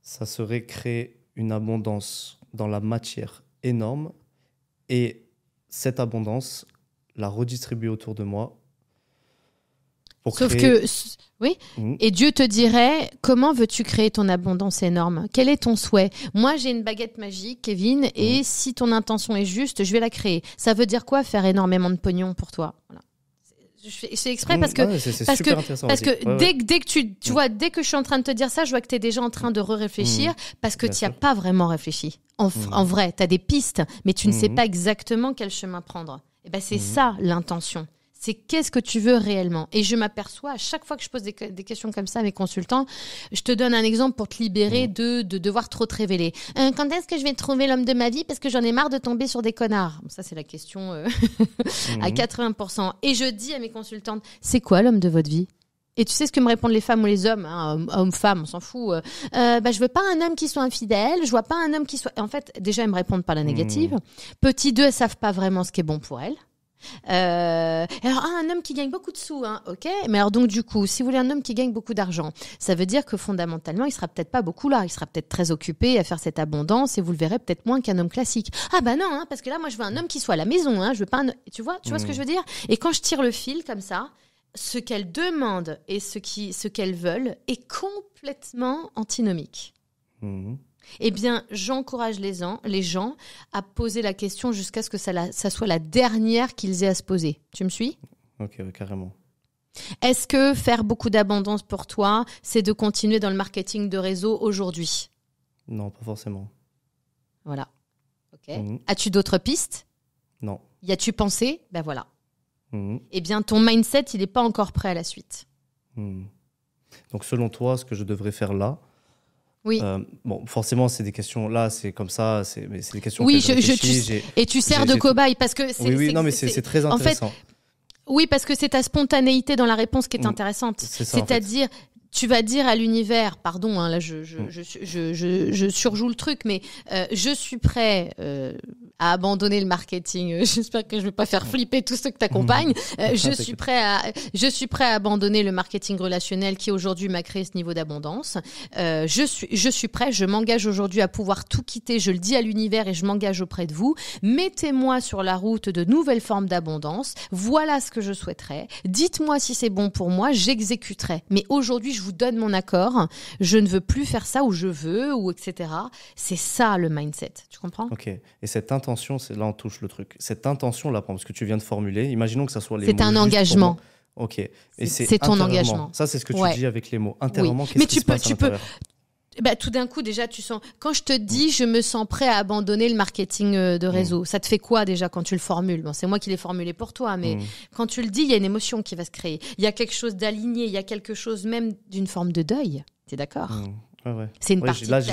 Ça serait créer une abondance dans la matière énorme et cette abondance, la redistribuer autour de moi Sauf que, oui, mmh. et Dieu te dirait, comment veux-tu créer ton abondance énorme Quel est ton souhait Moi, j'ai une baguette magique, Kevin, et mmh. si ton intention est juste, je vais la créer. Ça veut dire quoi faire énormément de pognon pour toi voilà. Je fais, exprès mmh. parce que parce que parce que dès, que tu tu vois dès que je suis en train de te dire ça je vois que tu es déjà en train de réfléchir parce que tu as pas vraiment réfléchi en, vrai tu as des pistes mais tu ne sais pas exactement quel chemin prendre et ben c'est ça l'intention c'est qu'est-ce que tu veux réellement Et je m'aperçois à chaque fois que je pose des, questions comme ça à mes consultants, je te donne un exemple pour te libérer mmh. de, devoir trop te révéler. Euh, quand est-ce que je vais trouver l'homme de ma vie Parce que j'en ai marre de tomber sur des connards. Ça, c'est la question euh, à 80%. Mmh. Et je dis à mes consultantes, c'est quoi l'homme de votre vie et tu sais ce que me répondent les femmes ou les hommes, hein, hommes-femmes, on s'en fout. Euh, euh, bah, je veux pas un homme qui soit infidèle, je vois pas un homme qui soit. En fait, déjà, elles me répondent par la négative. Mmh. Petit 2, elles savent pas vraiment ce qui est bon pour elles. Euh, alors, ah, un homme qui gagne beaucoup de sous, hein, ok. Mais alors donc du coup, si vous voulez un homme qui gagne beaucoup d'argent, ça veut dire que fondamentalement, il sera peut-être pas beaucoup là. Il sera peut-être très occupé à faire cette abondance et vous le verrez peut-être moins qu'un homme classique. Ah bah non, hein, parce que là, moi, je veux un homme qui soit à la maison. Hein. je veux pas. Tu vois, tu vois ce que je veux dire Et quand je tire le fil comme ça, ce qu'elle demande et ce qui, ce qu'elles veulent est complètement antinomique. Mhm. Eh bien, j'encourage les, les gens à poser la question jusqu'à ce que ça, soit la dernière qu'ils aient à se poser. Tu me suis Ok, carrément. Est-ce que faire beaucoup d'abondance pour toi, c'est de continuer dans le marketing de réseau aujourd'hui Non, pas forcément. Voilà. Ok. Mm. As-tu d'autres pistes Non. Y as-tu pensé Ben voilà. Mm. Eh bien, ton mindset, il n'est pas encore prêt à la suite. Mm. Donc, selon toi, ce que je devrais faire là, oui. Euh, bon, forcément, c'est des questions là, c'est comme ça, c'est des questions. Oui, que je, je, et tu sers de cobaye parce que. Oui, oui, non, mais c'est très intéressant. En fait, oui, parce que c'est ta spontanéité dans la réponse qui est mm. intéressante. C'est-à-dire, tu vas dire à l'univers, pardon, hein, là mm. je, surjoue le truc, mais euh, je suis prêt, euh, à abandonner le marketing. Euh, j'espère que je ne vais pas faire flipper tous ceux que tu accompagnes. Euh, je, suis prêt à, je suis prêt à abandonner le marketing relationnel qui aujourd'hui m'a créé ce niveau d'abondance. Euh, je, suis, je suis prêt, je m'engage aujourd'hui à pouvoir tout quitter. Je le dis à l'univers et je m'engage auprès de vous. Mettez-moi sur la route de nouvelles formes d'abondance. Voilà ce que je souhaiterais. Dites-moi si c'est bon pour moi, j'exécuterai. Mais aujourd'hui, je vous donne mon accord. Je ne veux plus faire ça où je veux, ou etc. C'est ça le mindset. Tu comprends Ok. Et cette intention c'est là on touche le truc. Cette intention là, parce que tu viens de formuler, imaginons que ça soit les C'est un engagement. Ok. Et c'est ton engagement. Ça, c'est ce que tu dis avec les mots. Intérieurement, Mais tu peux, tu peux. Eh ben, tout d'un coup, déjà, tu sens. Quand je te dis, je me sens prêt à abandonner le marketing euh, de mm. réseau, ça te fait quoi déjà quand tu le formules Bon, c'est moi qui l'ai formulé pour toi, mais mm. quand tu le dis, il y a une émotion qui va se créer. Il y a quelque chose d'aligné, il y a quelque chose même d'une forme de deuil. es d'accord mm. C'est une partie là, de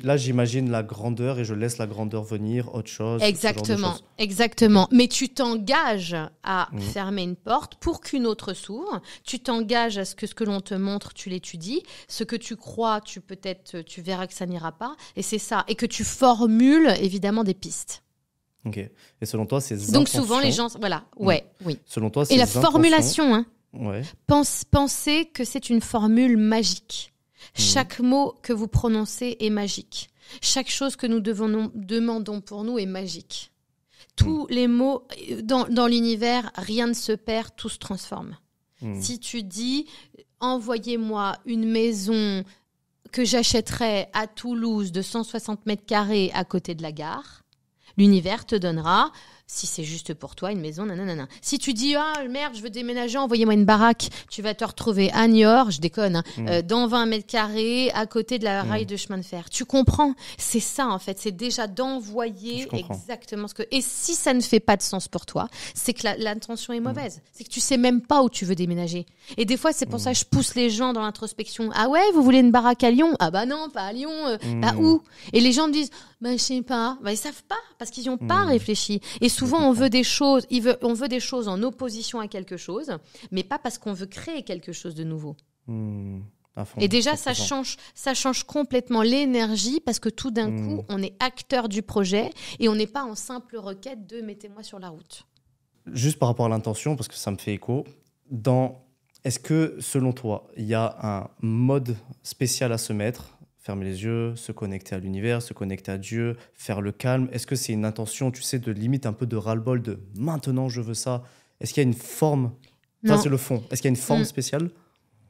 ta Là, j'imagine la grandeur et je laisse la grandeur venir, autre chose. Exactement, exactement. Mais tu t'engages à mmh. fermer une porte pour qu'une autre s'ouvre. Tu t'engages à ce que ce que l'on te montre, tu l'étudies. Ce que tu crois, tu peut-être, tu verras que ça n'ira pas. Et c'est ça. Et que tu formules évidemment des pistes. Ok. Et selon toi, c'est Donc souvent les gens, voilà, mmh. ouais, oui. Selon toi, et la formulation, hein. Ouais. Pense, penser que c'est une formule magique. Mmh. Chaque mot que vous prononcez est magique. Chaque chose que nous demandons pour nous est magique. Tous mmh. les mots euh, dans, l'univers, rien ne se perd, tout se transforme. Mmh. Si tu dis envoyez-moi une maison que j'achèterai à Toulouse de 160 mètres carrés à côté de la gare, l'univers te donnera si c'est juste pour toi, une maison, nanana. Si tu dis, ah merde, je veux déménager, envoyez-moi une baraque, tu vas te retrouver à Niort, je déconne, hein, mm. euh, dans 20 mètres carrés, à côté de la mm. rail de chemin de fer. Tu comprends C'est ça, en fait. C'est déjà d'envoyer exactement ce que. Et si ça ne fait pas de sens pour toi, c'est que l'intention est mm. mauvaise. C'est que tu sais même pas où tu veux déménager. Et des fois, c'est pour ça que je pousse les gens dans l'introspection. Ah ouais, vous voulez une baraque à Lyon Ah bah non, pas à Lyon. Euh, bah où Et les gens me disent, bah je sais pas. Bah ils savent pas, parce qu'ils n'ont pas réfléchi. Et souvent on veut des choses, on veut des choses en opposition à quelque chose, mais pas parce qu'on veut créer quelque chose de nouveau. Hmm. et déjà, ça change, ça change complètement l'énergie parce que tout d'un hmm. coup, on est acteur du projet et on n'est pas en simple requête de mettez-moi sur la route. Juste par rapport à l'intention, parce que ça me fait écho, dans est-ce que selon toi, il y a un mode spécial à se mettre fermer les yeux, se connecter à l'univers, se connecter à Dieu, faire le calme Est-ce que c'est une intention, tu sais, de limite un peu de ras-le-bol de maintenant je veux ça Est-ce qu'il y a une forme Ça, c'est le fond. Est-ce qu'il y a une forme mm. spéciale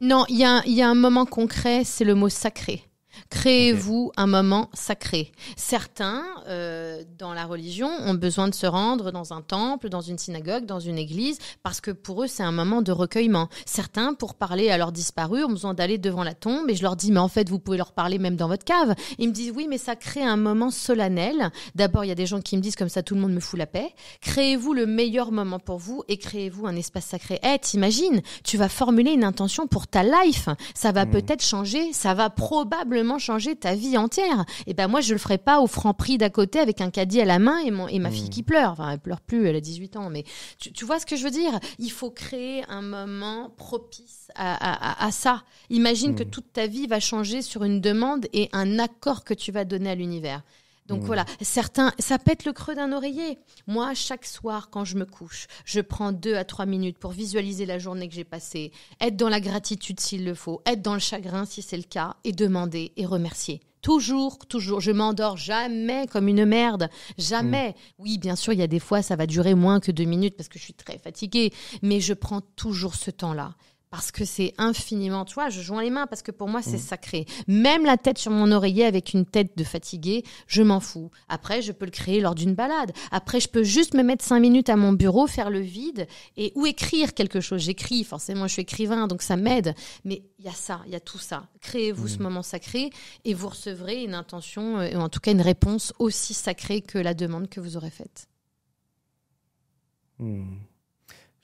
Non, il y a, un moment concret, c'est le mot sacré. Créez-vous un moment sacré. Certains, euh, dans la religion, ont besoin de se rendre dans un temple, dans une synagogue, dans une église, parce que pour eux, c'est un moment de recueillement. Certains, pour parler à leurs disparus, ont besoin d'aller devant la tombe, et je leur dis, mais en fait, vous pouvez leur parler même dans votre cave. Ils me disent, oui, mais ça crée un moment solennel. D'abord, il y a des gens qui me disent, comme ça, tout le monde me fout la paix. Créez-vous le meilleur moment pour vous, et créez-vous un espace sacré. Eh, imagine, t'imagines, tu vas formuler une intention pour ta life. Ça va hmm. peut-être changer, ça va probablement changer ta vie entière. Et ben moi, je le ferai pas au franc prix d'à côté avec un caddie à la main et, mon, et ma fille mmh. qui pleure. Enfin, elle pleure plus, elle a 18 ans, mais tu, vois ce que je veux dire Il faut créer un moment propice à, ça. Imagine que mmh. toute ta vie va changer sur une demande et un accord que tu vas donner à l'univers. Donc mm. voilà, certains, ça pète le creux d'un oreiller. Moi, chaque soir, quand je me couche, je prends deux à trois minutes pour visualiser la journée que j'ai passée, être dans la gratitude s'il le faut, être dans le chagrin si c'est le cas, et demander et remercier. Toujours, toujours. Je m'endors jamais comme une merde. Jamais. Mm. Oui, bien sûr, il y a des fois, ça va durer moins que deux minutes parce que je suis très fatiguée. Mais je prends toujours ce temps-là parce que c'est infiniment, tu vois, je joins les mains parce que pour moi c'est mm. sacré. Même la tête sur mon oreiller avec une tête de fatigué, je m'en fous. Après, je peux le créer lors d'une balade. Après, je peux juste me mettre cinq minutes à mon bureau, faire le vide et ou écrire quelque chose. J'écris, forcément, je suis écrivain, donc ça m'aide. Mais il y a ça, il y a tout ça. Créez-vous ce mm. moment sacré et vous recevrez une intention, euh, ou en tout cas une réponse aussi sacrée que la demande que vous aurez faite. Mm.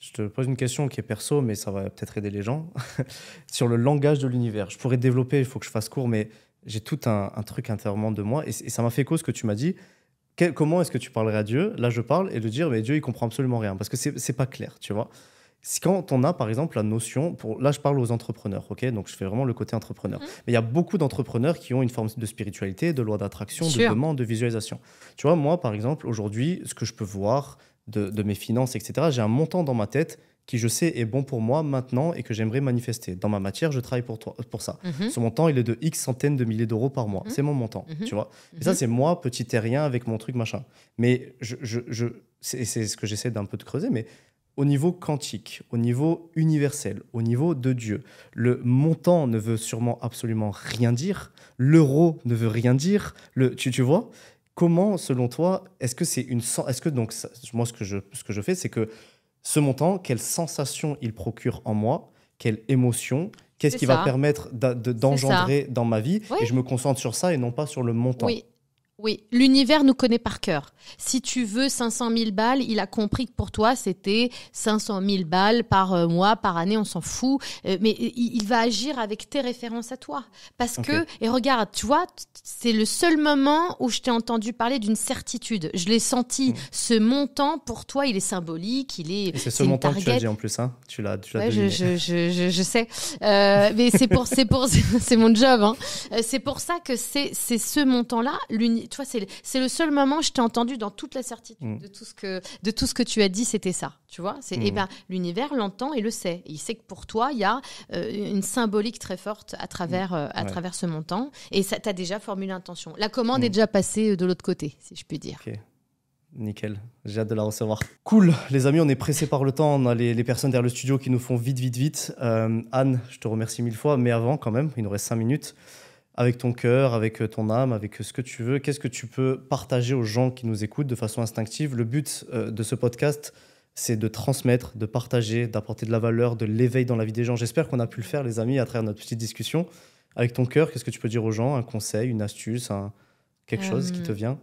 Je te pose une question qui est perso, mais ça va peut-être aider les gens. sur le langage de l'univers. Je pourrais développer, il faut que je fasse court, mais j'ai tout un, truc intérieurement de moi. Et, ça m'a fait cause que tu m'as dit comment est-ce que tu parlerais à Dieu Là, je parle et de dire mais Dieu, il comprend absolument rien parce que c'est pas clair, tu vois. Si quand on a par exemple la notion, pour, là je parle aux entrepreneurs, ok, donc je fais vraiment le côté entrepreneur. Mmh. Mais il y a beaucoup d'entrepreneurs qui ont une forme de spiritualité, de loi d'attraction, de demande, de visualisation. Tu vois, moi par exemple aujourd'hui, ce que je peux voir, de, mes finances, etc., j'ai un montant dans ma tête qui je sais est bon pour moi maintenant et que j'aimerais manifester. Dans ma matière, je travaille pour, pour ça. Mhm. Ce montant, il est de X centaines de milliers d'euros par mois. Mhm. C'est mon montant, mhm. tu vois. Et ça, c'est moi, petit terrien, avec mon truc, machin. Mais je, c'est ce que j'essaie d'un peu de creuser, mais au niveau quantique, au niveau universel, au niveau de Dieu, le montant ne veut sûrement absolument rien dire, l'euro ne veut rien dire, le, tu, tu vois Comment, selon toi, est-ce que c'est une est-ce que donc moi ce que je ce que je fais c'est que ce montant, quelle sensation il procure en moi, quelle émotion, qu'est-ce qui va permettre d'engendrer dans ma vie, et je me concentre sur ça et non pas sur le montant. Oui, l'univers nous connaît par cœur. Si tu veux 500 000 balles, il a compris que pour toi, c'était 500 000 balles par euh, mois, par année, on s'en fout. Euh, mais il va agir avec tes références à toi. Parce que, et regarde, tu vois, c'est le seul moment où je t'ai entendu parler d'une certitude. Je l'ai senti. Hmm. Ce montant, pour toi, il est symbolique, il est. c'est ce montant que tu as dit en plus, hein Tu l'as ouais, je, je, je, je, sais. Euh, mais c'est pour, c'est pour, c'est mon job. Hein. C'est pour ça que c'est ce montant-là, tu vois, c'est le seul moment où je t'ai entendu dans toute la certitude mm. de, tout ce que, de tout ce que tu as dit, c'était ça. Tu vois, c'est, eh mm. ben, l'univers l'entend et le sait. il sait que pour toi, il y a euh, une symbolique très forte à travers, mm. euh, à travers ce montant. Et ça, tu as déjà formulé l'intention. La commande est déjà passée euh, de l'autre côté, si je puis dire. Ok, Nickel, j'ai hâte de la recevoir. Cool, les amis, on est pressés par le temps. On a les, personnes derrière le studio qui nous font vite, vite, vite. Anne, je te remercie mille fois, mais avant, quand même, il nous reste cinq minutes avec ton cœur, avec euh, ton âme, avec euh, ce que tu veux. Qu'est-ce que tu peux partager aux gens qui nous écoutent de façon instinctive Le but euh, de ce podcast, c'est de transmettre, de partager, d'apporter de la valeur, de l'éveil dans la vie des gens. J'espère qu'on a pu le faire, les amis, à travers notre petite discussion. Avec ton cœur, qu'est-ce que tu peux dire aux gens Un conseil, une astuce, quelque chose qui te hum.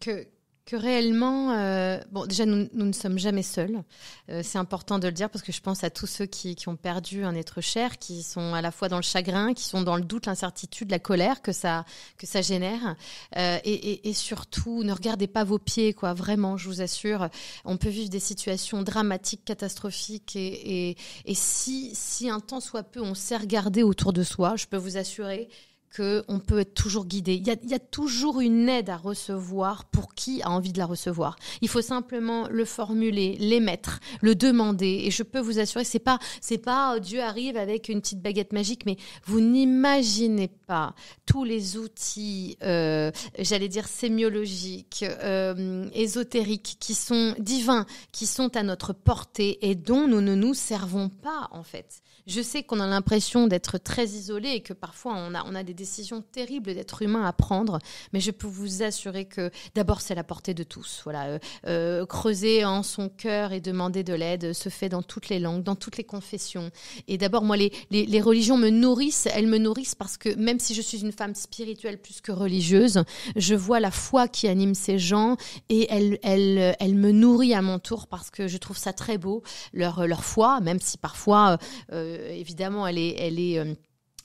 vient que réellement, euh, bon, déjà, nous, nous, ne sommes jamais seuls. Euh, c'est important de le dire parce que je pense à tous ceux qui, qui, ont perdu un être cher, qui sont à la fois dans le chagrin, qui sont dans le doute, l'incertitude, la colère que ça, que ça génère. Euh, et, et, surtout, ne regardez pas vos pieds, quoi. Vraiment, je vous assure, on peut vivre des situations dramatiques, catastrophiques. Et, et, et si, si un temps soit peu, on sait regarder autour de soi, je peux vous assurer qu'on peut être toujours guidé. Il y, a, toujours une aide à recevoir pour qui a envie de la recevoir. Il faut simplement le formuler, l'émettre, le demander. Et je peux vous assurer, c'est pas, c'est pas oh, Dieu arrive avec une petite baguette magique, mais vous n'imaginez pas tous les outils, euh, j'allais dire sémiologiques, euh, ésotériques, qui sont divins, qui sont à notre portée et dont nous ne nous servons pas en fait. Je sais qu'on a l'impression d'être très isolé et que parfois on a, on a des décision terrible d'être humain à prendre, mais je peux vous assurer que d'abord c'est la portée de tous. Voilà, euh, euh, creuser en son cœur et demander de l'aide se fait dans toutes les langues, dans toutes les confessions. Et d'abord, moi, les, les, religions me nourrissent. Elles me nourrissent parce que même si je suis une femme spirituelle plus que religieuse, je vois la foi qui anime ces gens et elle, elle, elle me nourrit à mon tour parce que je trouve ça très beau leur leur foi, même si parfois, euh, évidemment, elle est elle est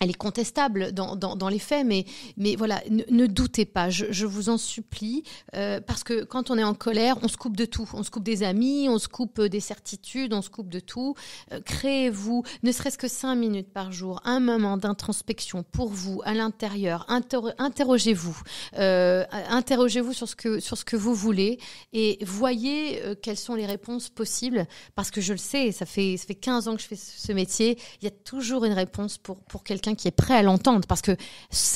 elle est contestable dans, les faits, mais, mais voilà, ne, doutez pas, je, vous en supplie, euh, parce que quand on est en colère, on se coupe de tout, on se coupe des amis, on se coupe euh, des certitudes, on se coupe de tout. Euh, créez-vous, ne serait-ce que cinq minutes par jour, un moment d'introspection pour vous à l'intérieur. interrogez-vous, interrogez-vous sur ce que sur ce que vous voulez et voyez quelles sont les réponses possibles, parce que je le sais, ça fait ça fait 15 ans que je fais ce métier, il y a toujours une réponse pour pour quelqu'un qui est prêt à l'entendre. Parce que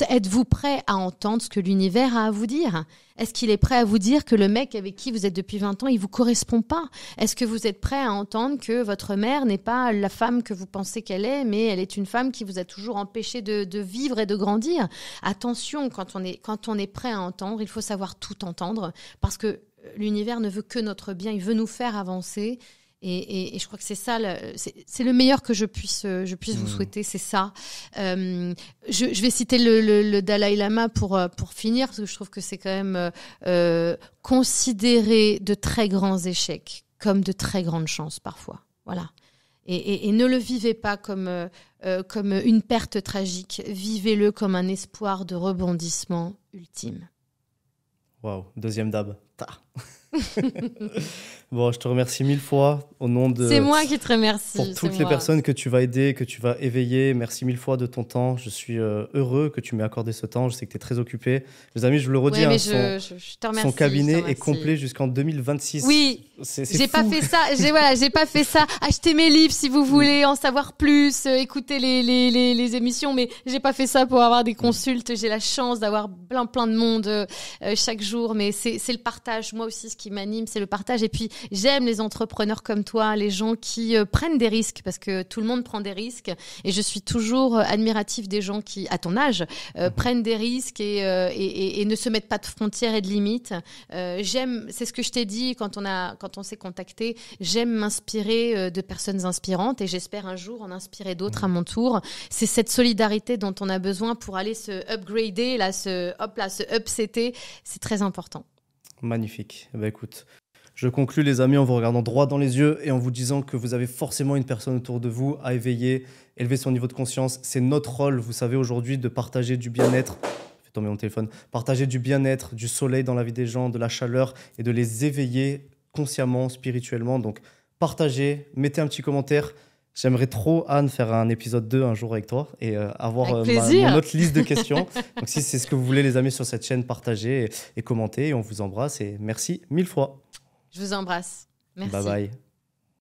êtes-vous prêt à entendre ce que l'univers a à vous dire Est-ce qu'il est prêt à vous dire que le mec avec qui vous êtes depuis 20 ans, il vous correspond pas Est-ce que vous êtes prêt à entendre que votre mère n'est pas la femme que vous pensez qu'elle est, mais elle est une femme qui vous a toujours empêché de, vivre et de grandir Attention, quand on, est, quand on est prêt à entendre, il faut savoir tout entendre. Parce que l'univers ne veut que notre bien, il veut nous faire avancer et, je crois que c'est ça, c'est le meilleur que je puisse, euh, je puisse vous mmh. souhaiter, c'est ça. Euh, je, vais citer le, Dalai Lama pour, euh, pour finir, parce que je trouve que c'est quand même euh, considérer de très grands échecs comme de très grandes chances parfois. Voilà. Et, ne le vivez pas comme, comme une perte tragique, vivez-le comme un espoir de rebondissement ultime. Waouh, deuxième dab. Ta. bon, je te remercie mille fois au nom de. C'est moi qui te remercie. Pour toutes les personnes que tu vas aider, que tu vas éveiller, merci mille fois de ton temps. Je suis euh, heureux que tu m'aies accordé ce temps. Je sais que tu es très occupé. Les amis, je vous le redis, hein, je, son, remercie, son, cabinet est complet jusqu'en 2026. Oui, j'ai pas fait ça. J'ai voilà, j'ai pas fait ça. Achetez mes livres si vous voulez en savoir plus, euh, écoutez les, les, les, émissions, mais j'ai pas fait ça pour avoir des consultes. J'ai la chance d'avoir plein plein de monde euh, chaque jour, mais c'est le partage. Moi aussi, ce qui m'anime, c'est le partage. Et puis, j'aime les entrepreneurs comme toi, les gens qui euh, prennent des risques, parce que tout le monde prend des risques. Et je suis toujours euh, admiratif des gens qui, à ton âge, euh, mhm. prennent des risques et, ne se mettent pas de frontières et de limites. j'aime, c'est ce que je t'ai dit quand on, a, quand on s'est contacté, j'aime m'inspirer de personnes inspirantes et j'espère un jour en inspirer d'autres à mhm. mon tour. C'est cette solidarité dont on a besoin pour aller se upgrader, là, se, hop, là, se upsetter. C'est très important. Magnifique. Bah écoute, je conclus les amis en vous regardant droit dans les yeux et en vous disant que vous avez forcément une personne autour de vous à éveiller, élever son niveau de conscience. C'est notre rôle, vous savez, aujourd'hui de partager du bien-être. fait tomber mon téléphone. Partager du bien-être, du soleil dans la vie des gens, de la chaleur et de les éveiller consciemment, spirituellement. Donc partagez, mettez un petit commentaire. J'aimerais trop, Anne, faire un épisode 2 un jour avec toi et euh, avoir euh, notre autre liste de questions. Donc, si c'est ce que vous voulez, les amis, sur cette chaîne, partagez et, commentez. on vous embrasse et merci mille fois. Je vous embrasse. Merci. Bye bye.